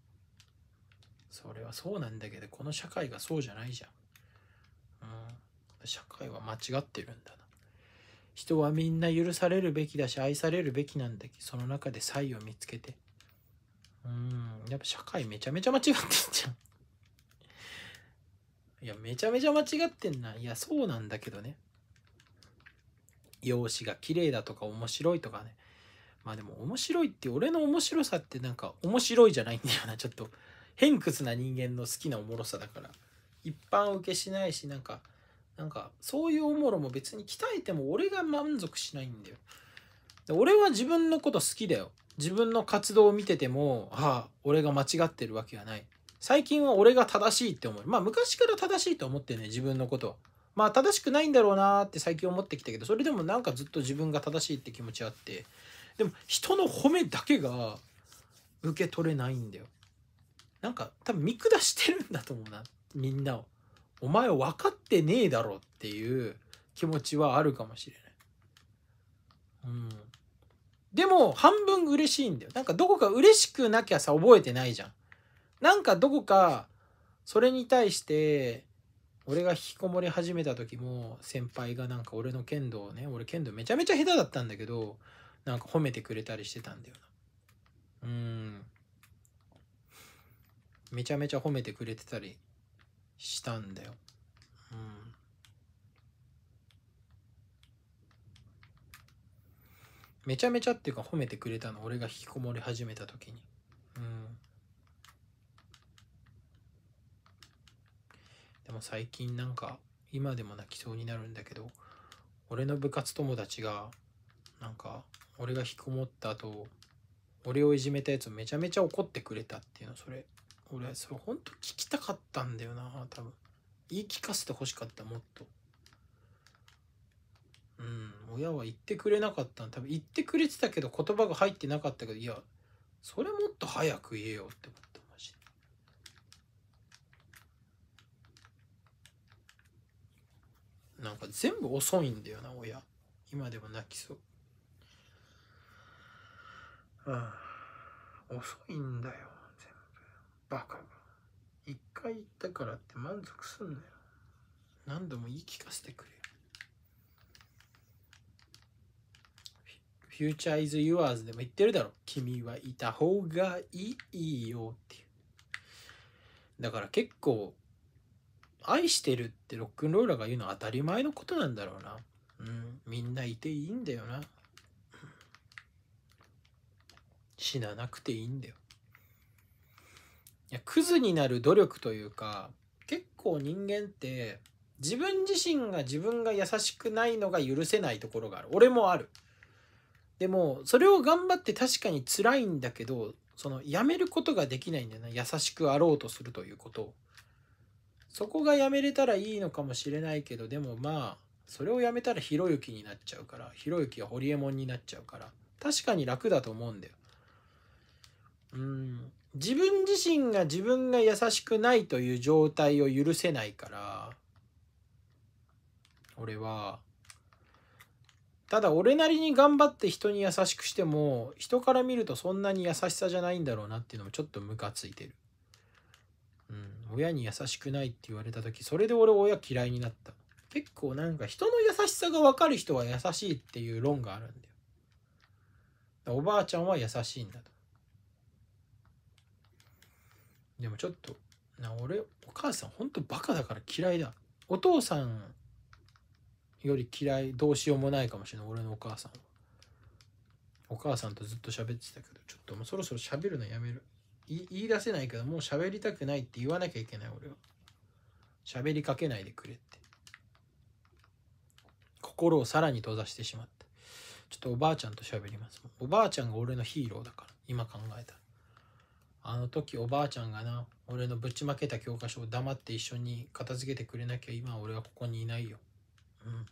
それはそうなんだけどこの社会がそうじゃないじゃん、うん、社会は間違ってるんだな人はみんな許されるべきだし愛されるべきなんだけどその中で才を見つけてうんやっぱ社会めちゃめちゃ間違ってんじゃんいや、めちゃめちゃ間違ってんな。いや、そうなんだけどね。容姿が綺麗だとか面白いとかね。まあでも面白いって俺の面白さってなんか面白いじゃないんだよなちょっと偏屈な人間の好きなおもろさだから一般受けしないしなんかなんかそういうおもろも別に鍛えても俺が満足しないんだよで俺は自分のこと好きだよ自分の活動を見ててもああ俺が間違ってるわけがない最近は俺が正しいって思うまあ昔から正しいと思ってね自分のことまあ正しくないんだろうなって最近思ってきたけどそれでもなんかずっと自分が正しいって気持ちあってでも人の褒めだけが受け取れないんだよなんか多分見下してるんだと思うなみんなをお前は分かってねえだろっていう気持ちはあるかもしれないうんでも半分嬉しいんだよなんかどこか嬉しくなきゃさ覚えてないじゃんなんかどこかそれに対して俺が引きこもり始めた時も先輩がなんか俺の剣道をね俺剣道めちゃめちゃ下手だったんだけどなんか褒めてくれたりしてたんだよなうんめちゃめちゃ褒めてくれてたりしたんだようんめちゃめちゃっていうか褒めてくれたの俺が引きこもり始めた時にうんでも最近なんか今でも泣きそうになるんだけど俺の部活友達がなんか俺が引きこもった後俺をいじめたやつめちゃめちゃ怒ってくれたっていうのそれ俺それほんと聞きたかったんだよな多分言い聞かせてほしかったもっとうん親は言ってくれなかった多分言ってくれてたけど言葉が入ってなかったけどいやそれもっと早く言えよって思ったマジでなんか全部遅いんだよな親今でも泣きそううん、遅いんだよ全部バカが一回行ったからって満足すんなよ何度も言い聞かせてくれフューチャーイズユアーズでも言ってるだろ君はいた方がいいよっていうだから結構愛してるってロックンローラーが言うのは当たり前のことなんだろうなうんみんないていいんだよな死ななくていいんだよ。いやクズになる努力というか結構人間って自分自身が自分が優しくないのが許せないところがある俺もあるでもそれを頑張って確かに辛いんだけどそのやめることができないんだよな優しくあろうとするということをそこがやめれたらいいのかもしれないけどでもまあそれをやめたらひろゆきになっちゃうからひろゆきはホリエモンになっちゃうから確かに楽だと思うんだようん自分自身が自分が優しくないという状態を許せないから俺はただ俺なりに頑張って人に優しくしても人から見るとそんなに優しさじゃないんだろうなっていうのもちょっとムカついてる、うん、親に優しくないって言われた時それで俺親嫌いになった結構なんか人の優しさが分かる人は優しいっていう論があるんだよおばあちゃんは優しいんだとでもちょっとな俺お母さんほんとバカだから嫌いだお父さんより嫌いどうしようもないかもしれない俺のお母さんはお母さんとずっと喋ってたけどちょっともうそろそろ喋るのやめる言い出せないけどもう喋りたくないって言わなきゃいけない俺は喋りかけないでくれって心をさらに閉ざしてしまったちょっとおばあちゃんと喋りますおばあちゃんが俺のヒーローだから今考えたらあの時おばあちゃんがな俺のぶちまけた教科書を黙って一緒に片付けてくれなきゃ今俺はここにいないようん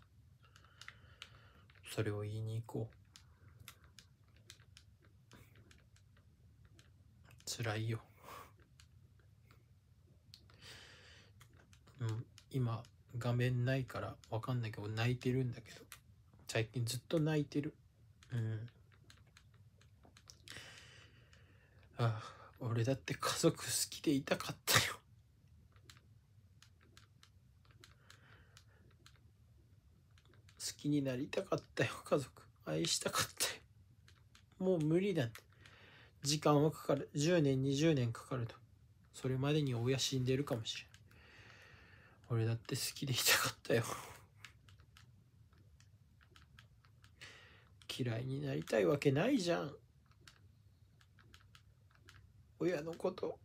それを言いに行こう辛いよ、うん、今画面ないから分かんないけど泣いてるんだけど最近ずっと泣いてるうんああ俺だって家族好きでいたかったよ好きになりたかったよ家族愛したかったよもう無理だって時間はかかる10年20年かかるとそれまでに親死んでるかもしれん俺だって好きでいたかったよ嫌いになりたいわけないじゃん親のこと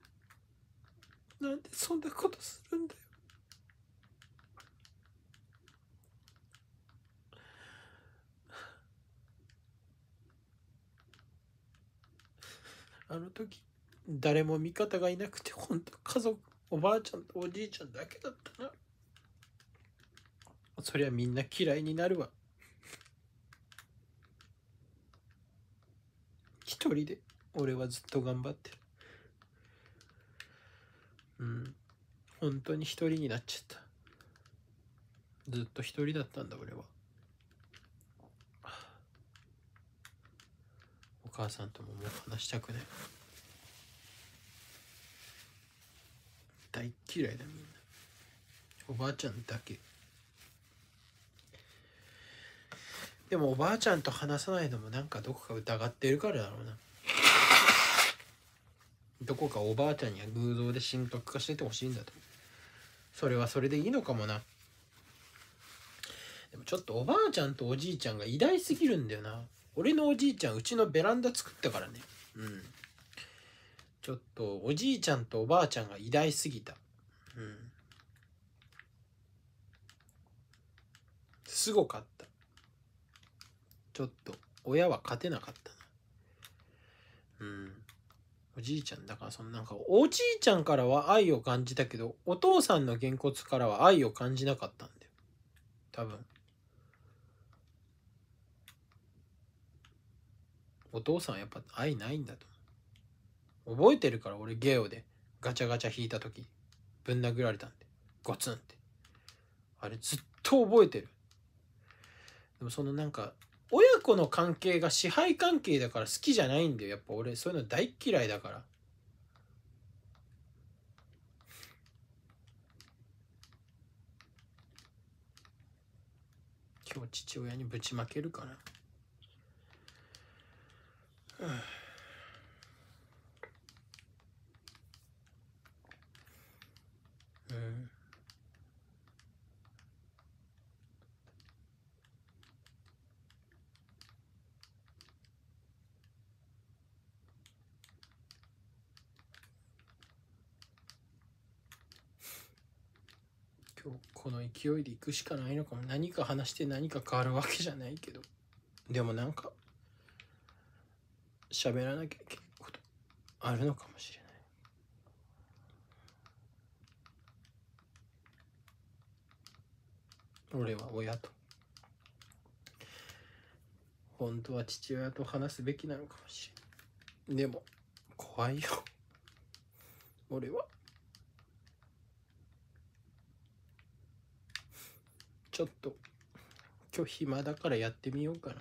なんでそんなことするんだよあの時誰も味方がいなくて本当家族おばあちゃんとおじいちゃんだけだったなそりゃみんな嫌いになるわ一人で俺はずっと頑張ってるうん本当に一人になっちゃったずっと一人だったんだ俺はお母さんとももう話したくない大嫌いだみんなおばあちゃんだけでもおばあちゃんと話さないのもなんかどこか疑ってるからだろうなどこかおばあちゃんには偶像で神格化しててほしいんだとそれはそれでいいのかもなでもちょっとおばあちゃんとおじいちゃんが偉大すぎるんだよな俺のおじいちゃんうちのベランダ作ったからねうんちょっとおじいちゃんとおばあちゃんが偉大すぎたうんすごかったちょっと親は勝てなかったなうんおじいちゃんだからそのなんかおじいちゃんからは愛を感じたけどお父さんのげんこつからは愛を感じなかったんだよ多分お父さんやっぱ愛ないんだと覚えてるから俺ゲオでガチャガチャ引いた時ぶん殴られたんでゴツンってあれずっと覚えてるでもそのなんか親子の関係が支配関係だから好きじゃないんだよやっぱ俺そういうの大嫌いだから今日父親にぶちまけるかな、うんうんこの勢いでいくしかないのかも何か話して何か変わるわけじゃないけどでもなんか喋らなきゃいけないことあるのかもしれない俺は親と本当は父親と話すべきなのかもしれないでも怖いよ俺は。ちょっと今日暇だからやってみようかな。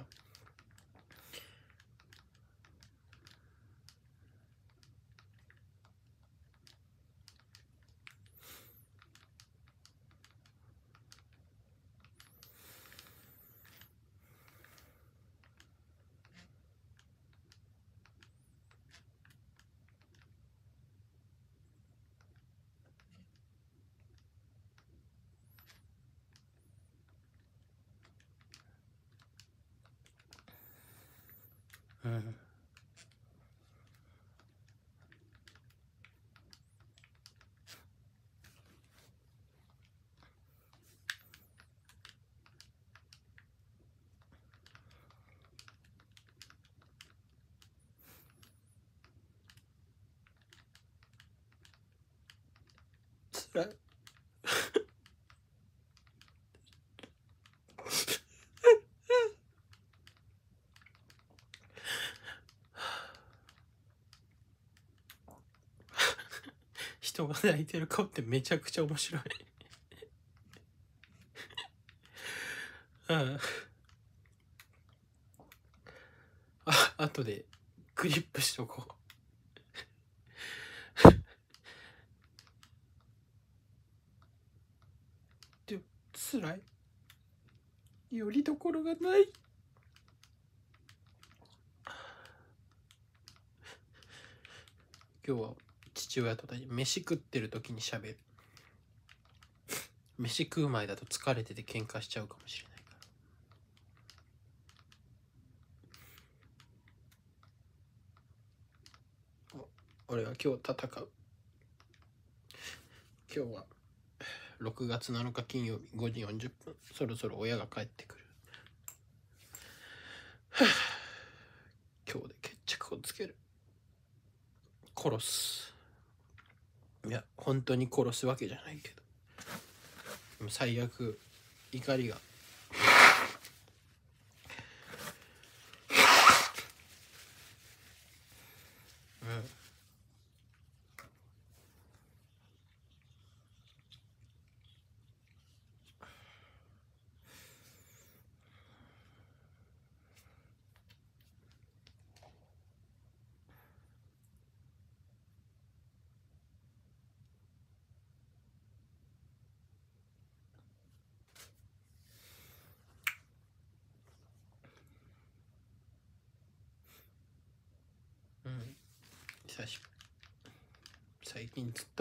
泣いてる顔ってめちゃくちゃ面白い うん。あ、後でクリップしとこう。で、辛い。よりどころがない。今日は父親と飯食ってる時に喋る飯食う前だと疲れてて喧嘩しちゃうかもしれないから俺は今日戦う今日は6月7日金曜日5時40分そろそろ親が帰ってくる 今日で決着をつける殺すいや本当に殺すわけじゃないけど最悪怒りが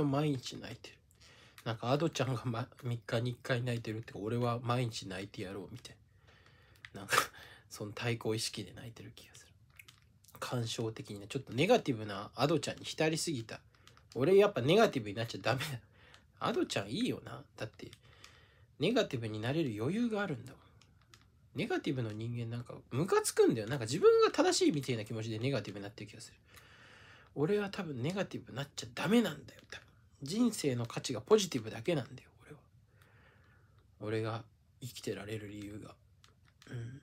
と毎日泣いてる。なんか、アドちゃんが、ま、3日に1回泣いてるって俺は毎日泣いてやろうみたいな。なんかその対抗意識で泣いてる気がする。感傷的にね、ちょっとネガティブなアドちゃんに浸りすぎた。俺やっぱネガティブになっちゃダメだ。アドちゃんいいよな。だって、ネガティブになれる余裕があるんだもん。ネガティブの人間なんかムカつくんだよ。なんか自分が正しいみたいな気持ちでネガティブになってる気がする。俺は多分ネガティブになっちゃダメなんだよ、多分。人生の価値がポジティブだけなんだよ俺は俺が生きてられる理由がうん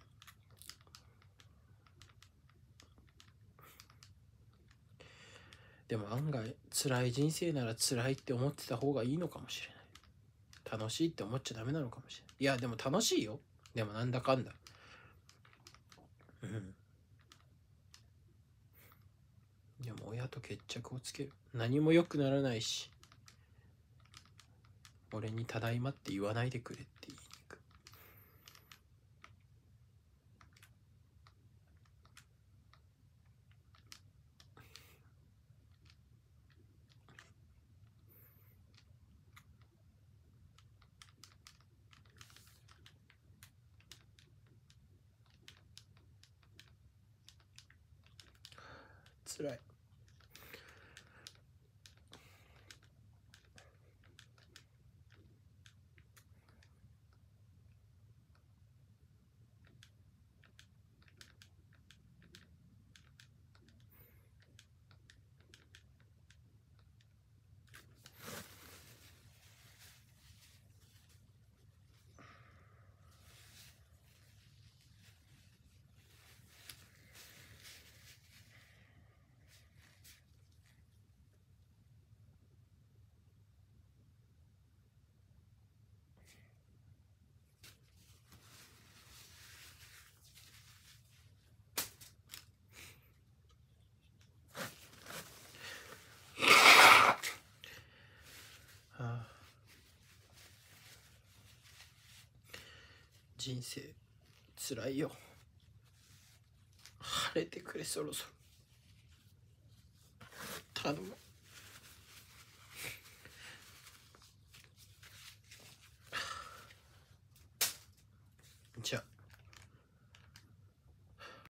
でも案外辛い人生なら辛いって思ってた方がいいのかもしれない楽しいって思っちゃダメなのかもしれないいやでも楽しいよでもなんだかんだうんでも親と決着をつける何も良くならないし俺に「ただいま」って言わないでくれって言いに行くつらい人生つらいよ晴れてくれそろそろ頼む